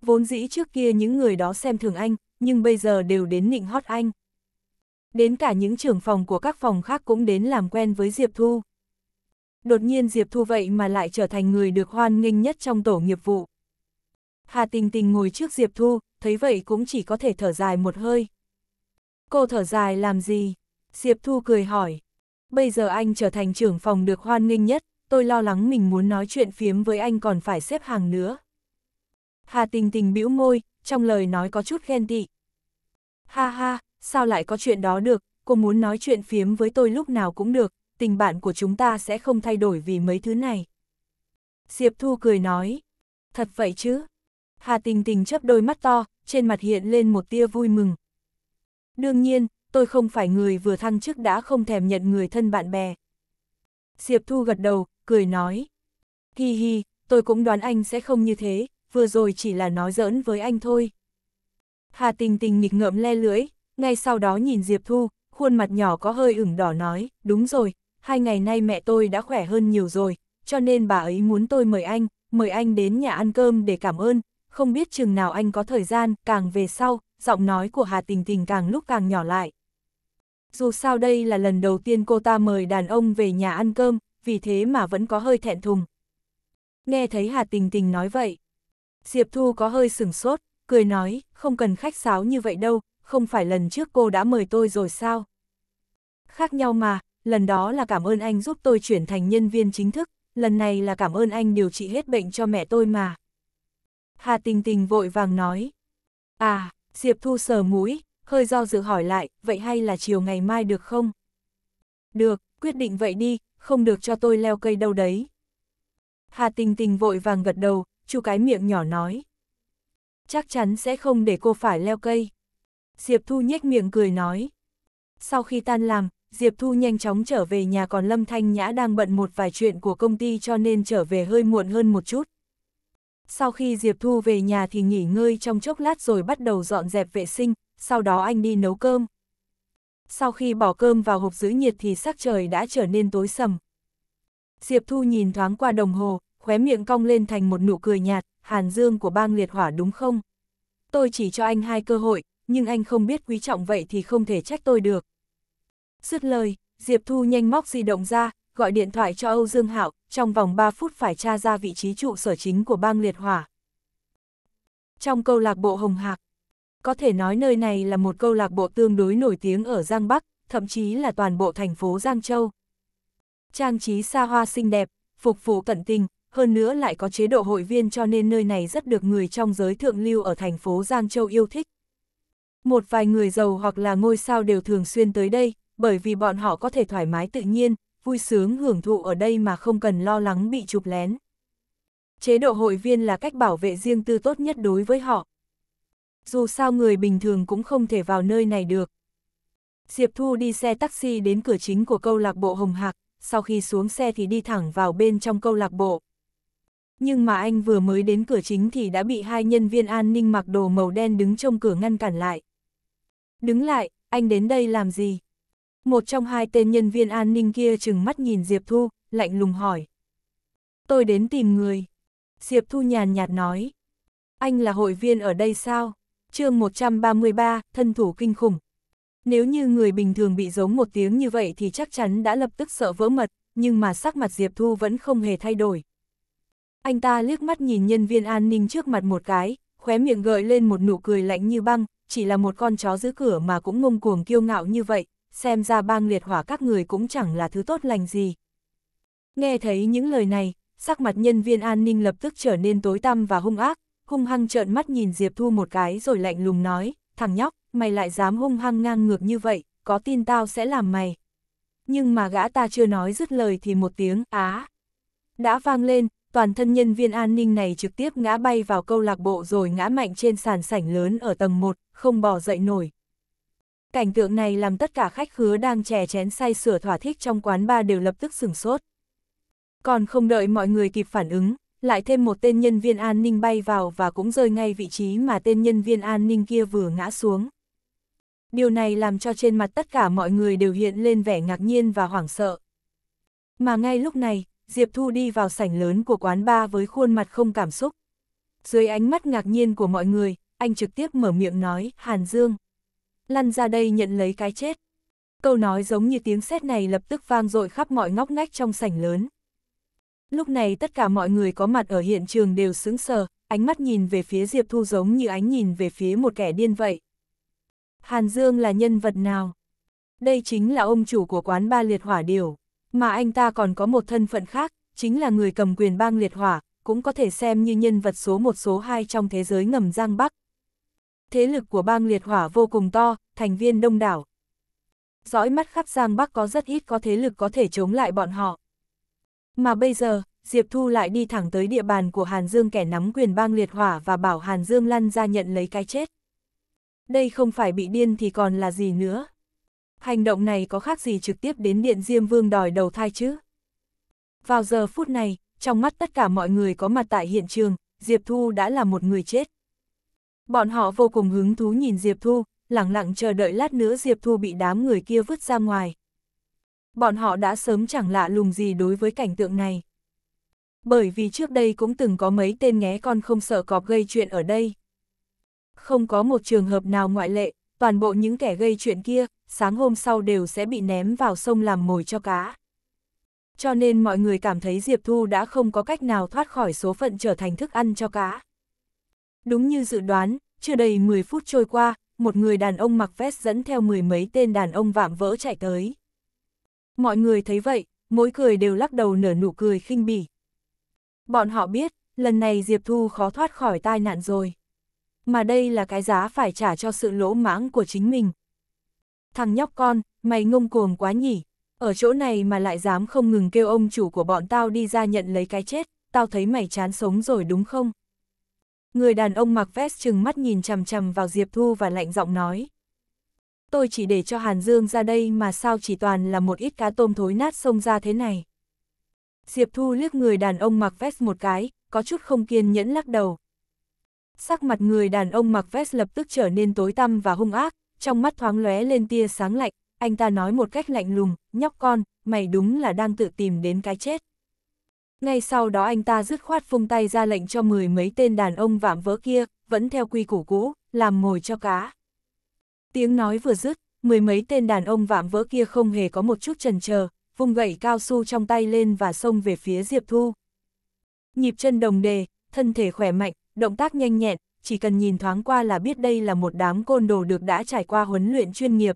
Vốn dĩ trước kia những người đó xem thường anh, nhưng bây giờ đều đến nịnh hót anh. Đến cả những trưởng phòng của các phòng khác cũng đến làm quen với Diệp Thu đột nhiên Diệp Thu vậy mà lại trở thành người được hoan nghênh nhất trong tổ nghiệp vụ. Hà Tình Tình ngồi trước Diệp Thu, thấy vậy cũng chỉ có thể thở dài một hơi. Cô thở dài làm gì? Diệp Thu cười hỏi. Bây giờ anh trở thành trưởng phòng được hoan nghênh nhất, tôi lo lắng mình muốn nói chuyện phiếm với anh còn phải xếp hàng nữa. Hà Tình Tình bĩu môi, trong lời nói có chút ghen tị. Ha ha, sao lại có chuyện đó được, cô muốn nói chuyện phiếm với tôi lúc nào cũng được, tình bạn của chúng ta sẽ không thay đổi vì mấy thứ này. Diệp Thu cười nói, thật vậy chứ? Hà tình tình chấp đôi mắt to, trên mặt hiện lên một tia vui mừng. Đương nhiên, tôi không phải người vừa thăng chức đã không thèm nhận người thân bạn bè. Diệp Thu gật đầu, cười nói. Hi hi, tôi cũng đoán anh sẽ không như thế, vừa rồi chỉ là nói giỡn với anh thôi. Hà tình tình nghịch ngợm le lưỡi, ngay sau đó nhìn Diệp Thu, khuôn mặt nhỏ có hơi ửng đỏ nói, đúng rồi, hai ngày nay mẹ tôi đã khỏe hơn nhiều rồi, cho nên bà ấy muốn tôi mời anh, mời anh đến nhà ăn cơm để cảm ơn, không biết chừng nào anh có thời gian, càng về sau, giọng nói của Hà Tình Tình càng lúc càng nhỏ lại. Dù sao đây là lần đầu tiên cô ta mời đàn ông về nhà ăn cơm, vì thế mà vẫn có hơi thẹn thùng. Nghe thấy Hà Tình Tình nói vậy, Diệp Thu có hơi sửng sốt, cười nói, không cần khách sáo như vậy đâu, không phải lần trước cô đã mời tôi rồi sao? Khác nhau mà, lần đó là cảm ơn anh giúp tôi chuyển thành nhân viên chính thức, lần này là cảm ơn anh điều trị hết bệnh cho mẹ tôi mà. Hà Tình Tình vội vàng nói. À, Diệp Thu sờ mũi, hơi do dự hỏi lại, vậy hay là chiều ngày mai được không? Được, quyết định vậy đi, không được cho tôi leo cây đâu đấy. Hà Tình Tình vội vàng gật đầu, chu cái miệng nhỏ nói. Chắc chắn sẽ không để cô phải leo cây. Diệp Thu nhếch miệng cười nói. Sau khi tan làm, Diệp Thu nhanh chóng trở về nhà còn Lâm Thanh Nhã đang bận một vài chuyện của công ty cho nên trở về hơi muộn hơn một chút. Sau khi Diệp Thu về nhà thì nghỉ ngơi trong chốc lát rồi bắt đầu dọn dẹp vệ sinh, sau đó anh đi nấu cơm. Sau khi bỏ cơm vào hộp giữ nhiệt thì sắc trời đã trở nên tối sầm. Diệp Thu nhìn thoáng qua đồng hồ, khóe miệng cong lên thành một nụ cười nhạt, hàn dương của bang liệt hỏa đúng không? Tôi chỉ cho anh hai cơ hội, nhưng anh không biết quý trọng vậy thì không thể trách tôi được. Dứt lời, Diệp Thu nhanh móc di động ra, gọi điện thoại cho Âu Dương Hạo, trong vòng 3 phút phải tra ra vị trí trụ sở chính của bang liệt hỏa. Trong câu lạc bộ Hồng Hạc, có thể nói nơi này là một câu lạc bộ tương đối nổi tiếng ở Giang Bắc, thậm chí là toàn bộ thành phố Giang Châu. Trang trí xa hoa xinh đẹp, phục vụ tận tình, hơn nữa lại có chế độ hội viên cho nên nơi này rất được người trong giới thượng lưu ở thành phố Giang Châu yêu thích. Một vài người giàu hoặc là ngôi sao đều thường xuyên tới đây, bởi vì bọn họ có thể thoải mái tự nhiên, vui sướng hưởng thụ ở đây mà không cần lo lắng bị chụp lén. Chế độ hội viên là cách bảo vệ riêng tư tốt nhất đối với họ. Dù sao người bình thường cũng không thể vào nơi này được. Diệp Thu đi xe taxi đến cửa chính của câu lạc bộ Hồng Hạc, sau khi xuống xe thì đi thẳng vào bên trong câu lạc bộ. Nhưng mà anh vừa mới đến cửa chính thì đã bị hai nhân viên an ninh mặc đồ màu đen đứng trong cửa ngăn cản lại. Đứng lại, anh đến đây làm gì? Một trong hai tên nhân viên an ninh kia chừng mắt nhìn Diệp Thu, lạnh lùng hỏi. Tôi đến tìm người. Diệp Thu nhàn nhạt nói. Anh là hội viên ở đây sao? chương 133, thân thủ kinh khủng. Nếu như người bình thường bị giống một tiếng như vậy thì chắc chắn đã lập tức sợ vỡ mật, nhưng mà sắc mặt Diệp Thu vẫn không hề thay đổi. Anh ta liếc mắt nhìn nhân viên an ninh trước mặt một cái, khóe miệng gợi lên một nụ cười lạnh như băng, chỉ là một con chó giữ cửa mà cũng ngông cuồng kiêu ngạo như vậy, xem ra bang liệt hỏa các người cũng chẳng là thứ tốt lành gì. Nghe thấy những lời này, sắc mặt nhân viên an ninh lập tức trở nên tối tăm và hung ác, hung hăng trợn mắt nhìn Diệp Thu một cái rồi lạnh lùng nói, thằng nhóc, mày lại dám hung hăng ngang ngược như vậy, có tin tao sẽ làm mày. Nhưng mà gã ta chưa nói dứt lời thì một tiếng á đã vang lên, toàn thân nhân viên an ninh này trực tiếp ngã bay vào câu lạc bộ rồi ngã mạnh trên sàn sảnh lớn ở tầng 1, không bỏ dậy nổi, Cảnh tượng này làm tất cả khách khứa đang chè chén say sửa thỏa thích trong quán ba đều lập tức sửng sốt. Còn không đợi mọi người kịp phản ứng, lại thêm một tên nhân viên an ninh bay vào và cũng rơi ngay vị trí mà tên nhân viên an ninh kia vừa ngã xuống. Điều này làm cho trên mặt tất cả mọi người đều hiện lên vẻ ngạc nhiên và hoảng sợ. Mà ngay lúc này, Diệp Thu đi vào sảnh lớn của quán ba với khuôn mặt không cảm xúc. Dưới ánh mắt ngạc nhiên của mọi người, anh trực tiếp mở miệng nói, Hàn Dương lăn ra đây nhận lấy cái chết. Câu nói giống như tiếng sét này lập tức vang dội khắp mọi ngóc ngách trong sảnh lớn. Lúc này tất cả mọi người có mặt ở hiện trường đều sững sờ, ánh mắt nhìn về phía Diệp Thu giống như ánh nhìn về phía một kẻ điên vậy. Hàn Dương là nhân vật nào? Đây chính là ông chủ của quán ba liệt hỏa Điểu, mà anh ta còn có một thân phận khác, chính là người cầm quyền bang liệt hỏa, cũng có thể xem như nhân vật số một số hai trong thế giới ngầm Giang Bắc. Thế lực của bang liệt hỏa vô cùng to, thành viên đông đảo. Dõi mắt khắp Giang Bắc có rất ít có thế lực có thể chống lại bọn họ. Mà bây giờ, Diệp Thu lại đi thẳng tới địa bàn của Hàn Dương kẻ nắm quyền bang liệt hỏa và bảo Hàn Dương lăn ra nhận lấy cái chết. Đây không phải bị điên thì còn là gì nữa. Hành động này có khác gì trực tiếp đến Điện Diêm Vương đòi đầu thai chứ? Vào giờ phút này, trong mắt tất cả mọi người có mặt tại hiện trường, Diệp Thu đã là một người chết. Bọn họ vô cùng hứng thú nhìn Diệp Thu, lặng lặng chờ đợi lát nữa Diệp Thu bị đám người kia vứt ra ngoài. Bọn họ đã sớm chẳng lạ lùng gì đối với cảnh tượng này. Bởi vì trước đây cũng từng có mấy tên nghé con không sợ cọp gây chuyện ở đây. Không có một trường hợp nào ngoại lệ, toàn bộ những kẻ gây chuyện kia, sáng hôm sau đều sẽ bị ném vào sông làm mồi cho cá. Cho nên mọi người cảm thấy Diệp Thu đã không có cách nào thoát khỏi số phận trở thành thức ăn cho cá. Đúng như dự đoán, chưa đầy 10 phút trôi qua, một người đàn ông mặc vest dẫn theo mười mấy tên đàn ông vạm vỡ chạy tới. Mọi người thấy vậy, mỗi cười đều lắc đầu nở nụ cười khinh bỉ. Bọn họ biết, lần này Diệp Thu khó thoát khỏi tai nạn rồi. Mà đây là cái giá phải trả cho sự lỗ mãng của chính mình. Thằng nhóc con, mày ngông cuồng quá nhỉ, ở chỗ này mà lại dám không ngừng kêu ông chủ của bọn tao đi ra nhận lấy cái chết, tao thấy mày chán sống rồi đúng không? Người đàn ông mặc vest chừng mắt nhìn chằm chằm vào Diệp Thu và lạnh giọng nói. Tôi chỉ để cho Hàn Dương ra đây mà sao chỉ toàn là một ít cá tôm thối nát xông ra thế này. Diệp Thu liếc người đàn ông mặc vest một cái, có chút không kiên nhẫn lắc đầu. Sắc mặt người đàn ông mặc vest lập tức trở nên tối tăm và hung ác, trong mắt thoáng lóe lên tia sáng lạnh, anh ta nói một cách lạnh lùng, nhóc con, mày đúng là đang tự tìm đến cái chết ngay sau đó anh ta dứt khoát phung tay ra lệnh cho mười mấy tên đàn ông vạm vỡ kia, vẫn theo quy củ cũ, làm mồi cho cá. Tiếng nói vừa dứt, mười mấy tên đàn ông vạm vỡ kia không hề có một chút chần chờ vùng gậy cao su trong tay lên và xông về phía Diệp Thu. Nhịp chân đồng đề, thân thể khỏe mạnh, động tác nhanh nhẹn, chỉ cần nhìn thoáng qua là biết đây là một đám côn đồ được đã trải qua huấn luyện chuyên nghiệp.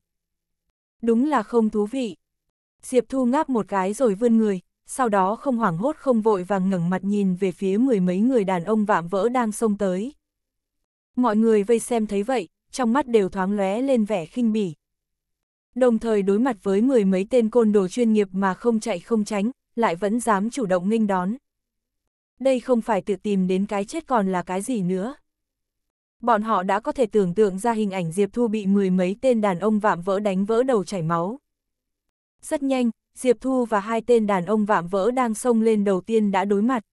Đúng là không thú vị. Diệp Thu ngáp một cái rồi vươn người, sau đó không hoảng hốt không vội vàng ngẩng mặt nhìn về phía mười mấy người đàn ông vạm vỡ đang xông tới. Mọi người vây xem thấy vậy, trong mắt đều thoáng lóe lên vẻ khinh bỉ. Đồng thời đối mặt với mười mấy tên côn đồ chuyên nghiệp mà không chạy không tránh, lại vẫn dám chủ động nghênh đón. Đây không phải tự tìm đến cái chết còn là cái gì nữa. Bọn họ đã có thể tưởng tượng ra hình ảnh Diệp Thu bị mười mấy tên đàn ông vạm vỡ đánh vỡ đầu chảy máu. Rất nhanh, Diệp Thu và hai tên đàn ông vạm vỡ đang xông lên đầu tiên đã đối mặt.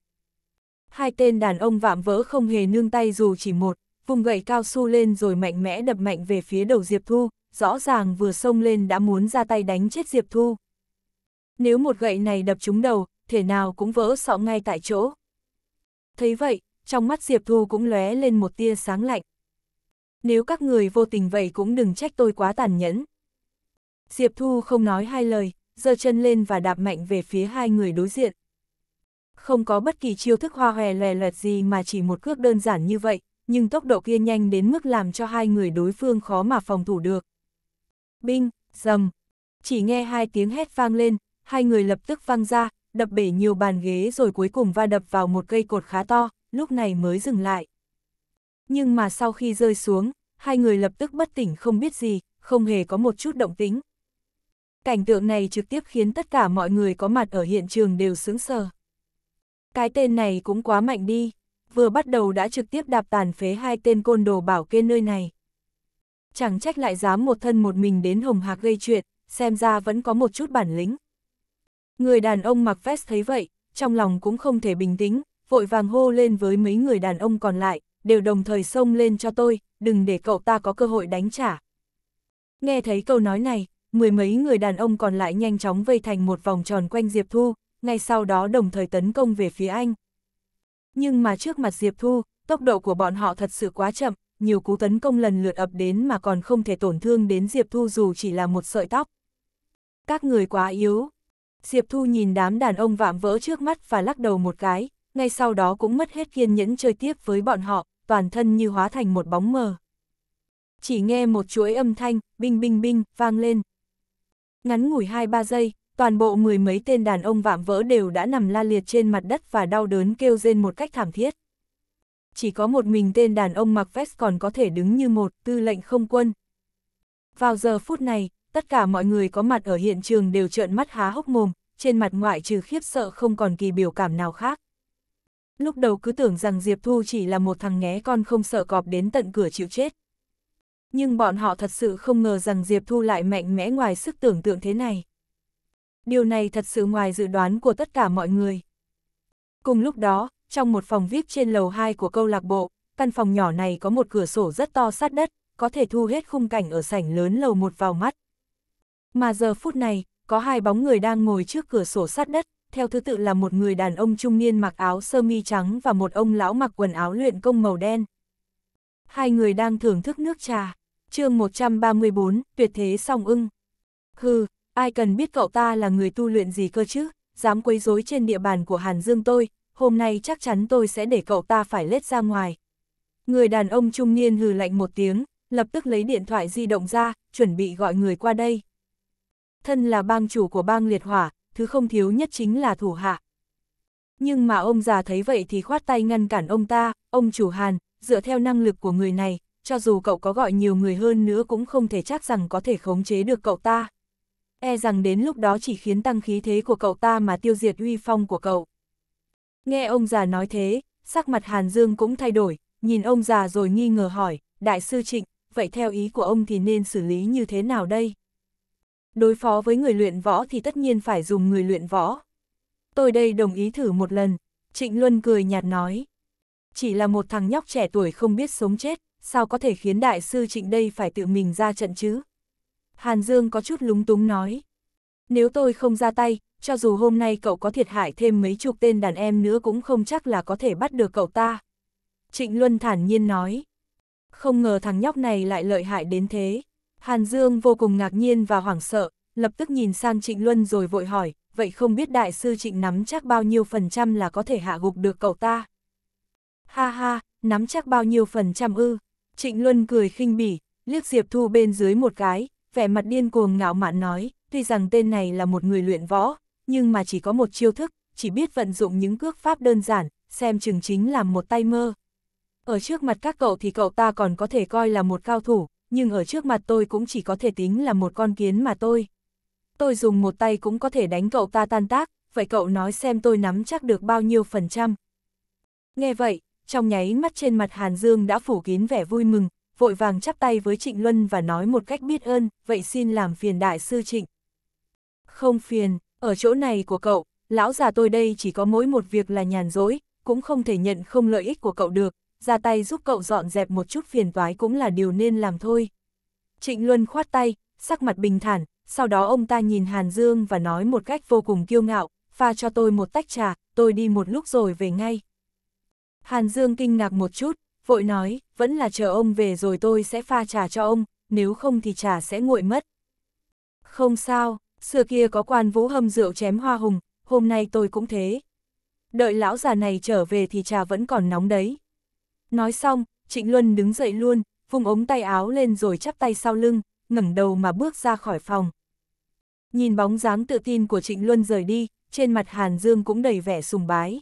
Hai tên đàn ông vạm vỡ không hề nương tay dù chỉ một, vùng gậy cao su lên rồi mạnh mẽ đập mạnh về phía đầu Diệp Thu, rõ ràng vừa xông lên đã muốn ra tay đánh chết Diệp Thu. Nếu một gậy này đập trúng đầu, thể nào cũng vỡ sọ ngay tại chỗ. Thấy vậy, trong mắt Diệp Thu cũng lóe lên một tia sáng lạnh. Nếu các người vô tình vậy cũng đừng trách tôi quá tàn nhẫn. Diệp Thu không nói hai lời, giơ chân lên và đạp mạnh về phía hai người đối diện. Không có bất kỳ chiêu thức hoa hòe lè loẹt gì mà chỉ một cước đơn giản như vậy, nhưng tốc độ kia nhanh đến mức làm cho hai người đối phương khó mà phòng thủ được. Binh, dầm, chỉ nghe hai tiếng hét vang lên, hai người lập tức văng ra, đập bể nhiều bàn ghế rồi cuối cùng va đập vào một cây cột khá to, lúc này mới dừng lại. Nhưng mà sau khi rơi xuống, hai người lập tức bất tỉnh không biết gì, không hề có một chút động tính, cảnh tượng này trực tiếp khiến tất cả mọi người có mặt ở hiện trường đều sững sờ. Cái tên này cũng quá mạnh đi, vừa bắt đầu đã trực tiếp đạp tàn phế hai tên côn đồ bảo kê nơi này. Chẳng trách lại dám một thân một mình đến hồng hạc gây chuyện, xem ra vẫn có một chút bản lĩnh. Người đàn ông mặc vest thấy vậy, trong lòng cũng không thể bình tĩnh, vội vàng hô lên với mấy người đàn ông còn lại, đều đồng thời xông lên cho tôi, đừng để cậu ta có cơ hội đánh trả. Nghe thấy câu nói này, mười mấy người đàn ông còn lại nhanh chóng vây thành một vòng tròn quanh Diệp Thu, ngay sau đó đồng thời tấn công về phía anh. Nhưng mà trước mặt Diệp Thu, tốc độ của bọn họ thật sự quá chậm, nhiều cú tấn công lần lượt ập đến mà còn không thể tổn thương đến Diệp Thu dù chỉ là một sợi tóc. Các người quá yếu. Diệp Thu nhìn đám đàn ông vạm vỡ trước mắt và lắc đầu một cái, ngay sau đó cũng mất hết kiên nhẫn chơi tiếp với bọn họ, toàn thân như hóa thành một bóng mờ. Chỉ nghe một chuỗi âm thanh, binh binh binh, vang lên, Ngắn ngủi 2-3 giây, toàn bộ mười mấy tên đàn ông vạm vỡ đều đã nằm la liệt trên mặt đất và đau đớn kêu rên một cách thảm thiết. Chỉ có một mình tên đàn ông mặc vest còn có thể đứng như một tư lệnh không quân. Vào giờ phút này, tất cả mọi người có mặt ở hiện trường đều trợn mắt há hốc mồm, trên mặt ngoại trừ khiếp sợ không còn kỳ biểu cảm nào khác. Lúc đầu cứ tưởng rằng Diệp Thu chỉ là một thằng nghé con không sợ cọp đến tận cửa chịu chết nhưng bọn họ thật sự không ngờ rằng Diệp Thu lại mạnh mẽ ngoài sức tưởng tượng thế này. Điều này thật sự ngoài dự đoán của tất cả mọi người. Cùng lúc đó, trong một phòng VIP trên lầu 2 của câu lạc bộ, căn phòng nhỏ này có một cửa sổ rất to sát đất, có thể thu hết khung cảnh ở sảnh lớn lầu một vào mắt. Mà giờ phút này, có hai bóng người đang ngồi trước cửa sổ sát đất, theo thứ tự là một người đàn ông trung niên mặc áo sơ mi trắng và một ông lão mặc quần áo luyện công màu đen. Hai người đang thưởng thức nước trà chương 134, tuyệt thế song ưng. Hừ, ai cần biết cậu ta là người tu luyện gì cơ chứ, dám quấy rối trên địa bàn của Hàn Dương tôi, hôm nay chắc chắn tôi sẽ để cậu ta phải lết ra ngoài. Người đàn ông trung niên hừ lạnh một tiếng, lập tức lấy điện thoại di động ra, chuẩn bị gọi người qua đây. Thân là bang chủ của bang liệt hỏa, thứ không thiếu nhất chính là thủ hạ. Nhưng mà ông già thấy vậy thì khoát tay ngăn cản ông ta, ông chủ Hàn, dựa theo năng lực của người này, cho dù cậu có gọi nhiều người hơn nữa cũng không thể chắc rằng có thể khống chế được cậu ta. E rằng đến lúc đó chỉ khiến tăng khí thế của cậu ta mà tiêu diệt uy phong của cậu. Nghe ông già nói thế, sắc mặt Hàn Dương cũng thay đổi, nhìn ông già rồi nghi ngờ hỏi, đại sư trịnh, vậy theo ý của ông thì nên xử lý như thế nào đây? Đối phó với người luyện võ thì tất nhiên phải dùng người luyện võ. Tôi đây đồng ý thử một lần, Trịnh Luân cười nhạt nói. Chỉ là một thằng nhóc trẻ tuổi không biết sống chết, sao có thể khiến đại sư trịnh đây phải tự mình ra trận chứ? Hàn Dương có chút lúng túng nói. Nếu tôi không ra tay, cho dù hôm nay cậu có thiệt hại thêm mấy chục tên đàn em nữa cũng không chắc là có thể bắt được cậu ta. Trịnh Luân thản nhiên nói. Không ngờ thằng nhóc này lại lợi hại đến thế. Hàn Dương vô cùng ngạc nhiên và hoảng sợ, lập tức nhìn sang Trịnh Luân rồi vội hỏi, vậy không biết đại sư Trịnh nắm chắc bao nhiêu phần trăm là có thể hạ gục được cậu ta? Ha ha, nắm chắc bao nhiêu phần trăm ư? Trịnh Luân cười khinh bỉ, liếc Diệp Thu bên dưới một cái, vẻ mặt điên cuồng ngạo mạn nói, tuy rằng tên này là một người luyện võ, nhưng mà chỉ có một chiêu thức, chỉ biết vận dụng những cước pháp đơn giản, xem chừng chính là một tay mơ. Ở trước mặt các cậu thì cậu ta còn có thể coi là một cao thủ, nhưng ở trước mặt tôi cũng chỉ có thể tính là một con kiến mà tôi. Tôi dùng một tay cũng có thể đánh cậu ta tan tác, vậy cậu nói xem tôi nắm chắc được bao nhiêu phần trăm. Nghe vậy, trong nháy mắt trên mặt Hàn Dương đã phủ kín vẻ vui mừng, vội vàng chắp tay với Trịnh Luân và nói một cách biết ơn, vậy xin làm phiền đại sư Trịnh. Không phiền, ở chỗ này của cậu, lão già tôi đây chỉ có mỗi một việc là nhàn rỗi, cũng không thể nhận không lợi ích của cậu được, ra tay giúp cậu dọn dẹp một chút phiền toái cũng là điều nên làm thôi. Trịnh Luân khoát tay, sắc mặt bình thản, sau đó ông ta nhìn Hàn Dương và nói một cách vô cùng kiêu ngạo, pha cho tôi một tách trà, tôi đi một lúc rồi về ngay. Hàn Dương kinh ngạc một chút, vội nói, vẫn là chờ ông về rồi tôi sẽ pha trà cho ông, nếu không thì trà sẽ nguội mất. Không sao, xưa kia có quan vũ hâm rượu chém hoa hùng, hôm nay tôi cũng thế. Đợi lão già này trở về thì trà vẫn còn nóng đấy. Nói xong, Trịnh Luân đứng dậy luôn, vùng ống tay áo lên rồi chắp tay sau lưng, ngẩng đầu mà bước ra khỏi phòng. Nhìn bóng dáng tự tin của Trịnh Luân rời đi, trên mặt Hàn Dương cũng đầy vẻ sùng bái.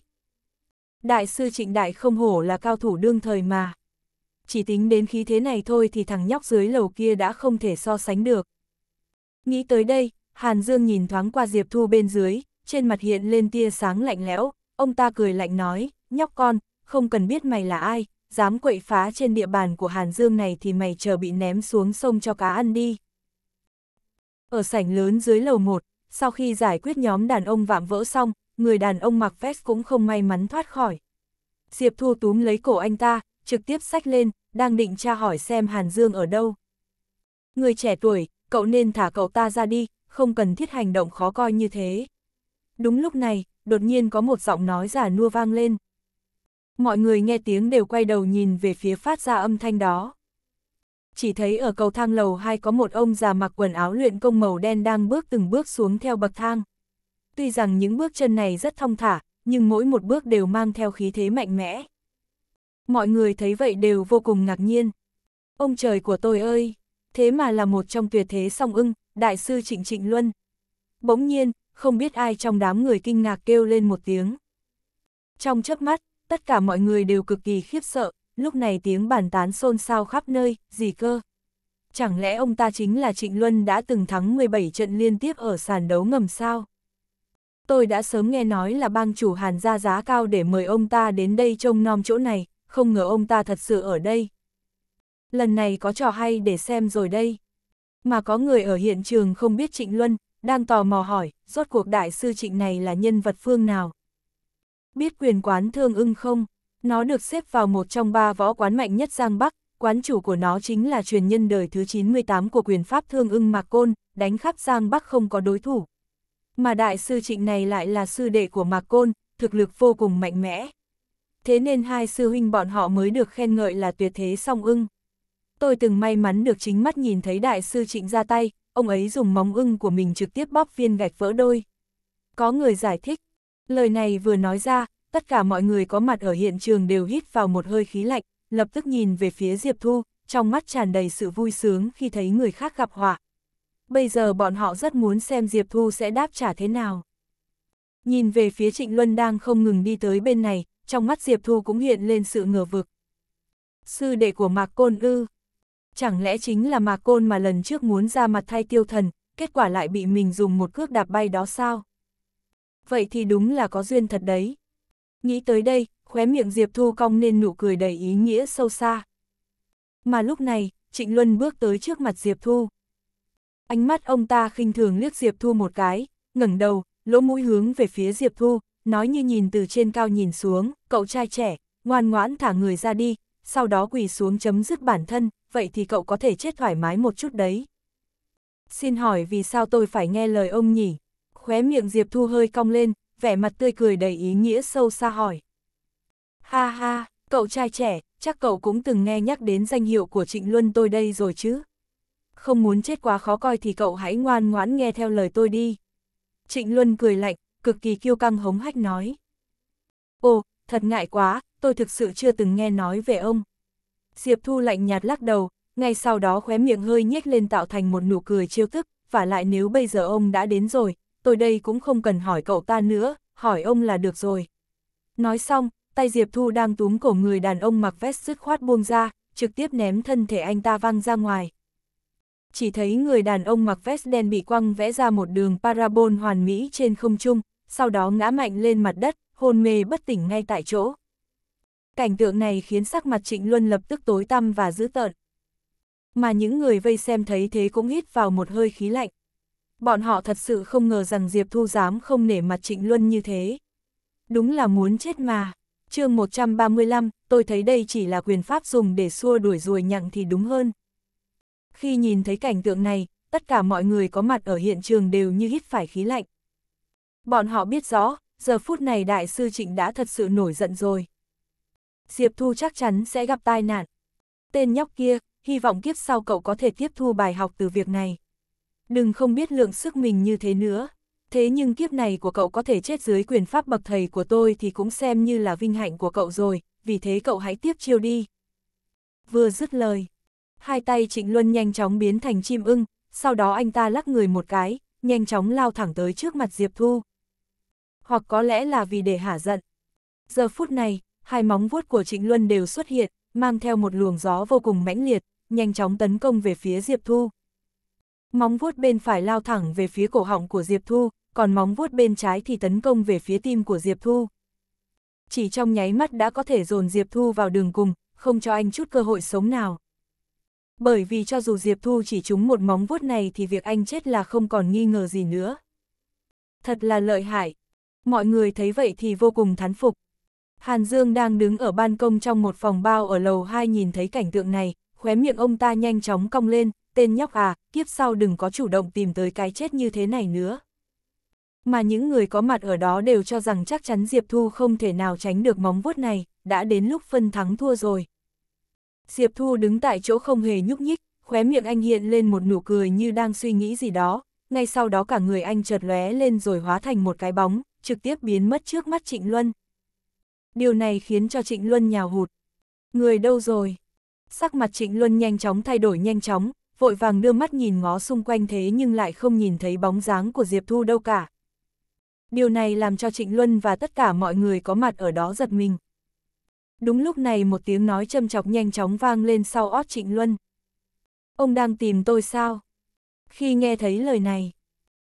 Đại sư trịnh đại không hổ là cao thủ đương thời mà. Chỉ tính đến khí thế này thôi thì thằng nhóc dưới lầu kia đã không thể so sánh được. Nghĩ tới đây, Hàn Dương nhìn thoáng qua Diệp Thu bên dưới, trên mặt hiện lên tia sáng lạnh lẽo, ông ta cười lạnh nói, nhóc con, không cần biết mày là ai, dám quậy phá trên địa bàn của Hàn Dương này thì mày chờ bị ném xuống sông cho cá ăn đi. Ở sảnh lớn dưới lầu 1, sau khi giải quyết nhóm đàn ông vạm vỡ xong, người đàn ông mặc vest cũng không may mắn thoát khỏi. Diệp Thu túm lấy cổ anh ta, trực tiếp sách lên, đang định tra hỏi xem Hàn Dương ở đâu. Người trẻ tuổi, cậu nên thả cậu ta ra đi, không cần thiết hành động khó coi như thế. Đúng lúc này, đột nhiên có một giọng nói giả nua vang lên. Mọi người nghe tiếng đều quay đầu nhìn về phía phát ra âm thanh đó. Chỉ thấy ở cầu thang lầu hai có một ông già mặc quần áo luyện công màu đen đang bước từng bước xuống theo bậc thang tuy rằng những bước chân này rất thong thả, nhưng mỗi một bước đều mang theo khí thế mạnh mẽ. Mọi người thấy vậy đều vô cùng ngạc nhiên. Ông trời của tôi ơi, thế mà là một trong tuyệt thế song ưng, đại sư Trịnh Trịnh Luân. Bỗng nhiên, không biết ai trong đám người kinh ngạc kêu lên một tiếng. Trong chớp mắt, tất cả mọi người đều cực kỳ khiếp sợ, lúc này tiếng bàn tán xôn xao khắp nơi, gì cơ? Chẳng lẽ ông ta chính là Trịnh Luân đã từng thắng 17 trận liên tiếp ở sàn đấu ngầm sao? tôi đã sớm nghe nói là bang chủ Hàn ra giá cao để mời ông ta đến đây trông nom chỗ này, không ngờ ông ta thật sự ở đây. Lần này có trò hay để xem rồi đây. Mà có người ở hiện trường không biết Trịnh Luân, đang tò mò hỏi, rốt cuộc đại sư Trịnh này là nhân vật phương nào? Biết quyền quán thương ưng không? Nó được xếp vào một trong ba võ quán mạnh nhất Giang Bắc, quán chủ của nó chính là truyền nhân đời thứ 98 của quyền pháp thương ưng Mạc Côn, đánh khắp Giang Bắc không có đối thủ mà đại sư trịnh này lại là sư đệ của Mạc Côn, thực lực vô cùng mạnh mẽ. Thế nên hai sư huynh bọn họ mới được khen ngợi là tuyệt thế song ưng. Tôi từng may mắn được chính mắt nhìn thấy đại sư trịnh ra tay, ông ấy dùng móng ưng của mình trực tiếp bóp viên gạch vỡ đôi. Có người giải thích, lời này vừa nói ra, tất cả mọi người có mặt ở hiện trường đều hít vào một hơi khí lạnh, lập tức nhìn về phía Diệp Thu, trong mắt tràn đầy sự vui sướng khi thấy người khác gặp họa, bây giờ bọn họ rất muốn xem Diệp Thu sẽ đáp trả thế nào. Nhìn về phía Trịnh Luân đang không ngừng đi tới bên này, trong mắt Diệp Thu cũng hiện lên sự ngờ vực. Sư đệ của Mạc Côn ư? Chẳng lẽ chính là Mạc Côn mà lần trước muốn ra mặt thay tiêu thần, kết quả lại bị mình dùng một cước đạp bay đó sao? Vậy thì đúng là có duyên thật đấy. Nghĩ tới đây, khóe miệng Diệp Thu cong nên nụ cười đầy ý nghĩa sâu xa. Mà lúc này, Trịnh Luân bước tới trước mặt Diệp Thu. Ánh mắt ông ta khinh thường liếc Diệp Thu một cái, ngẩng đầu, lỗ mũi hướng về phía Diệp Thu, nói như nhìn từ trên cao nhìn xuống, cậu trai trẻ, ngoan ngoãn thả người ra đi, sau đó quỳ xuống chấm dứt bản thân, vậy thì cậu có thể chết thoải mái một chút đấy. Xin hỏi vì sao tôi phải nghe lời ông nhỉ? Khóe miệng Diệp Thu hơi cong lên, vẻ mặt tươi cười đầy ý nghĩa sâu xa hỏi. Ha ha, cậu trai trẻ, chắc cậu cũng từng nghe nhắc đến danh hiệu của Trịnh Luân tôi đây rồi chứ? không muốn chết quá khó coi thì cậu hãy ngoan ngoãn nghe theo lời tôi đi. Trịnh Luân cười lạnh, cực kỳ kiêu căng hống hách nói. Ồ, thật ngại quá, tôi thực sự chưa từng nghe nói về ông. Diệp Thu lạnh nhạt lắc đầu, ngay sau đó khóe miệng hơi nhếch lên tạo thành một nụ cười chiêu thức, và lại nếu bây giờ ông đã đến rồi, tôi đây cũng không cần hỏi cậu ta nữa, hỏi ông là được rồi. Nói xong, tay Diệp Thu đang túm cổ người đàn ông mặc vest dứt khoát buông ra, trực tiếp ném thân thể anh ta văng ra ngoài chỉ thấy người đàn ông mặc vest đen bị quăng vẽ ra một đường parabol hoàn mỹ trên không trung, sau đó ngã mạnh lên mặt đất, hôn mê bất tỉnh ngay tại chỗ. Cảnh tượng này khiến sắc mặt Trịnh Luân lập tức tối tăm và dữ tợn. Mà những người vây xem thấy thế cũng hít vào một hơi khí lạnh. Bọn họ thật sự không ngờ rằng Diệp Thu dám không nể mặt Trịnh Luân như thế. Đúng là muốn chết mà. chương 135, tôi thấy đây chỉ là quyền pháp dùng để xua đuổi ruồi nhặng thì đúng hơn. Khi nhìn thấy cảnh tượng này, tất cả mọi người có mặt ở hiện trường đều như hít phải khí lạnh. Bọn họ biết rõ, giờ phút này đại sư trịnh đã thật sự nổi giận rồi. Diệp Thu chắc chắn sẽ gặp tai nạn. Tên nhóc kia, hy vọng kiếp sau cậu có thể tiếp thu bài học từ việc này. Đừng không biết lượng sức mình như thế nữa. Thế nhưng kiếp này của cậu có thể chết dưới quyền pháp bậc thầy của tôi thì cũng xem như là vinh hạnh của cậu rồi, vì thế cậu hãy tiếp chiêu đi. Vừa dứt lời, hai tay Trịnh Luân nhanh chóng biến thành chim ưng, sau đó anh ta lắc người một cái, nhanh chóng lao thẳng tới trước mặt Diệp Thu. Hoặc có lẽ là vì để hả giận. Giờ phút này, hai móng vuốt của Trịnh Luân đều xuất hiện, mang theo một luồng gió vô cùng mãnh liệt, nhanh chóng tấn công về phía Diệp Thu. Móng vuốt bên phải lao thẳng về phía cổ họng của Diệp Thu, còn móng vuốt bên trái thì tấn công về phía tim của Diệp Thu. Chỉ trong nháy mắt đã có thể dồn Diệp Thu vào đường cùng, không cho anh chút cơ hội sống nào. Bởi vì cho dù Diệp Thu chỉ trúng một móng vuốt này thì việc anh chết là không còn nghi ngờ gì nữa. Thật là lợi hại. Mọi người thấy vậy thì vô cùng thán phục. Hàn Dương đang đứng ở ban công trong một phòng bao ở lầu 2 nhìn thấy cảnh tượng này, khóe miệng ông ta nhanh chóng cong lên, tên nhóc à, kiếp sau đừng có chủ động tìm tới cái chết như thế này nữa. Mà những người có mặt ở đó đều cho rằng chắc chắn Diệp Thu không thể nào tránh được móng vuốt này, đã đến lúc phân thắng thua rồi. Diệp Thu đứng tại chỗ không hề nhúc nhích, khóe miệng anh hiện lên một nụ cười như đang suy nghĩ gì đó, ngay sau đó cả người anh chợt lóe lên rồi hóa thành một cái bóng, trực tiếp biến mất trước mắt Trịnh Luân. Điều này khiến cho Trịnh Luân nhào hụt. Người đâu rồi? Sắc mặt Trịnh Luân nhanh chóng thay đổi nhanh chóng, vội vàng đưa mắt nhìn ngó xung quanh thế nhưng lại không nhìn thấy bóng dáng của Diệp Thu đâu cả. Điều này làm cho Trịnh Luân và tất cả mọi người có mặt ở đó giật mình đúng lúc này một tiếng nói châm chọc nhanh chóng vang lên sau ót Trịnh Luân. Ông đang tìm tôi sao? Khi nghe thấy lời này,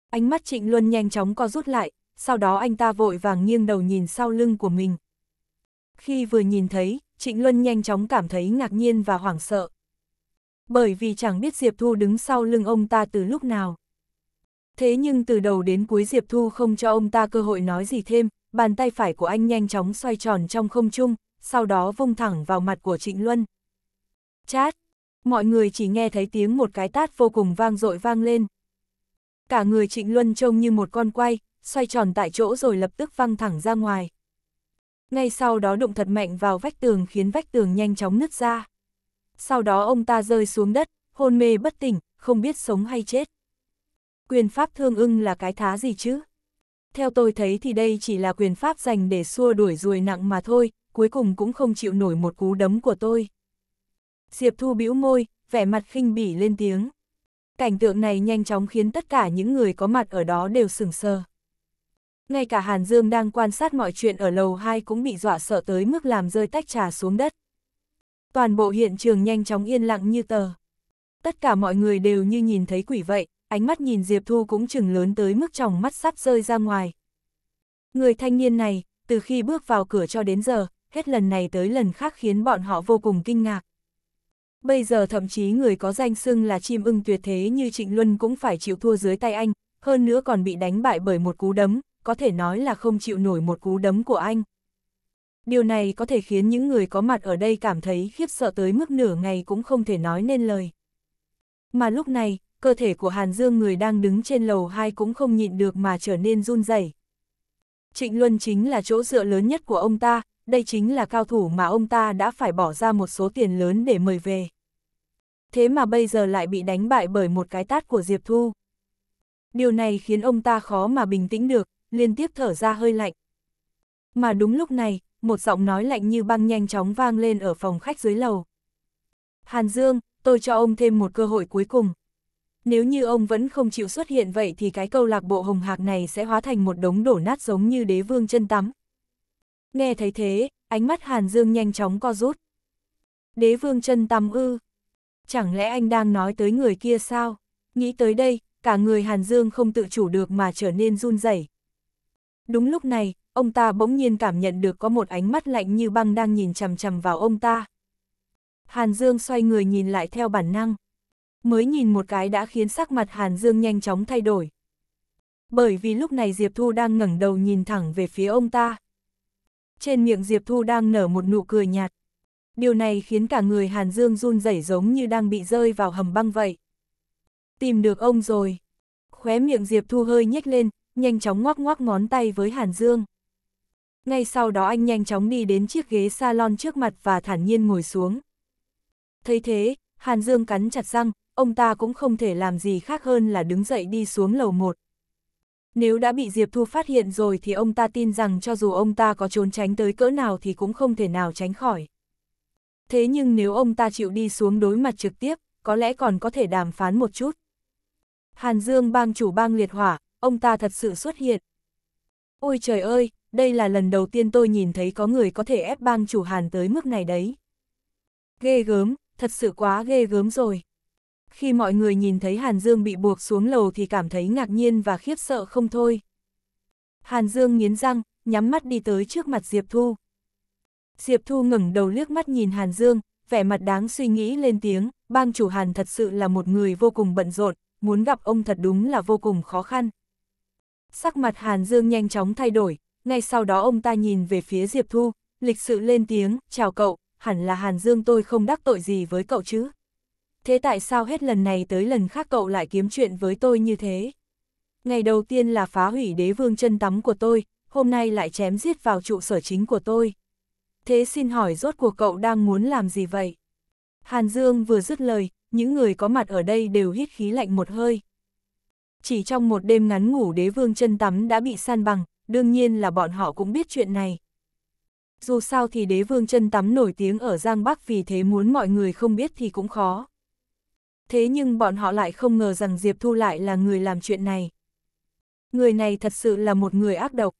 ánh mắt Trịnh Luân nhanh chóng co rút lại, sau đó anh ta vội vàng nghiêng đầu nhìn sau lưng của mình. Khi vừa nhìn thấy, Trịnh Luân nhanh chóng cảm thấy ngạc nhiên và hoảng sợ. Bởi vì chẳng biết Diệp Thu đứng sau lưng ông ta từ lúc nào. Thế nhưng từ đầu đến cuối Diệp Thu không cho ông ta cơ hội nói gì thêm, bàn tay phải của anh nhanh chóng xoay tròn trong không trung, sau đó vung thẳng vào mặt của Trịnh Luân. Chát! Mọi người chỉ nghe thấy tiếng một cái tát vô cùng vang dội vang lên. Cả người Trịnh Luân trông như một con quay, xoay tròn tại chỗ rồi lập tức văng thẳng ra ngoài. Ngay sau đó đụng thật mạnh vào vách tường khiến vách tường nhanh chóng nứt ra. Sau đó ông ta rơi xuống đất, hôn mê bất tỉnh, không biết sống hay chết. Quyền pháp thương ưng là cái thá gì chứ? Theo tôi thấy thì đây chỉ là quyền pháp dành để xua đuổi ruồi nặng mà thôi, cuối cùng cũng không chịu nổi một cú đấm của tôi. Diệp Thu bĩu môi, vẻ mặt khinh bỉ lên tiếng. Cảnh tượng này nhanh chóng khiến tất cả những người có mặt ở đó đều sừng sờ. Ngay cả Hàn Dương đang quan sát mọi chuyện ở lầu 2 cũng bị dọa sợ tới mức làm rơi tách trà xuống đất. Toàn bộ hiện trường nhanh chóng yên lặng như tờ. Tất cả mọi người đều như nhìn thấy quỷ vậy, ánh mắt nhìn Diệp Thu cũng chừng lớn tới mức tròng mắt sắp rơi ra ngoài. Người thanh niên này, từ khi bước vào cửa cho đến giờ, hết lần này tới lần khác khiến bọn họ vô cùng kinh ngạc. Bây giờ thậm chí người có danh xưng là chim ưng tuyệt thế như Trịnh Luân cũng phải chịu thua dưới tay anh, hơn nữa còn bị đánh bại bởi một cú đấm, có thể nói là không chịu nổi một cú đấm của anh. Điều này có thể khiến những người có mặt ở đây cảm thấy khiếp sợ tới mức nửa ngày cũng không thể nói nên lời. Mà lúc này, cơ thể của Hàn Dương người đang đứng trên lầu 2 cũng không nhịn được mà trở nên run rẩy. Trịnh Luân chính là chỗ dựa lớn nhất của ông ta, đây chính là cao thủ mà ông ta đã phải bỏ ra một số tiền lớn để mời về. Thế mà bây giờ lại bị đánh bại bởi một cái tát của Diệp Thu. Điều này khiến ông ta khó mà bình tĩnh được, liên tiếp thở ra hơi lạnh. Mà đúng lúc này, một giọng nói lạnh như băng nhanh chóng vang lên ở phòng khách dưới lầu. Hàn Dương, tôi cho ông thêm một cơ hội cuối cùng. Nếu như ông vẫn không chịu xuất hiện vậy thì cái câu lạc bộ hồng hạc này sẽ hóa thành một đống đổ nát giống như đế vương chân tắm, nghe thấy thế, ánh mắt Hàn Dương nhanh chóng co rút. Đế vương chân tầm ư. Chẳng lẽ anh đang nói tới người kia sao? Nghĩ tới đây, cả người Hàn Dương không tự chủ được mà trở nên run rẩy. Đúng lúc này, ông ta bỗng nhiên cảm nhận được có một ánh mắt lạnh như băng đang nhìn chằm chằm vào ông ta. Hàn Dương xoay người nhìn lại theo bản năng. Mới nhìn một cái đã khiến sắc mặt Hàn Dương nhanh chóng thay đổi. Bởi vì lúc này Diệp Thu đang ngẩng đầu nhìn thẳng về phía ông ta trên miệng Diệp Thu đang nở một nụ cười nhạt. Điều này khiến cả người Hàn Dương run rẩy giống như đang bị rơi vào hầm băng vậy. Tìm được ông rồi. Khóe miệng Diệp Thu hơi nhếch lên, nhanh chóng ngoắc ngoắc ngón tay với Hàn Dương. Ngay sau đó anh nhanh chóng đi đến chiếc ghế salon trước mặt và thản nhiên ngồi xuống. Thấy thế, Hàn Dương cắn chặt răng, ông ta cũng không thể làm gì khác hơn là đứng dậy đi xuống lầu một. Nếu đã bị Diệp Thu phát hiện rồi thì ông ta tin rằng cho dù ông ta có trốn tránh tới cỡ nào thì cũng không thể nào tránh khỏi. Thế nhưng nếu ông ta chịu đi xuống đối mặt trực tiếp, có lẽ còn có thể đàm phán một chút. Hàn Dương bang chủ bang liệt hỏa, ông ta thật sự xuất hiện. Ôi trời ơi, đây là lần đầu tiên tôi nhìn thấy có người có thể ép bang chủ Hàn tới mức này đấy. Ghê gớm, thật sự quá ghê gớm rồi. Khi mọi người nhìn thấy Hàn Dương bị buộc xuống lầu thì cảm thấy ngạc nhiên và khiếp sợ không thôi. Hàn Dương nghiến răng, nhắm mắt đi tới trước mặt Diệp Thu. Diệp Thu ngẩng đầu liếc mắt nhìn Hàn Dương, vẻ mặt đáng suy nghĩ lên tiếng, bang chủ Hàn thật sự là một người vô cùng bận rộn, muốn gặp ông thật đúng là vô cùng khó khăn. Sắc mặt Hàn Dương nhanh chóng thay đổi, ngay sau đó ông ta nhìn về phía Diệp Thu, lịch sự lên tiếng, chào cậu, hẳn là Hàn Dương tôi không đắc tội gì với cậu chứ thế tại sao hết lần này tới lần khác cậu lại kiếm chuyện với tôi như thế? Ngày đầu tiên là phá hủy đế vương chân tắm của tôi, hôm nay lại chém giết vào trụ sở chính của tôi. Thế xin hỏi rốt cuộc cậu đang muốn làm gì vậy? Hàn Dương vừa dứt lời, những người có mặt ở đây đều hít khí lạnh một hơi. Chỉ trong một đêm ngắn ngủ đế vương chân tắm đã bị san bằng, đương nhiên là bọn họ cũng biết chuyện này. Dù sao thì đế vương chân tắm nổi tiếng ở Giang Bắc vì thế muốn mọi người không biết thì cũng khó thế nhưng bọn họ lại không ngờ rằng Diệp Thu lại là người làm chuyện này. Người này thật sự là một người ác độc.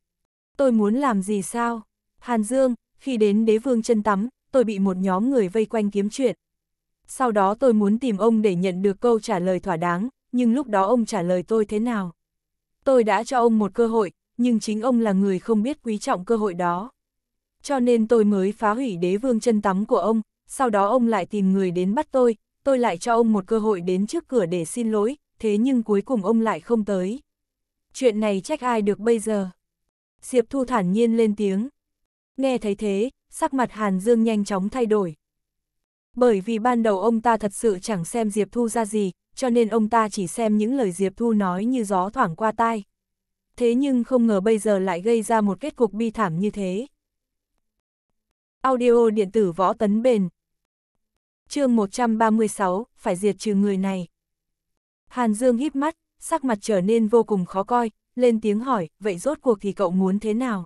Tôi muốn làm gì sao? Hàn Dương, khi đến đế vương chân tắm, tôi bị một nhóm người vây quanh kiếm chuyện. Sau đó tôi muốn tìm ông để nhận được câu trả lời thỏa đáng, nhưng lúc đó ông trả lời tôi thế nào? Tôi đã cho ông một cơ hội, nhưng chính ông là người không biết quý trọng cơ hội đó. Cho nên tôi mới phá hủy đế vương chân tắm của ông, sau đó ông lại tìm người đến bắt tôi, tôi lại cho ông một cơ hội đến trước cửa để xin lỗi, thế nhưng cuối cùng ông lại không tới. Chuyện này trách ai được bây giờ? Diệp Thu thản nhiên lên tiếng. Nghe thấy thế, sắc mặt Hàn Dương nhanh chóng thay đổi. Bởi vì ban đầu ông ta thật sự chẳng xem Diệp Thu ra gì, cho nên ông ta chỉ xem những lời Diệp Thu nói như gió thoảng qua tai. Thế nhưng không ngờ bây giờ lại gây ra một kết cục bi thảm như thế. Audio điện tử võ tấn bền, chương 136, phải diệt trừ người này. Hàn Dương híp mắt, sắc mặt trở nên vô cùng khó coi, lên tiếng hỏi, vậy rốt cuộc thì cậu muốn thế nào?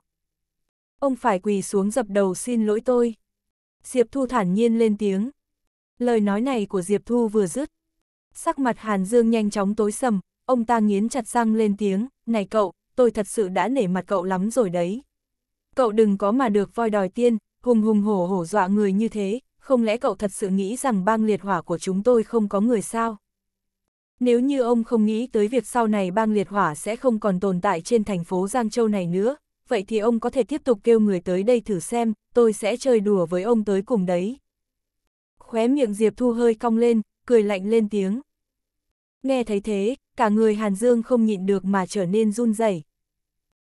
Ông phải quỳ xuống dập đầu xin lỗi tôi. Diệp Thu thản nhiên lên tiếng. Lời nói này của Diệp Thu vừa dứt. Sắc mặt Hàn Dương nhanh chóng tối sầm, ông ta nghiến chặt răng lên tiếng, này cậu, tôi thật sự đã nể mặt cậu lắm rồi đấy. Cậu đừng có mà được voi đòi tiên, hùng hùng hổ hổ dọa người như thế, không lẽ cậu thật sự nghĩ rằng bang liệt hỏa của chúng tôi không có người sao? Nếu như ông không nghĩ tới việc sau này bang liệt hỏa sẽ không còn tồn tại trên thành phố Giang Châu này nữa, vậy thì ông có thể tiếp tục kêu người tới đây thử xem, tôi sẽ chơi đùa với ông tới cùng đấy. Khóe miệng Diệp Thu hơi cong lên, cười lạnh lên tiếng. Nghe thấy thế, cả người Hàn Dương không nhịn được mà trở nên run rẩy.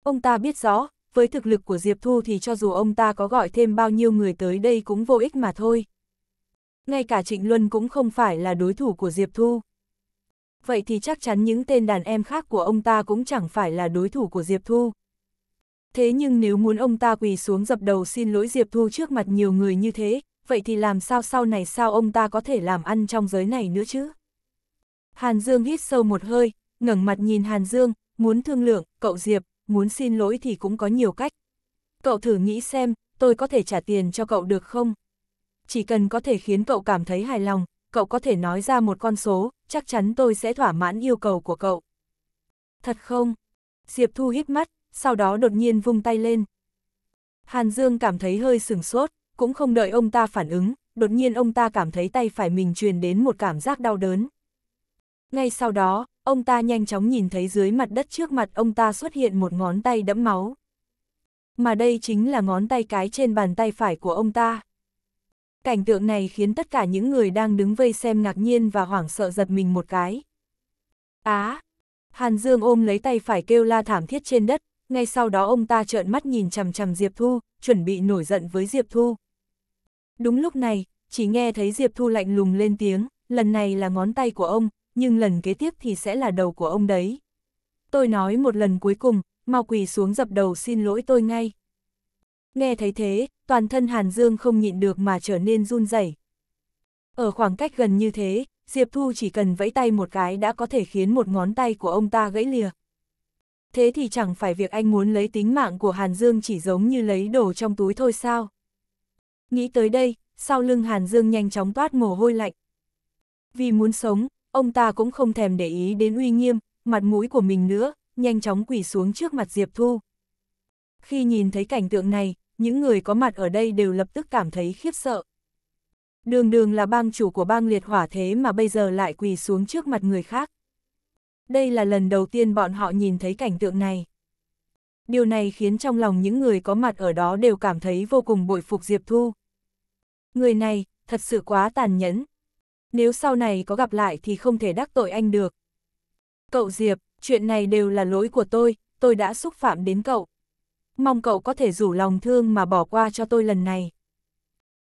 Ông ta biết rõ, với thực lực của Diệp Thu thì cho dù ông ta có gọi thêm bao nhiêu người tới đây cũng vô ích mà thôi. Ngay cả Trịnh Luân cũng không phải là đối thủ của Diệp Thu. Vậy thì chắc chắn những tên đàn em khác của ông ta cũng chẳng phải là đối thủ của Diệp Thu. Thế nhưng nếu muốn ông ta quỳ xuống dập đầu xin lỗi Diệp Thu trước mặt nhiều người như thế, vậy thì làm sao sau này sao ông ta có thể làm ăn trong giới này nữa chứ? Hàn Dương hít sâu một hơi, ngẩng mặt nhìn Hàn Dương, muốn thương lượng, cậu Diệp, muốn xin lỗi thì cũng có nhiều cách. Cậu thử nghĩ xem, tôi có thể trả tiền cho cậu được không? Chỉ cần có thể khiến cậu cảm thấy hài lòng, cậu có thể nói ra một con số, chắc chắn tôi sẽ thỏa mãn yêu cầu của cậu. Thật không? Diệp Thu hít mắt, sau đó đột nhiên vung tay lên. Hàn Dương cảm thấy hơi sừng sốt, cũng không đợi ông ta phản ứng, đột nhiên ông ta cảm thấy tay phải mình truyền đến một cảm giác đau đớn. Ngay sau đó, ông ta nhanh chóng nhìn thấy dưới mặt đất trước mặt ông ta xuất hiện một ngón tay đẫm máu. Mà đây chính là ngón tay cái trên bàn tay phải của ông ta. Cảnh tượng này khiến tất cả những người đang đứng vây xem ngạc nhiên và hoảng sợ giật mình một cái. Á! À, Hàn Dương ôm lấy tay phải kêu la thảm thiết trên đất, ngay sau đó ông ta trợn mắt nhìn chằm chằm Diệp Thu, chuẩn bị nổi giận với Diệp Thu. Đúng lúc này, chỉ nghe thấy Diệp Thu lạnh lùng lên tiếng, lần này là ngón tay của ông, nhưng lần kế tiếp thì sẽ là đầu của ông đấy. Tôi nói một lần cuối cùng, mau quỳ xuống dập đầu xin lỗi tôi ngay. Nghe thấy thế, toàn thân Hàn Dương không nhịn được mà trở nên run rẩy. Ở khoảng cách gần như thế, Diệp Thu chỉ cần vẫy tay một cái đã có thể khiến một ngón tay của ông ta gãy lìa. Thế thì chẳng phải việc anh muốn lấy tính mạng của Hàn Dương chỉ giống như lấy đồ trong túi thôi sao? Nghĩ tới đây, sau lưng Hàn Dương nhanh chóng toát mồ hôi lạnh. Vì muốn sống, ông ta cũng không thèm để ý đến uy nghiêm, mặt mũi của mình nữa, nhanh chóng quỳ xuống trước mặt Diệp Thu. Khi nhìn thấy cảnh tượng này, những người có mặt ở đây đều lập tức cảm thấy khiếp sợ. Đường đường là bang chủ của bang liệt hỏa thế mà bây giờ lại quỳ xuống trước mặt người khác. Đây là lần đầu tiên bọn họ nhìn thấy cảnh tượng này. Điều này khiến trong lòng những người có mặt ở đó đều cảm thấy vô cùng bội phục Diệp Thu. Người này, thật sự quá tàn nhẫn, nếu sau này có gặp lại thì không thể đắc tội anh được. Cậu Diệp, chuyện này đều là lỗi của tôi, tôi đã xúc phạm đến cậu. Mong cậu có thể rủ lòng thương mà bỏ qua cho tôi lần này.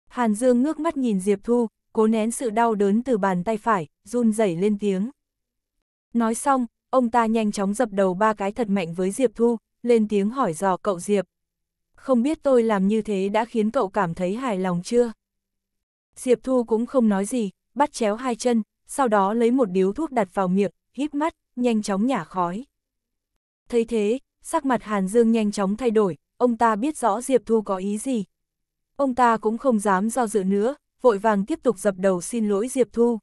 Hàn Dương ngước mắt nhìn Diệp Thu, cố nén sự đau đớn từ bàn tay phải, run rẩy lên tiếng. Nói xong, ông ta nhanh chóng dập đầu ba cái thật mạnh với Diệp Thu, lên tiếng hỏi dò cậu Diệp. Không biết tôi làm như thế đã khiến cậu cảm thấy hài lòng chưa? Diệp Thu cũng không nói gì, bắt chéo hai chân, sau đó lấy một điếu thuốc đặt vào miệng, hít mắt, nhanh chóng nhả khói. Thấy thế, sắc mặt Hàn Dương nhanh chóng thay đổi, ông ta biết rõ Diệp Thu có ý gì. Ông ta cũng không dám do dự nữa, vội vàng tiếp tục dập đầu xin lỗi Diệp Thu.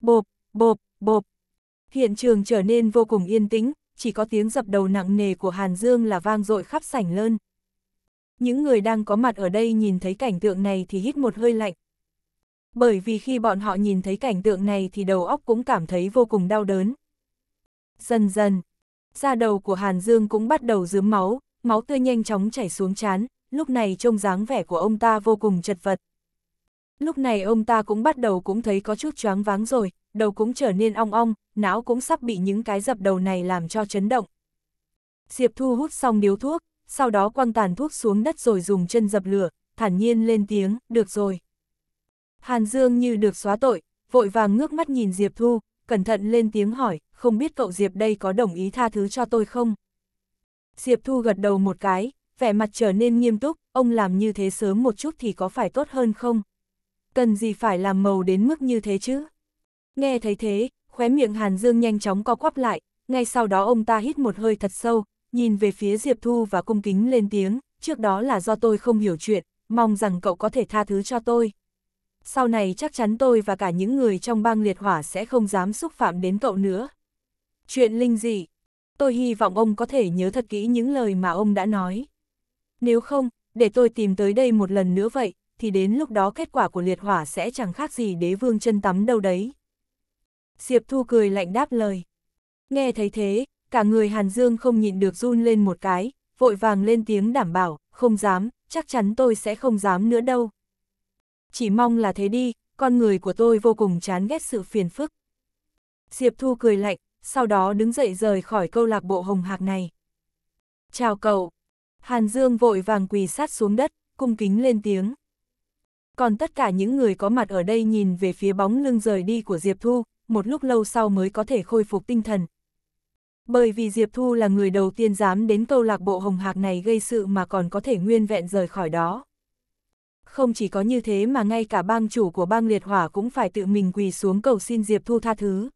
Bộp, bộp, bộp. Hiện trường trở nên vô cùng yên tĩnh, chỉ có tiếng dập đầu nặng nề của Hàn Dương là vang dội khắp sảnh lơn. Những người đang có mặt ở đây nhìn thấy cảnh tượng này thì hít một hơi lạnh, bởi vì khi bọn họ nhìn thấy cảnh tượng này thì đầu óc cũng cảm thấy vô cùng đau đớn. Dần dần, da đầu của Hàn Dương cũng bắt đầu dướm máu, máu tươi nhanh chóng chảy xuống chán, lúc này trông dáng vẻ của ông ta vô cùng chật vật. Lúc này ông ta cũng bắt đầu cũng thấy có chút choáng váng rồi, đầu cũng trở nên ong ong, não cũng sắp bị những cái dập đầu này làm cho chấn động. Diệp Thu hút xong điếu thuốc, sau đó quăng tàn thuốc xuống đất rồi dùng chân dập lửa, thản nhiên lên tiếng, được rồi. Hàn Dương như được xóa tội, vội vàng ngước mắt nhìn Diệp Thu, cẩn thận lên tiếng hỏi, không biết cậu Diệp đây có đồng ý tha thứ cho tôi không? Diệp Thu gật đầu một cái, vẻ mặt trở nên nghiêm túc, ông làm như thế sớm một chút thì có phải tốt hơn không? Cần gì phải làm màu đến mức như thế chứ? Nghe thấy thế, khóe miệng Hàn Dương nhanh chóng co quắp lại, ngay sau đó ông ta hít một hơi thật sâu, nhìn về phía Diệp Thu và cung kính lên tiếng, trước đó là do tôi không hiểu chuyện, mong rằng cậu có thể tha thứ cho tôi sau này chắc chắn tôi và cả những người trong bang liệt hỏa sẽ không dám xúc phạm đến cậu nữa. Chuyện linh dị, tôi hy vọng ông có thể nhớ thật kỹ những lời mà ông đã nói. Nếu không, để tôi tìm tới đây một lần nữa vậy, thì đến lúc đó kết quả của liệt hỏa sẽ chẳng khác gì đế vương chân tắm đâu đấy. Diệp Thu cười lạnh đáp lời. Nghe thấy thế, cả người Hàn Dương không nhịn được run lên một cái, vội vàng lên tiếng đảm bảo, không dám, chắc chắn tôi sẽ không dám nữa đâu chỉ mong là thế đi, con người của tôi vô cùng chán ghét sự phiền phức. Diệp Thu cười lạnh, sau đó đứng dậy rời khỏi câu lạc bộ hồng hạc này. Chào cậu. Hàn Dương vội vàng quỳ sát xuống đất, cung kính lên tiếng. Còn tất cả những người có mặt ở đây nhìn về phía bóng lưng rời đi của Diệp Thu, một lúc lâu sau mới có thể khôi phục tinh thần. Bởi vì Diệp Thu là người đầu tiên dám đến câu lạc bộ Hồng Hạc này gây sự mà còn có thể nguyên vẹn rời khỏi đó. Không chỉ có như thế mà ngay cả bang chủ của bang liệt hỏa cũng phải tự mình quỳ xuống cầu xin Diệp Thu tha thứ.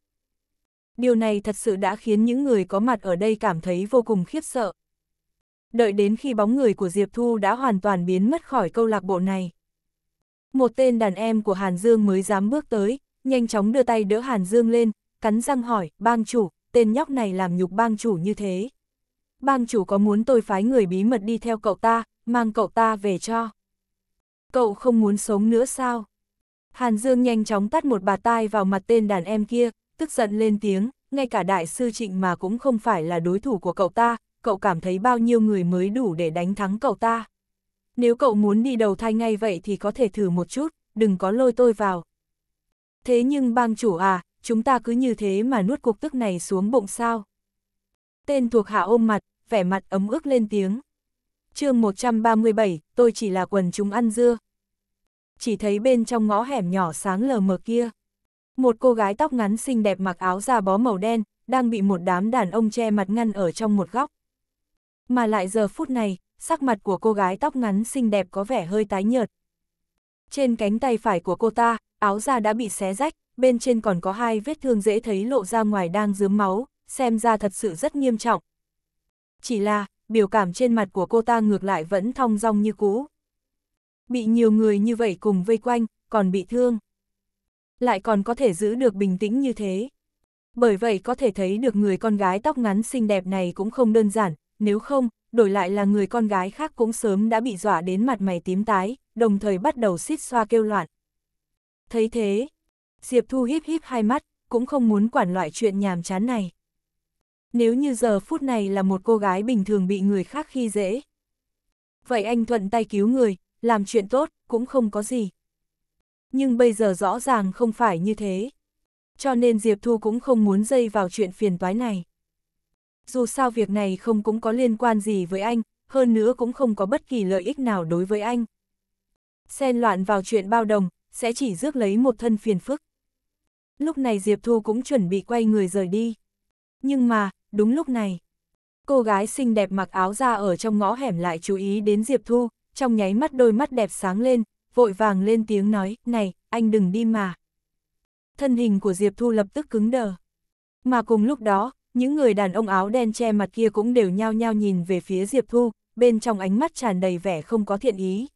Điều này thật sự đã khiến những người có mặt ở đây cảm thấy vô cùng khiếp sợ. Đợi đến khi bóng người của Diệp Thu đã hoàn toàn biến mất khỏi câu lạc bộ này. Một tên đàn em của Hàn Dương mới dám bước tới, nhanh chóng đưa tay đỡ Hàn Dương lên, cắn răng hỏi, bang chủ, tên nhóc này làm nhục bang chủ như thế. Bang chủ có muốn tôi phái người bí mật đi theo cậu ta, mang cậu ta về cho cậu không muốn sống nữa sao? Hàn Dương nhanh chóng tắt một bà tai vào mặt tên đàn em kia, tức giận lên tiếng, ngay cả đại sư trịnh mà cũng không phải là đối thủ của cậu ta, cậu cảm thấy bao nhiêu người mới đủ để đánh thắng cậu ta. Nếu cậu muốn đi đầu thai ngay vậy thì có thể thử một chút, đừng có lôi tôi vào. Thế nhưng bang chủ à, chúng ta cứ như thế mà nuốt cuộc tức này xuống bụng sao? Tên thuộc hạ ôm mặt, vẻ mặt ấm ức lên tiếng chương 137, tôi chỉ là quần chúng ăn dưa. Chỉ thấy bên trong ngõ hẻm nhỏ sáng lờ mờ kia. Một cô gái tóc ngắn xinh đẹp mặc áo da bó màu đen, đang bị một đám đàn ông che mặt ngăn ở trong một góc. Mà lại giờ phút này, sắc mặt của cô gái tóc ngắn xinh đẹp có vẻ hơi tái nhợt. Trên cánh tay phải của cô ta, áo da đã bị xé rách, bên trên còn có hai vết thương dễ thấy lộ ra ngoài đang dướm máu, xem ra thật sự rất nghiêm trọng. Chỉ là, biểu cảm trên mặt của cô ta ngược lại vẫn thong dong như cũ. Bị nhiều người như vậy cùng vây quanh, còn bị thương. Lại còn có thể giữ được bình tĩnh như thế. Bởi vậy có thể thấy được người con gái tóc ngắn xinh đẹp này cũng không đơn giản, nếu không, đổi lại là người con gái khác cũng sớm đã bị dọa đến mặt mày tím tái, đồng thời bắt đầu xít xoa kêu loạn. Thấy thế, Diệp Thu híp híp hai mắt, cũng không muốn quản loại chuyện nhàm chán này. Nếu như giờ phút này là một cô gái bình thường bị người khác khi dễ. Vậy anh thuận tay cứu người, làm chuyện tốt, cũng không có gì. Nhưng bây giờ rõ ràng không phải như thế. Cho nên Diệp Thu cũng không muốn dây vào chuyện phiền toái này. Dù sao việc này không cũng có liên quan gì với anh, hơn nữa cũng không có bất kỳ lợi ích nào đối với anh. Xen loạn vào chuyện bao đồng, sẽ chỉ rước lấy một thân phiền phức. Lúc này Diệp Thu cũng chuẩn bị quay người rời đi. Nhưng mà, đúng lúc này. Cô gái xinh đẹp mặc áo da ở trong ngõ hẻm lại chú ý đến Diệp Thu, trong nháy mắt đôi mắt đẹp sáng lên, vội vàng lên tiếng nói, này, anh đừng đi mà. Thân hình của Diệp Thu lập tức cứng đờ. Mà cùng lúc đó, những người đàn ông áo đen che mặt kia cũng đều nhao nhao nhìn về phía Diệp Thu, bên trong ánh mắt tràn đầy vẻ không có thiện ý.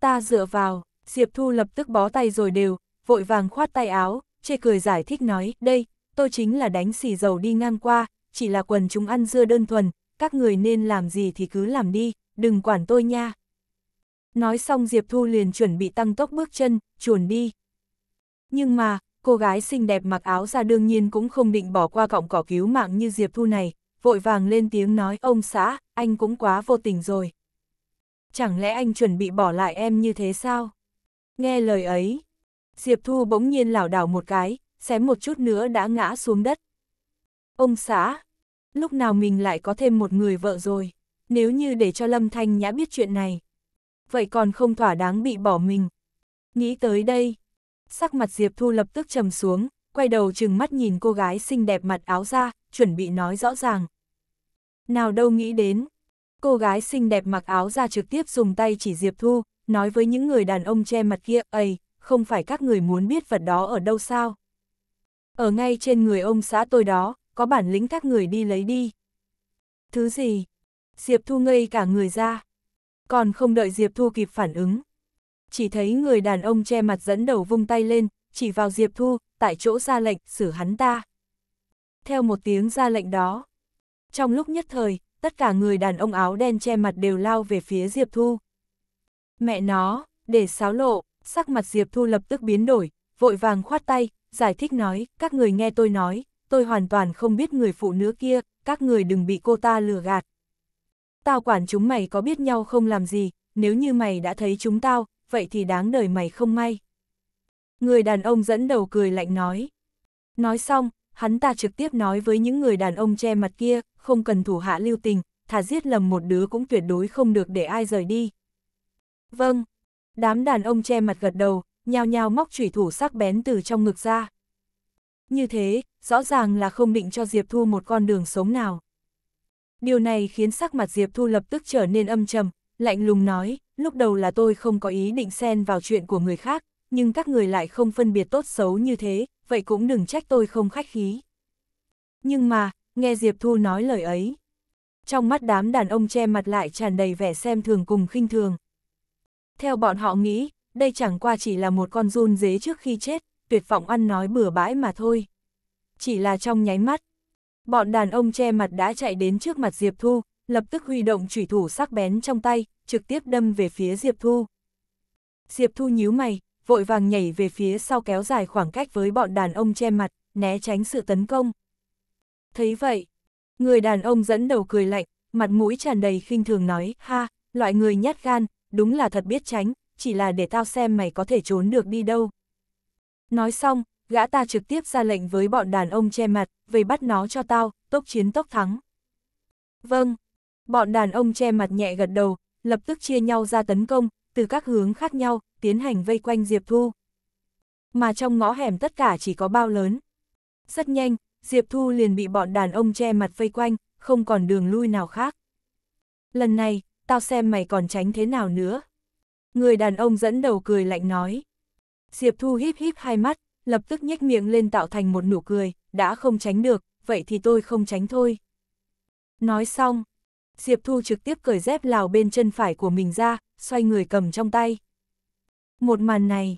Ta dựa vào, Diệp Thu lập tức bó tay rồi đều, vội vàng khoát tay áo, chê cười giải thích nói, đây, tôi chính là đánh xì dầu đi ngang qua, chỉ là quần chúng ăn dưa đơn thuần, các người nên làm gì thì cứ làm đi, đừng quản tôi nha. Nói xong Diệp Thu liền chuẩn bị tăng tốc bước chân, chuồn đi. Nhưng mà, cô gái xinh đẹp mặc áo ra đương nhiên cũng không định bỏ qua cọng cỏ cứu mạng như Diệp Thu này, vội vàng lên tiếng nói ông xã, anh cũng quá vô tình rồi. Chẳng lẽ anh chuẩn bị bỏ lại em như thế sao? Nghe lời ấy, Diệp Thu bỗng nhiên lảo đảo một cái, xém một chút nữa đã ngã xuống đất. Ông xã, lúc nào mình lại có thêm một người vợ rồi, nếu như để cho Lâm Thanh Nhã biết chuyện này. Vậy còn không thỏa đáng bị bỏ mình. Nghĩ tới đây, sắc mặt Diệp Thu lập tức trầm xuống, quay đầu chừng mắt nhìn cô gái xinh đẹp mặt áo ra, chuẩn bị nói rõ ràng. Nào đâu nghĩ đến, cô gái xinh đẹp mặc áo ra trực tiếp dùng tay chỉ Diệp Thu, nói với những người đàn ông che mặt kia, ấy, không phải các người muốn biết vật đó ở đâu sao? Ở ngay trên người ông xã tôi đó, có bản lĩnh các người đi lấy đi. Thứ gì? Diệp Thu ngây cả người ra. Còn không đợi Diệp Thu kịp phản ứng. Chỉ thấy người đàn ông che mặt dẫn đầu vung tay lên, chỉ vào Diệp Thu, tại chỗ ra lệnh, xử hắn ta. Theo một tiếng ra lệnh đó. Trong lúc nhất thời, tất cả người đàn ông áo đen che mặt đều lao về phía Diệp Thu. Mẹ nó, để xáo lộ, sắc mặt Diệp Thu lập tức biến đổi, vội vàng khoát tay, giải thích nói, các người nghe tôi nói, tôi hoàn toàn không biết người phụ nữ kia, các người đừng bị cô ta lừa gạt. Tao quản chúng mày có biết nhau không làm gì, nếu như mày đã thấy chúng tao, vậy thì đáng đời mày không may. Người đàn ông dẫn đầu cười lạnh nói. Nói xong, hắn ta trực tiếp nói với những người đàn ông che mặt kia, không cần thủ hạ lưu tình, thà giết lầm một đứa cũng tuyệt đối không được để ai rời đi. Vâng, đám đàn ông che mặt gật đầu, nhao nhao móc chủy thủ sắc bén từ trong ngực ra. Như thế, rõ ràng là không định cho Diệp Thu một con đường sống nào. Điều này khiến sắc mặt Diệp Thu lập tức trở nên âm trầm, lạnh lùng nói, lúc đầu là tôi không có ý định xen vào chuyện của người khác, nhưng các người lại không phân biệt tốt xấu như thế, vậy cũng đừng trách tôi không khách khí. Nhưng mà, nghe Diệp Thu nói lời ấy. Trong mắt đám đàn ông che mặt lại tràn đầy vẻ xem thường cùng khinh thường. Theo bọn họ nghĩ, đây chẳng qua chỉ là một con run dế trước khi chết, tuyệt vọng ăn nói bừa bãi mà thôi. Chỉ là trong nháy mắt, bọn đàn ông che mặt đã chạy đến trước mặt Diệp Thu, lập tức huy động chủy thủ sắc bén trong tay, trực tiếp đâm về phía Diệp Thu. Diệp Thu nhíu mày, vội vàng nhảy về phía sau kéo dài khoảng cách với bọn đàn ông che mặt, né tránh sự tấn công. Thấy vậy, người đàn ông dẫn đầu cười lạnh, mặt mũi tràn đầy khinh thường nói, ha, loại người nhát gan, đúng là thật biết tránh, chỉ là để tao xem mày có thể trốn được đi đâu. Nói xong, gã ta trực tiếp ra lệnh với bọn đàn ông che mặt, về bắt nó cho tao, tốc chiến tốc thắng. Vâng, bọn đàn ông che mặt nhẹ gật đầu, lập tức chia nhau ra tấn công, từ các hướng khác nhau, tiến hành vây quanh Diệp Thu. Mà trong ngõ hẻm tất cả chỉ có bao lớn. Rất nhanh, Diệp Thu liền bị bọn đàn ông che mặt vây quanh, không còn đường lui nào khác. Lần này, tao xem mày còn tránh thế nào nữa. Người đàn ông dẫn đầu cười lạnh nói. Diệp Thu híp híp hai mắt, lập tức nhếch miệng lên tạo thành một nụ cười, đã không tránh được, vậy thì tôi không tránh thôi. Nói xong, Diệp Thu trực tiếp cởi dép lào bên chân phải của mình ra, xoay người cầm trong tay. Một màn này,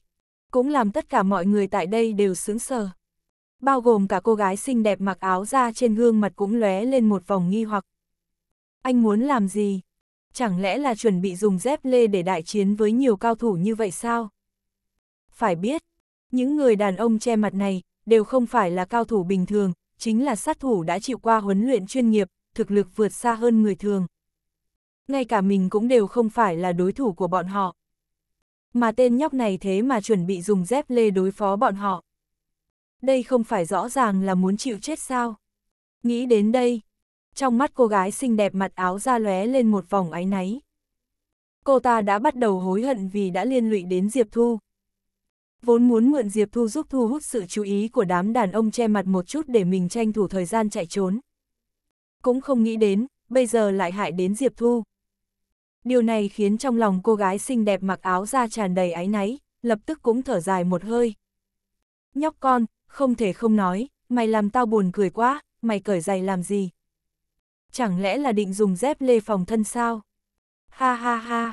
cũng làm tất cả mọi người tại đây đều sướng sờ. Bao gồm cả cô gái xinh đẹp mặc áo ra trên gương mặt cũng lóe lên một vòng nghi hoặc. Anh muốn làm gì? chẳng lẽ là chuẩn bị dùng dép lê để đại chiến với nhiều cao thủ như vậy sao? Phải biết, những người đàn ông che mặt này đều không phải là cao thủ bình thường, chính là sát thủ đã chịu qua huấn luyện chuyên nghiệp, thực lực vượt xa hơn người thường. Ngay cả mình cũng đều không phải là đối thủ của bọn họ. Mà tên nhóc này thế mà chuẩn bị dùng dép lê đối phó bọn họ. Đây không phải rõ ràng là muốn chịu chết sao? Nghĩ đến đây, trong mắt cô gái xinh đẹp mặt áo ra lóe lên một vòng áy náy. Cô ta đã bắt đầu hối hận vì đã liên lụy đến Diệp Thu. Vốn muốn mượn Diệp Thu giúp thu hút sự chú ý của đám đàn ông che mặt một chút để mình tranh thủ thời gian chạy trốn. Cũng không nghĩ đến, bây giờ lại hại đến Diệp Thu. Điều này khiến trong lòng cô gái xinh đẹp mặc áo da tràn đầy áy náy, lập tức cũng thở dài một hơi. Nhóc con, không thể không nói, mày làm tao buồn cười quá, mày cởi giày làm gì, chẳng lẽ là định dùng dép lê phòng thân sao? Ha ha ha!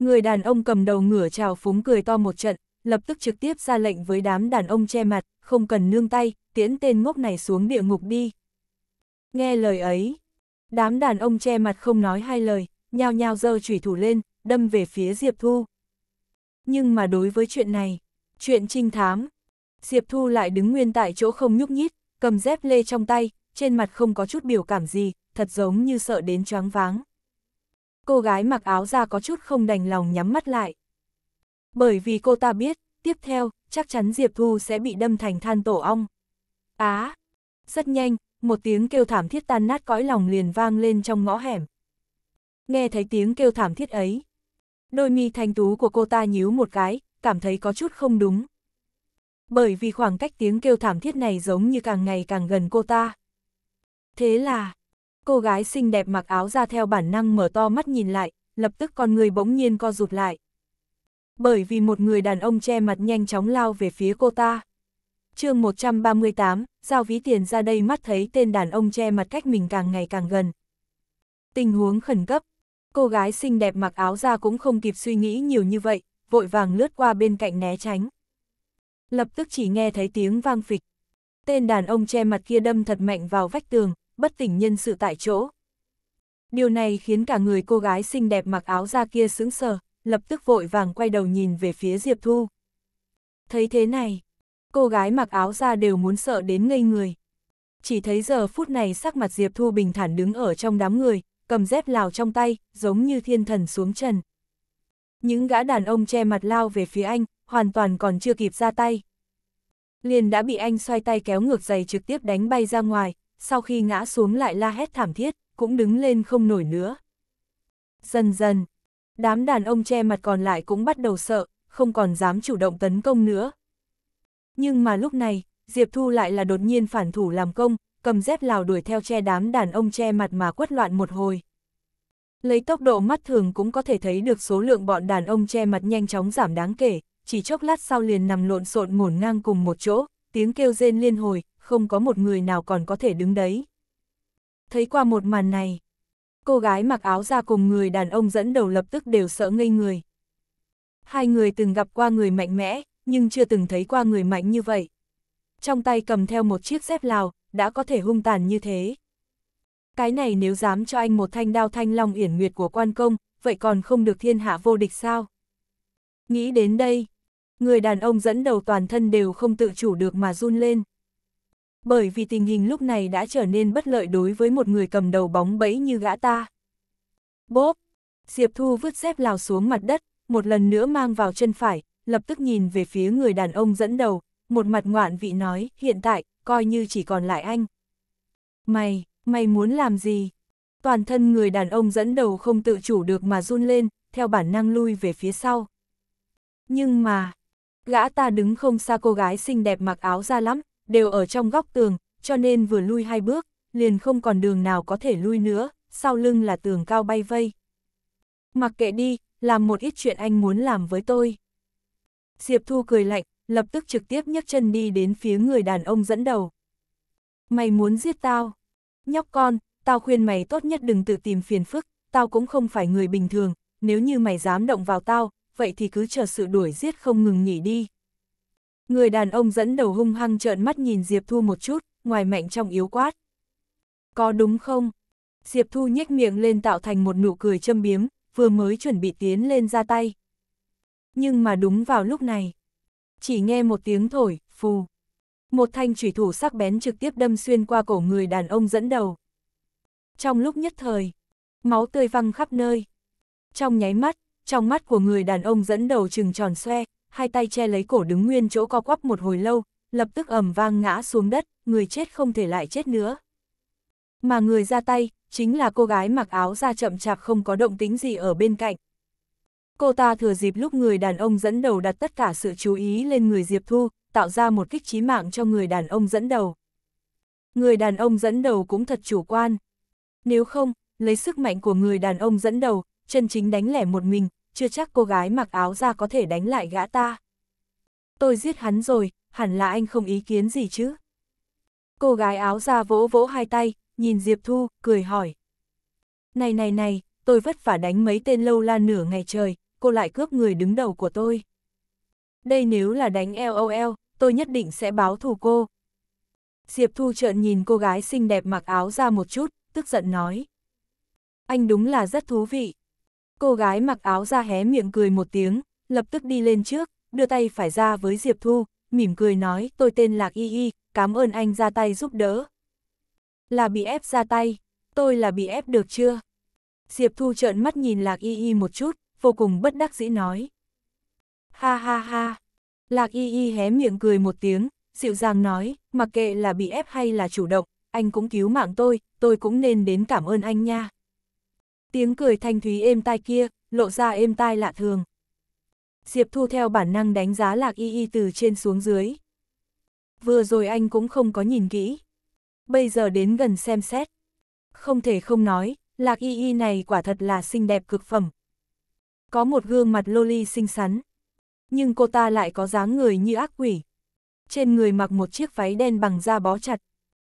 Người đàn ông cầm đầu ngửa trào phúng cười to một trận, lập tức trực tiếp ra lệnh với đám đàn ông che mặt, không cần nương tay, tiễn tên ngốc này xuống địa ngục đi. Nghe lời ấy, đám đàn ông che mặt không nói hai lời, nhao nhao dơ chủy thủ lên, đâm về phía Diệp Thu. Nhưng mà đối với chuyện này, chuyện trinh thám, Diệp Thu lại đứng nguyên tại chỗ không nhúc nhít, cầm dép lê trong tay, trên mặt không có chút biểu cảm gì, thật giống như sợ đến choáng váng. Cô gái mặc áo ra có chút không đành lòng nhắm mắt lại. Bởi vì cô ta biết, tiếp theo, chắc chắn Diệp Thu sẽ bị đâm thành than tổ ong. Á! À, rất nhanh, một tiếng kêu thảm thiết tan nát cõi lòng liền vang lên trong ngõ hẻm. Nghe thấy tiếng kêu thảm thiết ấy. Đôi mi thanh tú của cô ta nhíu một cái, cảm thấy có chút không đúng. Bởi vì khoảng cách tiếng kêu thảm thiết này giống như càng ngày càng gần cô ta. Thế là, Cô gái xinh đẹp mặc áo ra theo bản năng mở to mắt nhìn lại, lập tức con người bỗng nhiên co rụt lại. Bởi vì một người đàn ông che mặt nhanh chóng lao về phía cô ta. chương 138, giao ví tiền ra đây mắt thấy tên đàn ông che mặt cách mình càng ngày càng gần. Tình huống khẩn cấp, cô gái xinh đẹp mặc áo ra cũng không kịp suy nghĩ nhiều như vậy, vội vàng lướt qua bên cạnh né tránh. Lập tức chỉ nghe thấy tiếng vang phịch. Tên đàn ông che mặt kia đâm thật mạnh vào vách tường, bất tỉnh nhân sự tại chỗ. Điều này khiến cả người cô gái xinh đẹp mặc áo da kia sững sờ, lập tức vội vàng quay đầu nhìn về phía Diệp Thu. Thấy thế này, cô gái mặc áo da đều muốn sợ đến ngây người. Chỉ thấy giờ phút này sắc mặt Diệp Thu bình thản đứng ở trong đám người, cầm dép lào trong tay, giống như thiên thần xuống trần. Những gã đàn ông che mặt lao về phía anh, hoàn toàn còn chưa kịp ra tay. Liền đã bị anh xoay tay kéo ngược giày trực tiếp đánh bay ra ngoài, sau khi ngã xuống lại la hét thảm thiết, cũng đứng lên không nổi nữa. Dần dần, đám đàn ông che mặt còn lại cũng bắt đầu sợ, không còn dám chủ động tấn công nữa. Nhưng mà lúc này, Diệp Thu lại là đột nhiên phản thủ làm công, cầm dép lào đuổi theo che đám đàn ông che mặt mà quất loạn một hồi. Lấy tốc độ mắt thường cũng có thể thấy được số lượng bọn đàn ông che mặt nhanh chóng giảm đáng kể, chỉ chốc lát sau liền nằm lộn xộn ngổn ngang cùng một chỗ, tiếng kêu rên liên hồi, không có một người nào còn có thể đứng đấy. Thấy qua một màn này, cô gái mặc áo ra cùng người đàn ông dẫn đầu lập tức đều sợ ngây người. Hai người từng gặp qua người mạnh mẽ, nhưng chưa từng thấy qua người mạnh như vậy. Trong tay cầm theo một chiếc dép lào, đã có thể hung tàn như thế. Cái này nếu dám cho anh một thanh đao thanh long yển nguyệt của quan công, vậy còn không được thiên hạ vô địch sao? Nghĩ đến đây, người đàn ông dẫn đầu toàn thân đều không tự chủ được mà run lên bởi vì tình hình lúc này đã trở nên bất lợi đối với một người cầm đầu bóng bẫy như gã ta. Bốp! Diệp Thu vứt dép lào xuống mặt đất, một lần nữa mang vào chân phải, lập tức nhìn về phía người đàn ông dẫn đầu, một mặt ngoạn vị nói, hiện tại, coi như chỉ còn lại anh. Mày, mày muốn làm gì? Toàn thân người đàn ông dẫn đầu không tự chủ được mà run lên, theo bản năng lui về phía sau. Nhưng mà, gã ta đứng không xa cô gái xinh đẹp mặc áo ra lắm, đều ở trong góc tường, cho nên vừa lui hai bước, liền không còn đường nào có thể lui nữa, sau lưng là tường cao bay vây. Mặc kệ đi, làm một ít chuyện anh muốn làm với tôi. Diệp Thu cười lạnh, lập tức trực tiếp nhấc chân đi đến phía người đàn ông dẫn đầu. Mày muốn giết tao? Nhóc con, tao khuyên mày tốt nhất đừng tự tìm phiền phức, tao cũng không phải người bình thường, nếu như mày dám động vào tao, vậy thì cứ chờ sự đuổi giết không ngừng nghỉ đi. Người đàn ông dẫn đầu hung hăng trợn mắt nhìn Diệp Thu một chút, ngoài mạnh trong yếu quát. Có đúng không? Diệp Thu nhếch miệng lên tạo thành một nụ cười châm biếm, vừa mới chuẩn bị tiến lên ra tay. Nhưng mà đúng vào lúc này, chỉ nghe một tiếng thổi, phù. Một thanh chủy thủ sắc bén trực tiếp đâm xuyên qua cổ người đàn ông dẫn đầu. Trong lúc nhất thời, máu tươi văng khắp nơi. Trong nháy mắt, trong mắt của người đàn ông dẫn đầu trừng tròn xoe, hai tay che lấy cổ đứng nguyên chỗ co quắp một hồi lâu, lập tức ầm vang ngã xuống đất, người chết không thể lại chết nữa. Mà người ra tay, chính là cô gái mặc áo da chậm chạp không có động tính gì ở bên cạnh. Cô ta thừa dịp lúc người đàn ông dẫn đầu đặt tất cả sự chú ý lên người Diệp Thu, tạo ra một kích trí mạng cho người đàn ông dẫn đầu. Người đàn ông dẫn đầu cũng thật chủ quan. Nếu không, lấy sức mạnh của người đàn ông dẫn đầu, chân chính đánh lẻ một mình, chưa chắc cô gái mặc áo ra có thể đánh lại gã ta. Tôi giết hắn rồi, hẳn là anh không ý kiến gì chứ. Cô gái áo ra vỗ vỗ hai tay, nhìn Diệp Thu, cười hỏi. Này này này, tôi vất vả đánh mấy tên lâu la nửa ngày trời, cô lại cướp người đứng đầu của tôi. Đây nếu là đánh LOL, tôi nhất định sẽ báo thù cô. Diệp Thu trợn nhìn cô gái xinh đẹp mặc áo ra một chút, tức giận nói. Anh đúng là rất thú vị, Cô gái mặc áo ra hé miệng cười một tiếng, lập tức đi lên trước, đưa tay phải ra với Diệp Thu, mỉm cười nói tôi tên Lạc Y Y, cảm ơn anh ra tay giúp đỡ. Là bị ép ra tay, tôi là bị ép được chưa? Diệp Thu trợn mắt nhìn Lạc Y Y một chút, vô cùng bất đắc dĩ nói. Ha ha ha, Lạc Y Y hé miệng cười một tiếng, dịu dàng nói, mặc kệ là bị ép hay là chủ động, anh cũng cứu mạng tôi, tôi cũng nên đến cảm ơn anh nha. Tiếng cười thanh thúy êm tai kia, lộ ra êm tai lạ thường. Diệp Thu theo bản năng đánh giá Lạc Y Y từ trên xuống dưới. Vừa rồi anh cũng không có nhìn kỹ. Bây giờ đến gần xem xét. Không thể không nói, Lạc Y Y này quả thật là xinh đẹp cực phẩm. Có một gương mặt loli xinh xắn. Nhưng cô ta lại có dáng người như ác quỷ. Trên người mặc một chiếc váy đen bằng da bó chặt.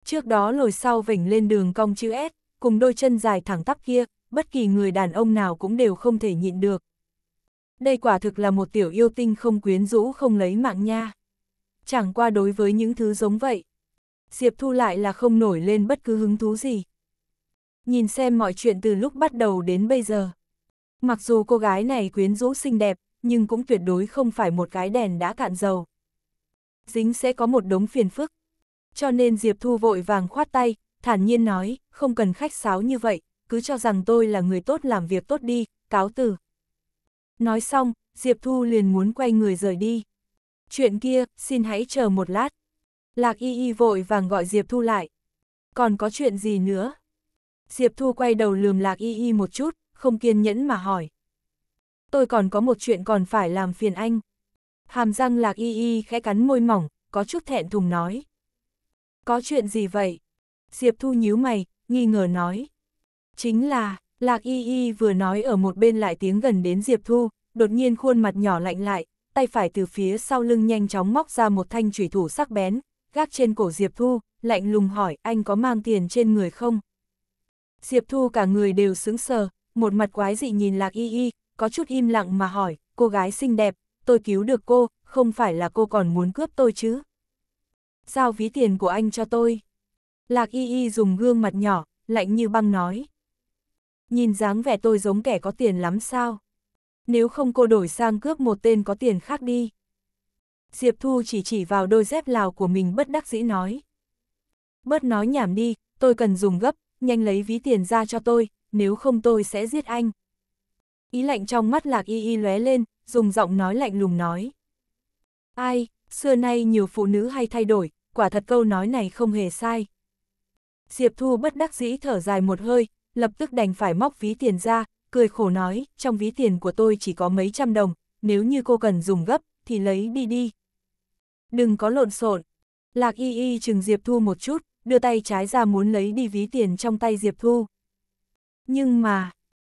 Trước đó lồi sau vỉnh lên đường cong chữ S, cùng đôi chân dài thẳng tắp kia, bất kỳ người đàn ông nào cũng đều không thể nhịn được. Đây quả thực là một tiểu yêu tinh không quyến rũ không lấy mạng nha. Chẳng qua đối với những thứ giống vậy. Diệp Thu lại là không nổi lên bất cứ hứng thú gì. Nhìn xem mọi chuyện từ lúc bắt đầu đến bây giờ. Mặc dù cô gái này quyến rũ xinh đẹp, nhưng cũng tuyệt đối không phải một cái đèn đã cạn dầu. Dính sẽ có một đống phiền phức. Cho nên Diệp Thu vội vàng khoát tay, thản nhiên nói, không cần khách sáo như vậy, cứ cho rằng tôi là người tốt làm việc tốt đi, cáo từ. Nói xong, Diệp Thu liền muốn quay người rời đi. Chuyện kia, xin hãy chờ một lát. Lạc Y Y vội vàng gọi Diệp Thu lại. Còn có chuyện gì nữa? Diệp Thu quay đầu lườm Lạc Y Y một chút, không kiên nhẫn mà hỏi. Tôi còn có một chuyện còn phải làm phiền anh. Hàm răng Lạc Y Y khẽ cắn môi mỏng, có chút thẹn thùng nói. Có chuyện gì vậy? Diệp Thu nhíu mày, nghi ngờ nói. Chính là, Lạc Y Y vừa nói ở một bên lại tiếng gần đến Diệp Thu, đột nhiên khuôn mặt nhỏ lạnh lại, tay phải từ phía sau lưng nhanh chóng móc ra một thanh chủy thủ sắc bén, gác trên cổ Diệp Thu, lạnh lùng hỏi anh có mang tiền trên người không? Diệp Thu cả người đều sững sờ, một mặt quái dị nhìn Lạc Y Y, có chút im lặng mà hỏi, cô gái xinh đẹp, tôi cứu được cô, không phải là cô còn muốn cướp tôi chứ? Giao ví tiền của anh cho tôi. Lạc Y Y dùng gương mặt nhỏ, lạnh như băng nói. Nhìn dáng vẻ tôi giống kẻ có tiền lắm sao? Nếu không cô đổi sang cướp một tên có tiền khác đi. Diệp Thu chỉ chỉ vào đôi dép lào của mình bất đắc dĩ nói. Bớt nói nhảm đi, tôi cần dùng gấp, nhanh lấy ví tiền ra cho tôi, nếu không tôi sẽ giết anh. Ý lạnh trong mắt lạc y y lóe lên, dùng giọng nói lạnh lùng nói. Ai, xưa nay nhiều phụ nữ hay thay đổi, quả thật câu nói này không hề sai. Diệp Thu bất đắc dĩ thở dài một hơi, lập tức đành phải móc ví tiền ra, cười khổ nói, trong ví tiền của tôi chỉ có mấy trăm đồng, nếu như cô cần dùng gấp, thì lấy đi đi. Đừng có lộn xộn. Lạc y y chừng Diệp Thu một chút, đưa tay trái ra muốn lấy đi ví tiền trong tay Diệp Thu. Nhưng mà,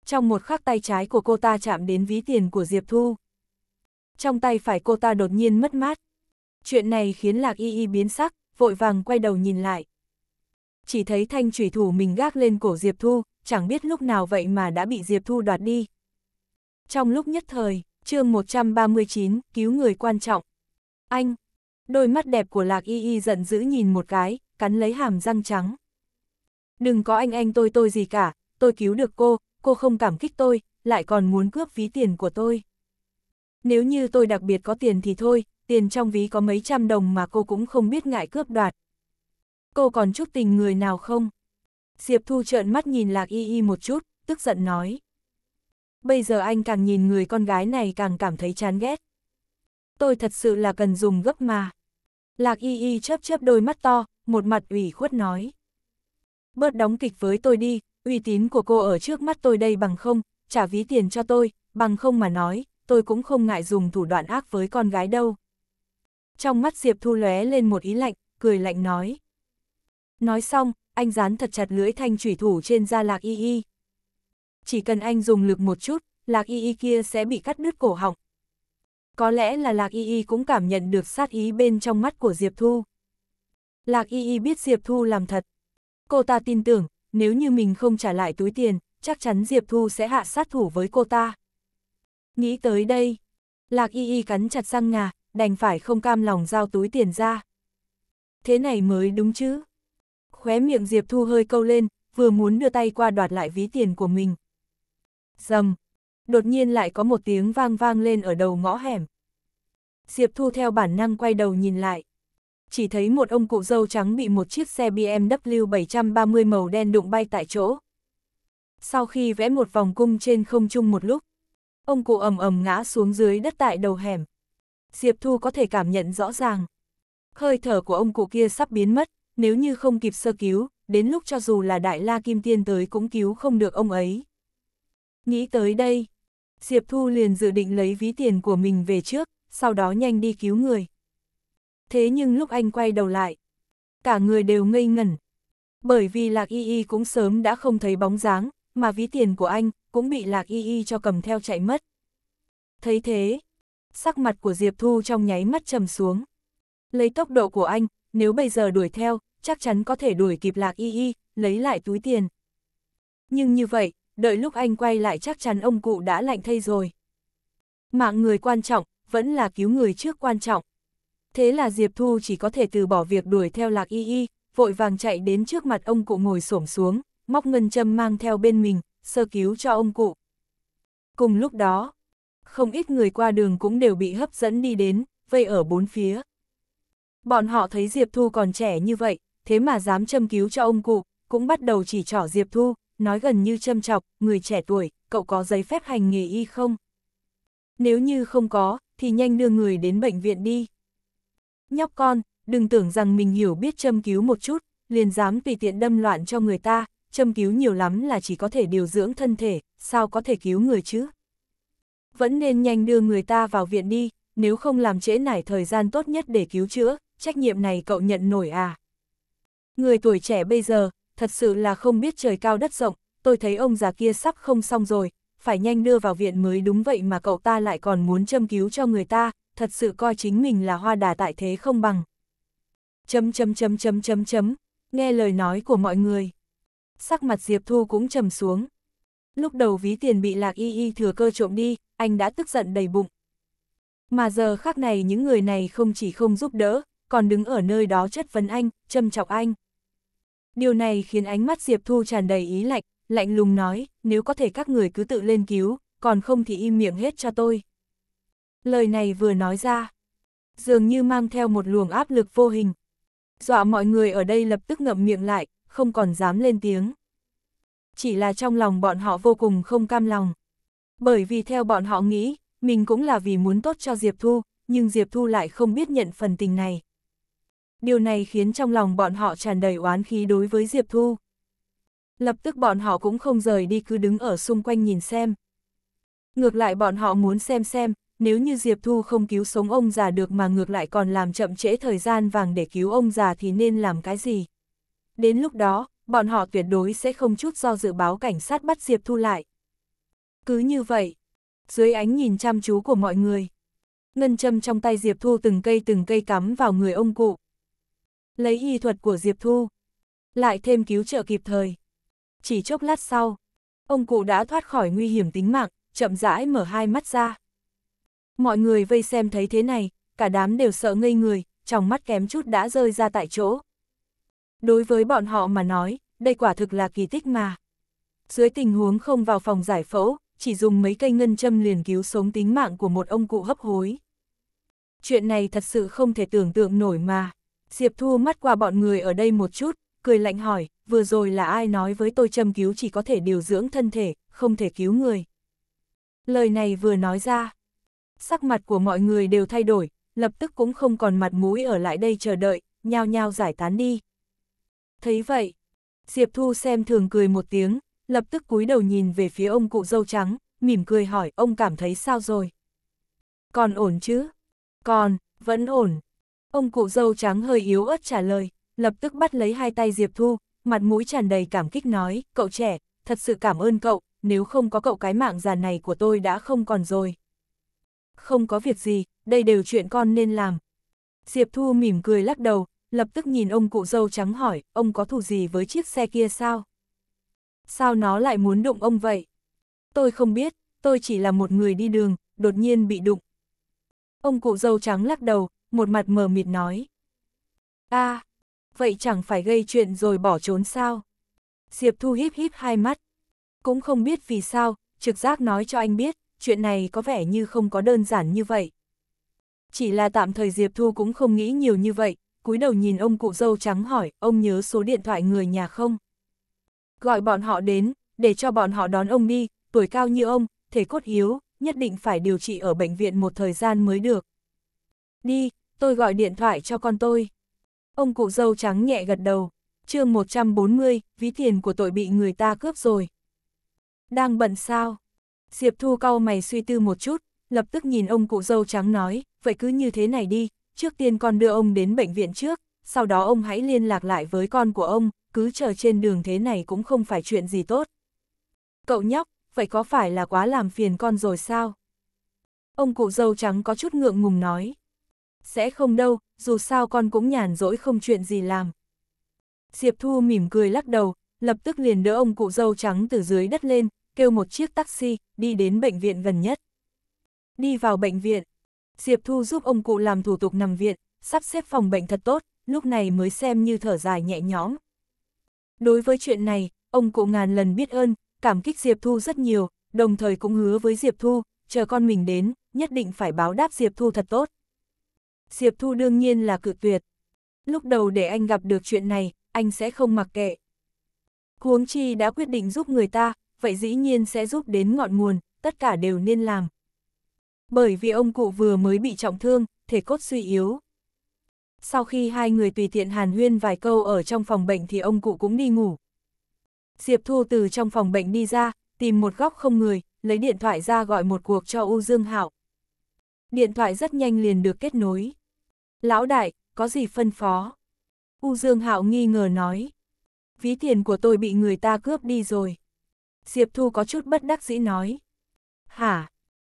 trong một khắc tay trái của cô ta chạm đến ví tiền của Diệp Thu. Trong tay phải cô ta đột nhiên mất mát. Chuyện này khiến Lạc Y Y biến sắc, vội vàng quay đầu nhìn lại, chỉ thấy thanh trùy thủ mình gác lên cổ Diệp Thu, chẳng biết lúc nào vậy mà đã bị Diệp Thu đoạt đi. Trong lúc nhất thời, chương 139, cứu người quan trọng. Anh, đôi mắt đẹp của Lạc Y Y giận dữ nhìn một cái, cắn lấy hàm răng trắng. Đừng có anh anh tôi tôi gì cả, tôi cứu được cô, cô không cảm kích tôi, lại còn muốn cướp ví tiền của tôi. Nếu như tôi đặc biệt có tiền thì thôi, tiền trong ví có mấy trăm đồng mà cô cũng không biết ngại cướp đoạt cô còn chút tình người nào không? Diệp Thu trợn mắt nhìn Lạc Y Y một chút, tức giận nói. Bây giờ anh càng nhìn người con gái này càng cảm thấy chán ghét. Tôi thật sự là cần dùng gấp mà. Lạc Y Y chớp chớp đôi mắt to, một mặt ủy khuất nói. Bớt đóng kịch với tôi đi, uy tín của cô ở trước mắt tôi đây bằng không, trả ví tiền cho tôi, bằng không mà nói, tôi cũng không ngại dùng thủ đoạn ác với con gái đâu. Trong mắt Diệp Thu lóe lên một ý lạnh, cười lạnh nói. Nói xong, anh dán thật chặt lưỡi thanh chủy thủ trên da lạc y y. Chỉ cần anh dùng lực một chút, lạc y y kia sẽ bị cắt đứt cổ họng. Có lẽ là lạc y y cũng cảm nhận được sát ý bên trong mắt của Diệp Thu. Lạc y y biết Diệp Thu làm thật. Cô ta tin tưởng, nếu như mình không trả lại túi tiền, chắc chắn Diệp Thu sẽ hạ sát thủ với cô ta. Nghĩ tới đây, Lạc Y Y cắn chặt răng ngà, đành phải không cam lòng giao túi tiền ra. Thế này mới đúng chứ khóe miệng Diệp Thu hơi câu lên, vừa muốn đưa tay qua đoạt lại ví tiền của mình. Dầm! Đột nhiên lại có một tiếng vang vang lên ở đầu ngõ hẻm. Diệp Thu theo bản năng quay đầu nhìn lại. Chỉ thấy một ông cụ dâu trắng bị một chiếc xe BMW 730 màu đen đụng bay tại chỗ. Sau khi vẽ một vòng cung trên không trung một lúc, ông cụ ầm ầm ngã xuống dưới đất tại đầu hẻm. Diệp Thu có thể cảm nhận rõ ràng. Hơi thở của ông cụ kia sắp biến mất, nếu như không kịp sơ cứu, đến lúc cho dù là Đại La Kim Tiên tới cũng cứu không được ông ấy. Nghĩ tới đây, Diệp Thu liền dự định lấy ví tiền của mình về trước, sau đó nhanh đi cứu người. Thế nhưng lúc anh quay đầu lại, cả người đều ngây ngẩn. Bởi vì Lạc Y Y cũng sớm đã không thấy bóng dáng, mà ví tiền của anh cũng bị Lạc Y Y cho cầm theo chạy mất. Thấy thế, sắc mặt của Diệp Thu trong nháy mắt trầm xuống. Lấy tốc độ của anh, nếu bây giờ đuổi theo, chắc chắn có thể đuổi kịp lạc y y, lấy lại túi tiền. Nhưng như vậy, đợi lúc anh quay lại chắc chắn ông cụ đã lạnh thay rồi. Mạng người quan trọng, vẫn là cứu người trước quan trọng. Thế là Diệp Thu chỉ có thể từ bỏ việc đuổi theo lạc y y, vội vàng chạy đến trước mặt ông cụ ngồi xổm xuống, móc ngân châm mang theo bên mình, sơ cứu cho ông cụ. Cùng lúc đó, không ít người qua đường cũng đều bị hấp dẫn đi đến, vây ở bốn phía. Bọn họ thấy Diệp Thu còn trẻ như vậy, thế mà dám châm cứu cho ông cụ, cũng bắt đầu chỉ trỏ Diệp Thu, nói gần như châm chọc, người trẻ tuổi, cậu có giấy phép hành nghề y không? Nếu như không có, thì nhanh đưa người đến bệnh viện đi. Nhóc con, đừng tưởng rằng mình hiểu biết châm cứu một chút, liền dám tùy tiện đâm loạn cho người ta, châm cứu nhiều lắm là chỉ có thể điều dưỡng thân thể, sao có thể cứu người chứ? Vẫn nên nhanh đưa người ta vào viện đi, nếu không làm trễ nải thời gian tốt nhất để cứu chữa, trách nhiệm này cậu nhận nổi à? Người tuổi trẻ bây giờ, thật sự là không biết trời cao đất rộng, tôi thấy ông già kia sắp không xong rồi, phải nhanh đưa vào viện mới đúng vậy mà cậu ta lại còn muốn châm cứu cho người ta, thật sự coi chính mình là hoa đà tại thế không bằng. Chấm chấm chấm chấm chấm chấm, nghe lời nói của mọi người. Sắc mặt Diệp Thu cũng trầm xuống. Lúc đầu ví tiền bị lạc y y thừa cơ trộm đi, anh đã tức giận đầy bụng. Mà giờ khác này những người này không chỉ không giúp đỡ, còn đứng ở nơi đó chất vấn anh, châm chọc anh. Điều này khiến ánh mắt Diệp Thu tràn đầy ý lạnh, lạnh lùng nói, nếu có thể các người cứ tự lên cứu, còn không thì im miệng hết cho tôi. Lời này vừa nói ra, dường như mang theo một luồng áp lực vô hình. Dọa mọi người ở đây lập tức ngậm miệng lại, không còn dám lên tiếng. Chỉ là trong lòng bọn họ vô cùng không cam lòng. Bởi vì theo bọn họ nghĩ, mình cũng là vì muốn tốt cho Diệp Thu, nhưng Diệp Thu lại không biết nhận phần tình này điều này khiến trong lòng bọn họ tràn đầy oán khí đối với Diệp Thu. Lập tức bọn họ cũng không rời đi cứ đứng ở xung quanh nhìn xem. Ngược lại bọn họ muốn xem xem, nếu như Diệp Thu không cứu sống ông già được mà ngược lại còn làm chậm trễ thời gian vàng để cứu ông già thì nên làm cái gì. Đến lúc đó, bọn họ tuyệt đối sẽ không chút do dự báo cảnh sát bắt Diệp Thu lại. Cứ như vậy, dưới ánh nhìn chăm chú của mọi người, ngân châm trong tay Diệp Thu từng cây từng cây cắm vào người ông cụ. Lấy y thuật của Diệp Thu, lại thêm cứu trợ kịp thời. Chỉ chốc lát sau, ông cụ đã thoát khỏi nguy hiểm tính mạng, chậm rãi mở hai mắt ra. Mọi người vây xem thấy thế này, cả đám đều sợ ngây người, trong mắt kém chút đã rơi ra tại chỗ. Đối với bọn họ mà nói, đây quả thực là kỳ tích mà. Dưới tình huống không vào phòng giải phẫu, chỉ dùng mấy cây ngân châm liền cứu sống tính mạng của một ông cụ hấp hối. Chuyện này thật sự không thể tưởng tượng nổi mà. Diệp Thu mắt qua bọn người ở đây một chút, cười lạnh hỏi, vừa rồi là ai nói với tôi châm cứu chỉ có thể điều dưỡng thân thể, không thể cứu người. Lời này vừa nói ra, sắc mặt của mọi người đều thay đổi, lập tức cũng không còn mặt mũi ở lại đây chờ đợi, nhao nhao giải tán đi. Thấy vậy, Diệp Thu xem thường cười một tiếng, lập tức cúi đầu nhìn về phía ông cụ dâu trắng, mỉm cười hỏi ông cảm thấy sao rồi. Còn ổn chứ? Còn, vẫn ổn. Ông cụ dâu trắng hơi yếu ớt trả lời, lập tức bắt lấy hai tay Diệp Thu, mặt mũi tràn đầy cảm kích nói, cậu trẻ, thật sự cảm ơn cậu, nếu không có cậu cái mạng già này của tôi đã không còn rồi. Không có việc gì, đây đều chuyện con nên làm. Diệp Thu mỉm cười lắc đầu, lập tức nhìn ông cụ dâu trắng hỏi, ông có thù gì với chiếc xe kia sao? Sao nó lại muốn đụng ông vậy? Tôi không biết, tôi chỉ là một người đi đường, đột nhiên bị đụng. Ông cụ dâu trắng lắc đầu, một mặt mờ mịt nói. a à, vậy chẳng phải gây chuyện rồi bỏ trốn sao? Diệp Thu híp híp hai mắt. Cũng không biết vì sao, trực giác nói cho anh biết, chuyện này có vẻ như không có đơn giản như vậy. Chỉ là tạm thời Diệp Thu cũng không nghĩ nhiều như vậy, cúi đầu nhìn ông cụ dâu trắng hỏi, ông nhớ số điện thoại người nhà không? Gọi bọn họ đến, để cho bọn họ đón ông đi, tuổi cao như ông, thể cốt hiếu, nhất định phải điều trị ở bệnh viện một thời gian mới được. Đi, tôi gọi điện thoại cho con tôi. Ông cụ dâu trắng nhẹ gật đầu, chương 140, ví tiền của tội bị người ta cướp rồi. Đang bận sao? Diệp Thu cau mày suy tư một chút, lập tức nhìn ông cụ dâu trắng nói, vậy cứ như thế này đi, trước tiên con đưa ông đến bệnh viện trước, sau đó ông hãy liên lạc lại với con của ông, cứ chờ trên đường thế này cũng không phải chuyện gì tốt. Cậu nhóc, vậy có phải là quá làm phiền con rồi sao? Ông cụ dâu trắng có chút ngượng ngùng nói sẽ không đâu, dù sao con cũng nhàn rỗi không chuyện gì làm. Diệp Thu mỉm cười lắc đầu, lập tức liền đỡ ông cụ dâu trắng từ dưới đất lên, kêu một chiếc taxi, đi đến bệnh viện gần nhất. Đi vào bệnh viện, Diệp Thu giúp ông cụ làm thủ tục nằm viện, sắp xếp phòng bệnh thật tốt, lúc này mới xem như thở dài nhẹ nhõm. Đối với chuyện này, ông cụ ngàn lần biết ơn, cảm kích Diệp Thu rất nhiều, đồng thời cũng hứa với Diệp Thu, chờ con mình đến, nhất định phải báo đáp Diệp Thu thật tốt. Diệp Thu đương nhiên là cự tuyệt. Lúc đầu để anh gặp được chuyện này, anh sẽ không mặc kệ. Huống chi đã quyết định giúp người ta, vậy dĩ nhiên sẽ giúp đến ngọn nguồn, tất cả đều nên làm. Bởi vì ông cụ vừa mới bị trọng thương, thể cốt suy yếu. Sau khi hai người tùy tiện hàn huyên vài câu ở trong phòng bệnh thì ông cụ cũng đi ngủ. Diệp Thu từ trong phòng bệnh đi ra, tìm một góc không người, lấy điện thoại ra gọi một cuộc cho U Dương Hạo điện thoại rất nhanh liền được kết nối. Lão đại, có gì phân phó? U Dương Hạo nghi ngờ nói. Ví tiền của tôi bị người ta cướp đi rồi. Diệp Thu có chút bất đắc dĩ nói. Hả?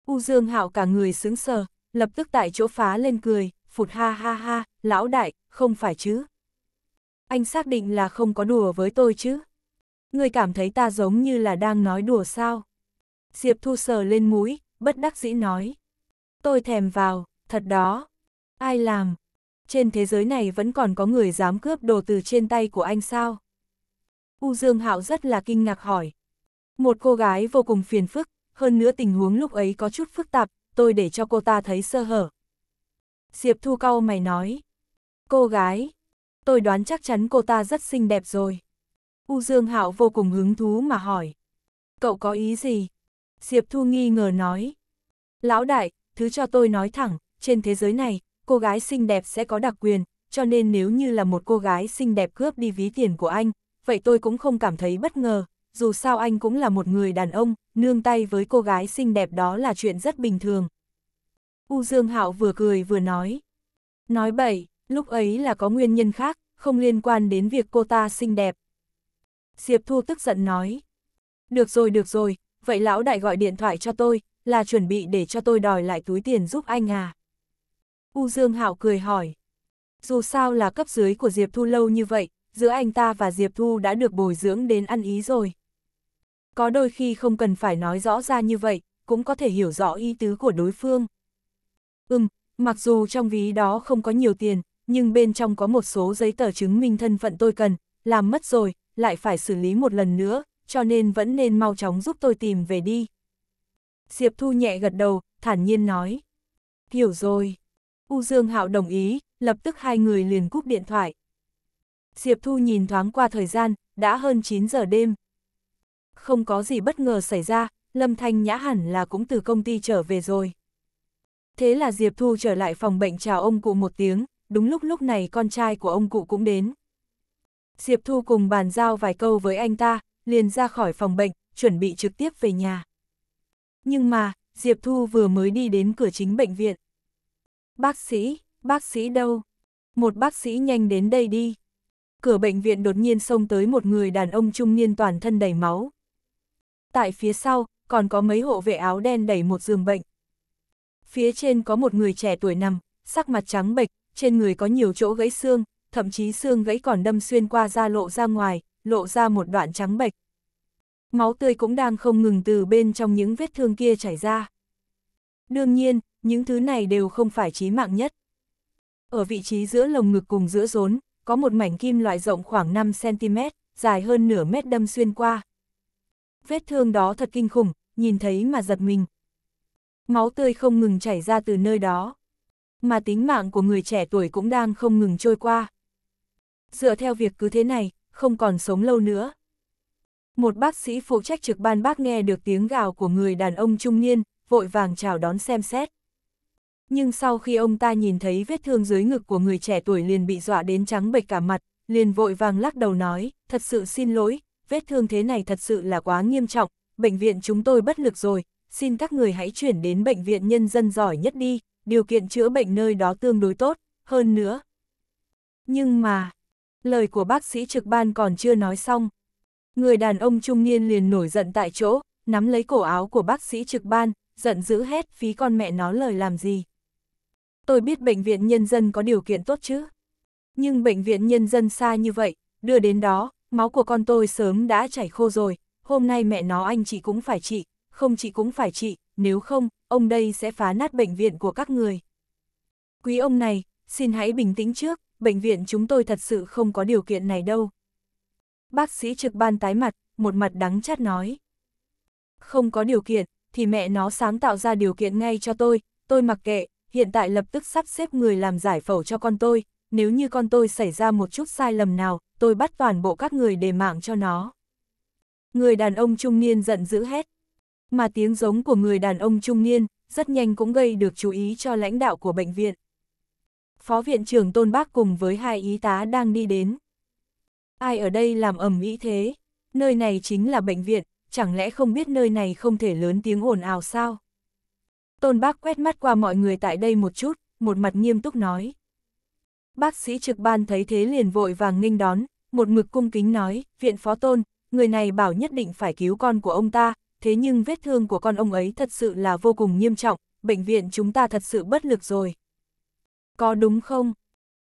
U Dương Hạo cả người sướng sờ, lập tức tại chỗ phá lên cười, phụt ha ha ha, lão đại, không phải chứ? Anh xác định là không có đùa với tôi chứ? Người cảm thấy ta giống như là đang nói đùa sao? Diệp Thu sờ lên mũi, bất đắc dĩ nói. Tôi thèm vào, thật đó. Ai làm? Trên thế giới này vẫn còn có người dám cướp đồ từ trên tay của anh sao? U Dương Hạo rất là kinh ngạc hỏi. Một cô gái vô cùng phiền phức, hơn nữa tình huống lúc ấy có chút phức tạp, tôi để cho cô ta thấy sơ hở. Diệp Thu cau mày nói. Cô gái, tôi đoán chắc chắn cô ta rất xinh đẹp rồi. U Dương Hạo vô cùng hứng thú mà hỏi. Cậu có ý gì? Diệp Thu nghi ngờ nói. Lão đại, thứ cho tôi nói thẳng, trên thế giới này, cô gái xinh đẹp sẽ có đặc quyền, cho nên nếu như là một cô gái xinh đẹp cướp đi ví tiền của anh, vậy tôi cũng không cảm thấy bất ngờ, dù sao anh cũng là một người đàn ông, nương tay với cô gái xinh đẹp đó là chuyện rất bình thường. U Dương Hạo vừa cười vừa nói. Nói bậy, lúc ấy là có nguyên nhân khác, không liên quan đến việc cô ta xinh đẹp. Diệp Thu tức giận nói. Được rồi, được rồi, vậy lão đại gọi điện thoại cho tôi, là chuẩn bị để cho tôi đòi lại túi tiền giúp anh à? U Dương Hạo cười hỏi. Dù sao là cấp dưới của Diệp Thu lâu như vậy, giữa anh ta và Diệp Thu đã được bồi dưỡng đến ăn ý rồi. Có đôi khi không cần phải nói rõ ra như vậy, cũng có thể hiểu rõ ý tứ của đối phương. Ừm, mặc dù trong ví đó không có nhiều tiền, nhưng bên trong có một số giấy tờ chứng minh thân phận tôi cần, làm mất rồi, lại phải xử lý một lần nữa, cho nên vẫn nên mau chóng giúp tôi tìm về đi. Diệp Thu nhẹ gật đầu, thản nhiên nói. Hiểu rồi. U Dương Hạo đồng ý, lập tức hai người liền cúp điện thoại. Diệp Thu nhìn thoáng qua thời gian, đã hơn 9 giờ đêm. Không có gì bất ngờ xảy ra, Lâm Thanh Nhã hẳn là cũng từ công ty trở về rồi. Thế là Diệp Thu trở lại phòng bệnh chào ông cụ một tiếng, đúng lúc lúc này con trai của ông cụ cũng đến. Diệp Thu cùng bàn giao vài câu với anh ta, liền ra khỏi phòng bệnh, chuẩn bị trực tiếp về nhà. Nhưng mà, Diệp Thu vừa mới đi đến cửa chính bệnh viện. Bác sĩ, bác sĩ đâu? Một bác sĩ nhanh đến đây đi. Cửa bệnh viện đột nhiên xông tới một người đàn ông trung niên toàn thân đầy máu. Tại phía sau, còn có mấy hộ vệ áo đen đẩy một giường bệnh. Phía trên có một người trẻ tuổi nằm, sắc mặt trắng bệch, trên người có nhiều chỗ gãy xương, thậm chí xương gãy còn đâm xuyên qua da lộ ra ngoài, lộ ra một đoạn trắng bệch máu tươi cũng đang không ngừng từ bên trong những vết thương kia chảy ra. Đương nhiên, những thứ này đều không phải chí mạng nhất. Ở vị trí giữa lồng ngực cùng giữa rốn, có một mảnh kim loại rộng khoảng 5cm, dài hơn nửa mét đâm xuyên qua. Vết thương đó thật kinh khủng, nhìn thấy mà giật mình. Máu tươi không ngừng chảy ra từ nơi đó. Mà tính mạng của người trẻ tuổi cũng đang không ngừng trôi qua. Dựa theo việc cứ thế này, không còn sống lâu nữa một bác sĩ phụ trách trực ban bác nghe được tiếng gào của người đàn ông trung niên, vội vàng chào đón xem xét. Nhưng sau khi ông ta nhìn thấy vết thương dưới ngực của người trẻ tuổi liền bị dọa đến trắng bệch cả mặt, liền vội vàng lắc đầu nói, thật sự xin lỗi, vết thương thế này thật sự là quá nghiêm trọng, bệnh viện chúng tôi bất lực rồi, xin các người hãy chuyển đến bệnh viện nhân dân giỏi nhất đi, điều kiện chữa bệnh nơi đó tương đối tốt, hơn nữa. Nhưng mà, lời của bác sĩ trực ban còn chưa nói xong, Người đàn ông trung niên liền nổi giận tại chỗ, nắm lấy cổ áo của bác sĩ trực ban, giận dữ hét phí con mẹ nó lời làm gì. Tôi biết bệnh viện nhân dân có điều kiện tốt chứ. Nhưng bệnh viện nhân dân xa như vậy, đưa đến đó, máu của con tôi sớm đã chảy khô rồi, hôm nay mẹ nó anh chị cũng phải trị, không chị cũng phải trị, nếu không, ông đây sẽ phá nát bệnh viện của các người. Quý ông này, xin hãy bình tĩnh trước, bệnh viện chúng tôi thật sự không có điều kiện này đâu bác sĩ trực ban tái mặt, một mặt đắng chát nói. Không có điều kiện, thì mẹ nó sáng tạo ra điều kiện ngay cho tôi, tôi mặc kệ, hiện tại lập tức sắp xếp người làm giải phẫu cho con tôi, nếu như con tôi xảy ra một chút sai lầm nào, tôi bắt toàn bộ các người để mạng cho nó. Người đàn ông trung niên giận dữ hét. Mà tiếng giống của người đàn ông trung niên, rất nhanh cũng gây được chú ý cho lãnh đạo của bệnh viện. Phó viện trưởng Tôn Bác cùng với hai y tá đang đi đến. Ai ở đây làm ầm ĩ thế? Nơi này chính là bệnh viện, chẳng lẽ không biết nơi này không thể lớn tiếng ồn ào sao? Tôn bác quét mắt qua mọi người tại đây một chút, một mặt nghiêm túc nói. Bác sĩ trực ban thấy thế liền vội vàng nghênh đón, một mực cung kính nói, viện phó tôn, người này bảo nhất định phải cứu con của ông ta, thế nhưng vết thương của con ông ấy thật sự là vô cùng nghiêm trọng, bệnh viện chúng ta thật sự bất lực rồi. Có đúng không?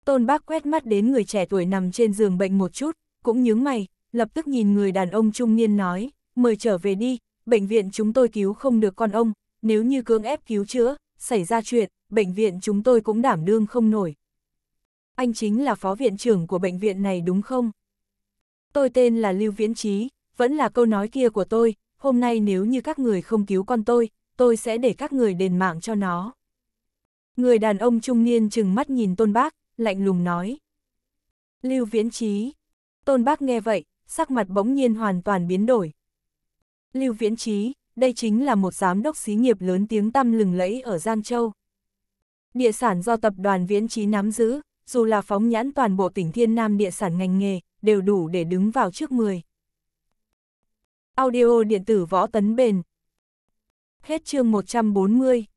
Tôn bác quét mắt đến người trẻ tuổi nằm trên giường bệnh một chút, cũng nhướng mày, lập tức nhìn người đàn ông trung niên nói, mời trở về đi, bệnh viện chúng tôi cứu không được con ông, nếu như cưỡng ép cứu chữa, xảy ra chuyện, bệnh viện chúng tôi cũng đảm đương không nổi. Anh chính là phó viện trưởng của bệnh viện này đúng không? Tôi tên là Lưu Viễn Trí, vẫn là câu nói kia của tôi, hôm nay nếu như các người không cứu con tôi, tôi sẽ để các người đền mạng cho nó. Người đàn ông trung niên chừng mắt nhìn Tôn Bác, lạnh lùng nói. Lưu Viễn Trí, Tôn Bác nghe vậy, sắc mặt bỗng nhiên hoàn toàn biến đổi. Lưu Viễn Trí, đây chính là một giám đốc xí nghiệp lớn tiếng tăm lừng lẫy ở Giang Châu. Địa sản do tập đoàn Viễn Trí nắm giữ, dù là phóng nhãn toàn bộ tỉnh Thiên Nam địa sản ngành nghề, đều đủ để đứng vào trước 10. Audio điện tử võ tấn bền. Hết chương 140.